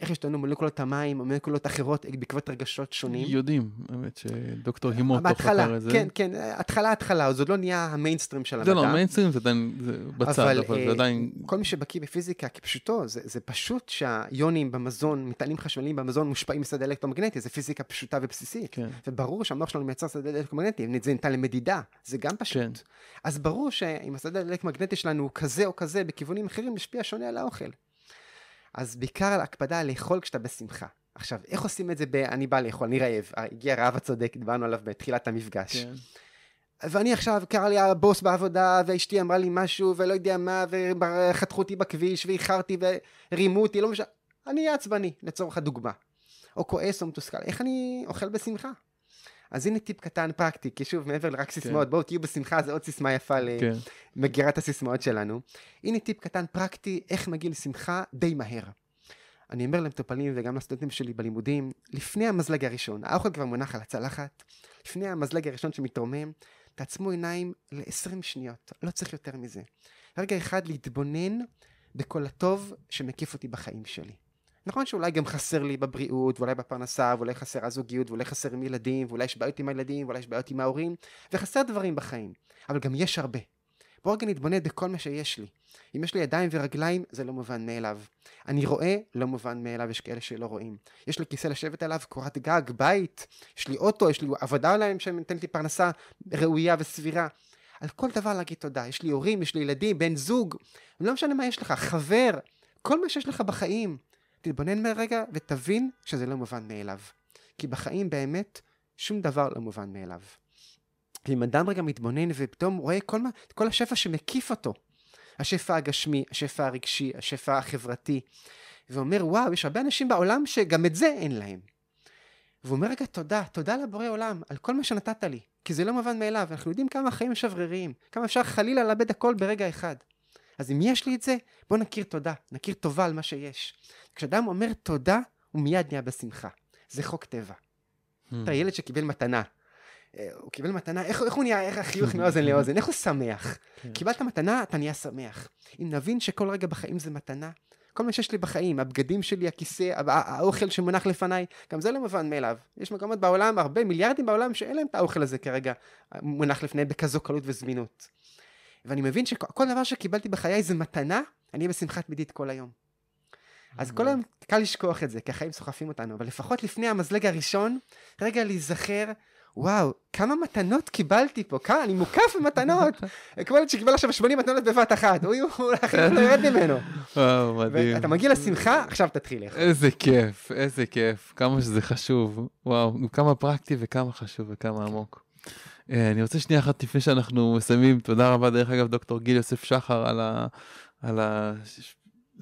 איך השתנו מולקולות המים או מולקולות אחרות אה, בעקבות רגשות שונים. יודעים, האמת שדוקטור אה, הימוט לא חקר את זה. כן, כן, אה, התחלה, התחלה, זה עוד לא נהיה המיינסטרים של המדע. זה לא, המיינסטרים זה עדיין בצד, אבל, זה עדיין... כל מי שבקיא בפיזיקה כפשוטו, זה, פשוט שהיונים במזון, מטענים חשמליים במזון מושפעים משדה אלקטרומגנטי, זה פיזיקה פשוטה ובסיסית. כן. וברור שהמוח שלנו מייצר שדה אלקטרומגנטי, זה ניתן למדידה, זה גם פשוט. כן. אז ברור שאם השדה האלקטרומגנטי שלנו הוא כזה או כזה בכיוונים אחרים, משפיע שונה על האוכל. אז בעיקר על הקפדה על לאכול כשאתה בשמחה. עכשיו, איך עושים את זה ב... אני בא לאכול, אני רעב. אה, הגיע הרעב הצודק, דיברנו עליו בתחילת המפגש. כן. ואני עכשיו, קרא לי הבוס בעבודה, ואשתי אמרה לי משהו, ולא יודע מה, וחתכו אותי בכביש, ואיחרתי, ורימו אותי, לא משנה. אני עצבני, לצורך הדוגמה. או כועס או מתוסכל, איך אני אוכל בשמחה? אז הנה טיפ קטן פרקטי, כי שוב, מעבר לרק כן. סיסמאות, כן. בואו תהיו בשמחה, זו עוד סיסמה יפה כן. למגירת הסיסמאות שלנו. הנה טיפ קטן פרקטי, איך מגיעים לשמחה די מהר. אני אומר למטופלים וגם לסטודנטים שלי בלימודים, לפני המזלג הראשון, האוכל כבר מונח על הצלחת, לפני המזלג הראשון שמתרומם, תעצמו עיניים ל-20 שניות, לא צריך יותר מזה. רגע אחד להתבונן בכל הטוב שמקיף אותי בחיים שלי. נכון שאולי גם חסר לי בבריאות, ואולי בפרנסה, ואולי חסר הזוגיות, ואולי חסר עם ילדים, ואולי יש בעיות עם הילדים, ואולי יש בעיות עם ההורים, וחסר דברים בחיים, אבל גם יש הרבה. בואו רגע נתבונן בכל מה שיש לי. אם יש לי ידיים ורגליים, זה לא מובן מאליו. אני רואה, לא מובן מאליו, יש כאלה שלא רואים. יש לי כיסא לשבת עליו, קורת גג, בית, יש לי אוטו, יש לי עבודה עליהם שנותנת לי פרנסה ראויה וסבירה. על כל דבר להגיד תודה. יש לי הורים, יש לי ילדים, בן זוג, לא משנה מה יש לך, חבר, כל מה שיש לך בחיים. תתבונן מהרגע ותבין שזה לא מובן מאליו. כי בחיים באמת שום דבר לא מובן מאליו. אם אדם רגע מתבונן ופתאום רואה כל, מה, כל השפע שמקיף אותו, השפע הגשמי, השפע הרגשי, השפע החברתי, ואומר וואו, יש הרבה אנשים בעולם שגם את זה אין להם. והוא אומר רגע תודה, תודה לבורא עולם על כל מה שנתת לי, כי זה לא מובן מאליו, אנחנו יודעים כמה החיים שבריריים, כמה אפשר חלילה לאבד הכל ברגע אחד. אז אם יש לי את זה, בוא נכיר תודה, נכיר טובה על מה שיש. כשאדם אומר תודה, הוא מיד נהיה בשמחה. זה חוק טבע. Hmm. אתה ילד שקיבל מתנה. אה, הוא קיבל מתנה, איך, איך הוא נהיה, איך החיוך מאוזן לאוזן, איך הוא שמח. כן. קיבלת מתנה, אתה נהיה שמח. אם נבין שכל רגע בחיים זה מתנה, כל מה שיש לי בחיים, הבגדים שלי, הכיסא, האוכל שמונח לפניי, גם זה לא מובן מאליו. יש מקומות בעולם, הרבה מיליארדים בעולם, שאין להם את האוכל הזה כרגע אה, מונח לפניהם בכזו קלות וזמינות. ואני מבין שכל דבר שקיבלתי בחיי זה מתנה, אני אהיה בשמחה תמידית כל היום. אז כל היום קל לשכוח את זה, כי החיים סוחפים אותנו, אבל לפחות לפני המזלג הראשון, רגע להיזכר, וואו, כמה מתנות קיבלתי פה, כמה, אני מוקף במתנות, *laughs* כמו ילד שקיבל עכשיו 80 מתנות בבת אחת, הוא הכי לא יורד ממנו. וואו, מדהים. ואתה מגיע לשמחה, עכשיו תתחיל לך. איזה כיף, איזה כיף, כמה שזה חשוב, וואו, כמה פרקטי וכמה חשוב וכמה עמוק. אה, אני רוצה שנייה אחת לפני שאנחנו מסיימים, תודה רבה דרך אגב דוקטור גיל יוסף שחר על, ה, על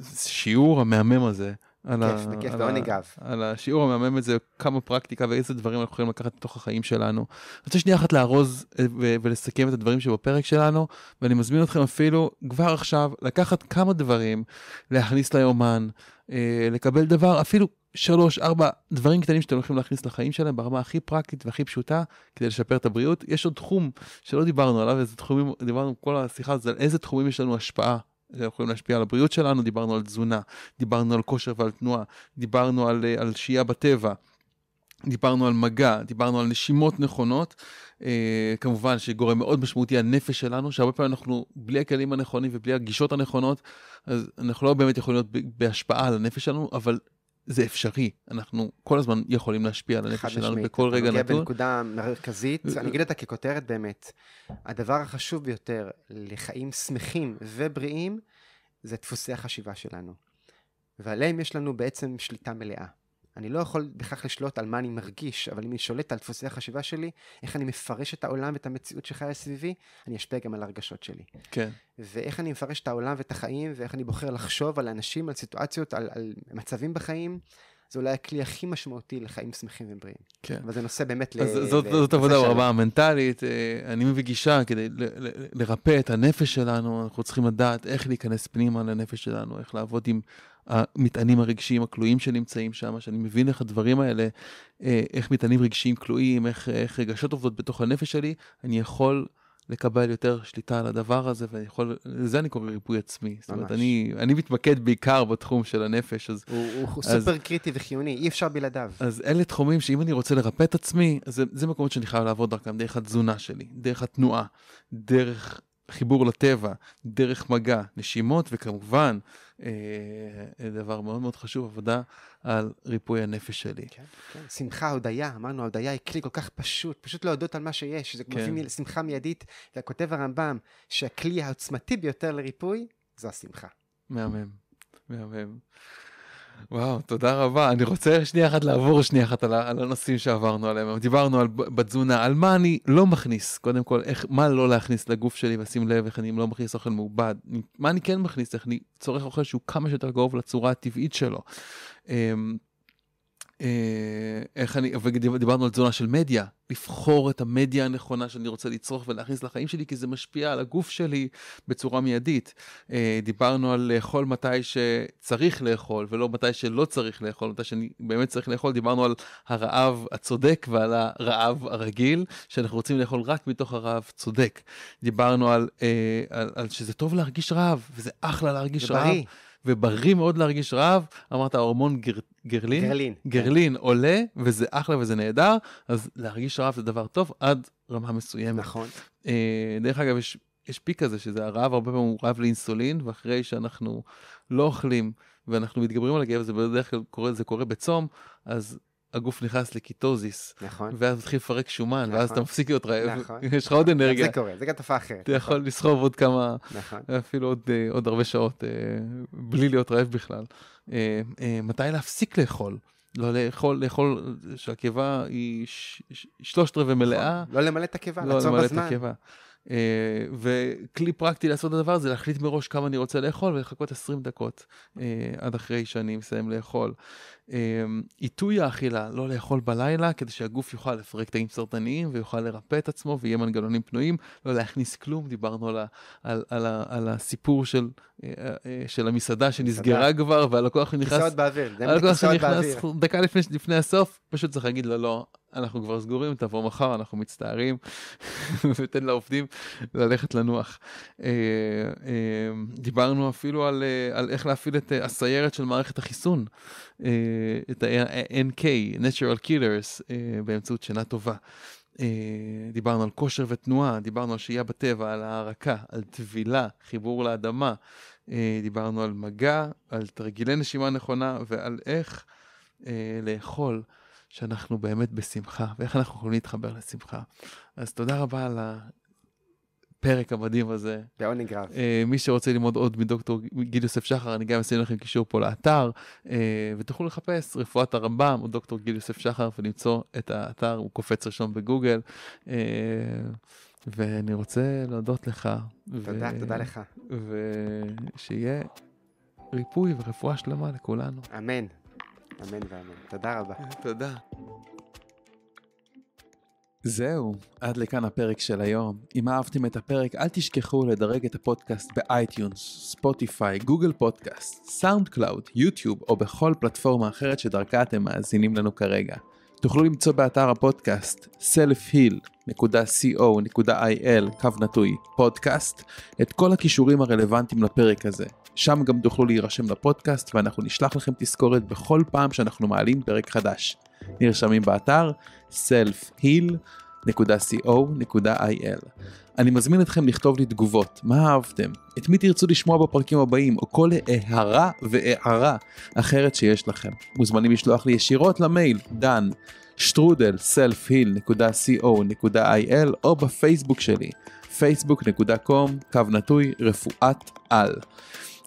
השיעור המהמם הזה. על כיף, בכיף, לא רב. על השיעור המהמם הזה, כמה פרקטיקה ואיזה דברים אנחנו יכולים לקחת לתוך החיים שלנו. אני רוצה שנייה אחת לארוז אה, ו- ולסכם את הדברים שבפרק שלנו, ואני מזמין אתכם אפילו כבר עכשיו לקחת כמה דברים, להכניס ליומן, אה, לקבל דבר, אפילו שלוש, ארבע דברים קטנים שאתם הולכים להכניס לחיים שלהם ברמה הכי פרקטית והכי פשוטה כדי לשפר את הבריאות. יש עוד תחום שלא דיברנו עליו, איזה תחומים, דיברנו כל השיחה הזאת על איזה תחומים יש לנו השפעה. אנחנו יכולים להשפיע על הבריאות שלנו, דיברנו על תזונה, דיברנו על כושר ועל תנועה, דיברנו על, אה, על שהייה בטבע, דיברנו על מגע, דיברנו על נשימות נכונות, אה, כמובן שגורם מאוד משמעותי הנפש שלנו, שהרבה פעמים אנחנו, בלי הכלים הנכונים ובלי הגישות הנכונות, אז אנחנו לא באמת יכולים להיות בהשפעה על הנפש שלנו, אבל זה אפשרי, אנחנו כל הזמן יכולים להשפיע על הנפש שלנו בכל רגע נתון. חד משמעית, אתה נוגע בנקודה מרכזית, אני אגיד אותה ככותרת באמת. הדבר החשוב ביותר לחיים שמחים ובריאים, זה דפוסי החשיבה שלנו. ועליהם יש לנו בעצם שליטה מלאה. אני לא יכול בכך לשלוט על מה אני מרגיש, אבל אם אני שולט על דפוסי החשיבה שלי, איך אני מפרש את העולם ואת המציאות שחיה סביבי, אני אשפיע גם על הרגשות שלי. כן. ואיך אני מפרש את העולם ואת החיים, ואיך אני בוחר לחשוב על אנשים, על סיטואציות, על, על מצבים בחיים, זה אולי הכלי הכי משמעותי לחיים שמחים ובריאים. כן. אבל זה נושא באמת אז ל... זאת, זאת עבודה רבה ברמה מנטלית, אה, אני מביא גישה כדי ל, ל, לרפא את הנפש שלנו, אנחנו צריכים לדעת איך להיכנס פנימה לנפש שלנו, איך לעבוד עם המטענים הרגשיים הכלואים שנמצאים שם, שאני מבין איך הדברים האלה, אה, איך מטענים רגשיים כלואים, איך, איך רגשות עובדות בתוך הנפש שלי, אני יכול לקבל יותר שליטה על הדבר הזה, ואני יכול, לזה אני קורא ריפוי עצמי. ממש. זאת אומרת, אני, אני מתמקד בעיקר בתחום של הנפש, אז... הוא, הוא אז, סופר קריטי וחיוני, אי אפשר בלעדיו. אז אלה תחומים שאם אני רוצה לרפא את עצמי, אז זה, זה מקומות שאני חייב לעבוד דרכם, דרך התזונה שלי, דרך התנועה, דרך חיבור לטבע, דרך מגע, נשימות, וכמובן, אה, אה, דבר מאוד מאוד חשוב, עבודה על ריפוי הנפש שלי. כן, כן. שמחה, הודיה, אמרנו, הודיה היא כלי כל כך פשוט, פשוט להודות על מה שיש, זה כן. מביא שמחה מיידית. וכותב הרמב"ם שהכלי העוצמתי ביותר לריפוי זו השמחה. מהמם, מהמם. וואו, תודה רבה. אני רוצה שנייה אחת לעבור שנייה אחת על, על הנושאים שעברנו עליהם. דיברנו על, בתזונה, על מה אני לא מכניס, קודם כל, איך, מה לא להכניס לגוף שלי, ושים לב איך אני לא מכניס אוכל מעובד, מה אני כן מכניס, איך אני צורך אוכל שהוא כמה שיותר קרוב לצורה הטבעית שלו. אמ, אה, איך אני, ודיברנו על תזונה של מדיה, לבחור את המדיה הנכונה שאני רוצה לצרוך ולהכניס לחיים שלי, כי זה משפיע על הגוף שלי בצורה מיידית. אה, דיברנו על לאכול מתי שצריך לאכול, ולא מתי שלא צריך לאכול, מתי שאני באמת צריך לאכול, דיברנו על הרעב הצודק ועל הרעב הרגיל, שאנחנו רוצים לאכול רק מתוך הרעב צודק. דיברנו על, אה, על, על שזה טוב להרגיש רעב, וזה אחלה להרגיש רעב. ובריא מאוד להרגיש רעב, אמרת ההורמון גר... גרלין? גרלין. גרלין כן. עולה, וזה אחלה וזה נהדר, אז להרגיש רעב זה דבר טוב עד רמה מסוימת. נכון. אה, דרך אגב, יש, יש פיק כזה, שזה הרעב הרבה פעמים הוא רעב לאינסולין, ואחרי שאנחנו לא אוכלים ואנחנו מתגברים על הגאה, וזה בדרך כלל קורה, זה קורה בצום, אז הגוף נכנס לקיטוזיס. נכון. ואז מתחיל לפרק שומן, נכון. ואז אתה נכון. מפסיק להיות רעב. נכון. *laughs* יש לך עוד אנרגיה. זה קורה, זה גם תופעה אחרת. אתה יכול נכון. לסחוב עוד כמה, נכון. אפילו עוד, אה, עוד הרבה שעות, אה, בלי להיות רעב בכלל. אה, אה, מתי להפסיק לאכול. לא לאכול, לאכול שהקיבה היא שלושת רבעי נכון. מלאה. לא למלא את הקיבה, לא לעצור בזמן. לא למלא את הקיבה. אה, וכלי פרקטי לעשות את הדבר הזה, להחליט מראש כמה אני רוצה לאכול ולחכות 20 דקות אה, עד אחרי שאני מסיים לאכול. אמ, עיתוי האכילה, לא לאכול בלילה כדי שהגוף יוכל לפרק תאים סרטניים ויוכל לרפא את עצמו ויהיה מנגנונים פנויים, לא להכניס כלום, דיברנו על, על, על, על הסיפור של, אה, אה, של המסעדה שנסגרה כבר והלקוח נכנס, כיסאות באוויר, הלקוח שנכנס דקה לפני, לפני הסוף, פשוט צריך להגיד לו לא, אנחנו כבר סגורים, תבוא מחר, אנחנו מצטערים, *laughs* ותן לעובדים ללכת לנוח. אה, דיברנו אפילו על, על איך להפעיל את הסיירת של מערכת החיסון. את ה-NK, Natural Killers, אה, באמצעות שינה טובה. אה, דיברנו על כושר ותנועה, דיברנו על שהייה בטבע, על הערקה, על טבילה, חיבור לאדמה, אה, דיברנו על מגע, על תרגילי נשימה נכונה ועל איך לאכול שאנחנו באמת בשמחה ואיך אנחנו יכולים להתחבר לשמחה. אז תודה רבה על הפרק המדהים הזה. בעונג רב. אה, מי שרוצה ללמוד עוד מדוקטור גיל יוסף שחר, אני גם אשים לכם קישור פה לאתר, אה, ותוכלו לחפש רפואת הרמב"ם או דוקטור גיל יוסף שחר ולמצוא את האתר, הוא קופץ ראשון בגוגל. אה, ואני רוצה להודות לך. תודה, ו... תודה לך. ושיהיה ריפוי ורפואה שלמה לכולנו. אמן. אמן ואמן. תודה רבה. תודה. זהו, עד לכאן הפרק של היום. אם אהבתם את הפרק, אל תשכחו לדרג את הפודקאסט באייטיונס, ספוטיפיי, גוגל פודקאסט, סאונד קלאוד, יוטיוב או בכל פלטפורמה אחרת שדרכה אתם מאזינים לנו כרגע. תוכלו למצוא באתר הפודקאסט selfheal.co.il קו נטוי פודקאסט את כל הכישורים הרלוונטיים לפרק הזה. שם גם תוכלו להירשם לפודקאסט ואנחנו נשלח לכם תזכורת בכל פעם שאנחנו מעלים פרק חדש. נרשמים באתר selfheal.co.il. אני מזמין אתכם לכתוב לי תגובות, מה אהבתם? את מי תרצו לשמוע בפרקים הבאים, או כל הערה והערה אחרת שיש לכם. מוזמנים לשלוח לי ישירות למייל דן שטרודל selfheal.co.il או בפייסבוק שלי facebook.com קו נטוי רפואת על.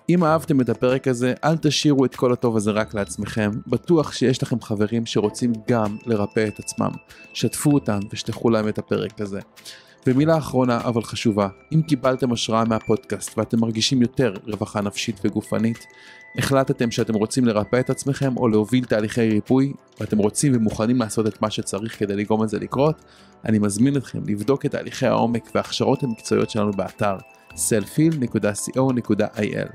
אם אהבתם את הפרק הזה, אל תשאירו את כל הטוב הזה רק לעצמכם. בטוח שיש לכם חברים שרוצים גם לרפא את עצמם. שתפו אותם ושתחו להם את הפרק הזה. ומילה אחרונה אבל חשובה, אם קיבלתם השראה מהפודקאסט ואתם מרגישים יותר רווחה נפשית וגופנית, החלטתם שאתם רוצים לרפא את עצמכם או להוביל תהליכי ריפוי, ואתם רוצים ומוכנים לעשות את מה שצריך כדי לגרום לזה לקרות, אני מזמין אתכם לבדוק את תהליכי העומק וההכשרות המקצועיות שלנו באתר. www.selfil.co.il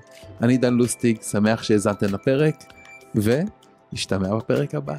אני דן לוסטיג, שמח שהאזנתם לפרק, ונשתמע בפרק הבא.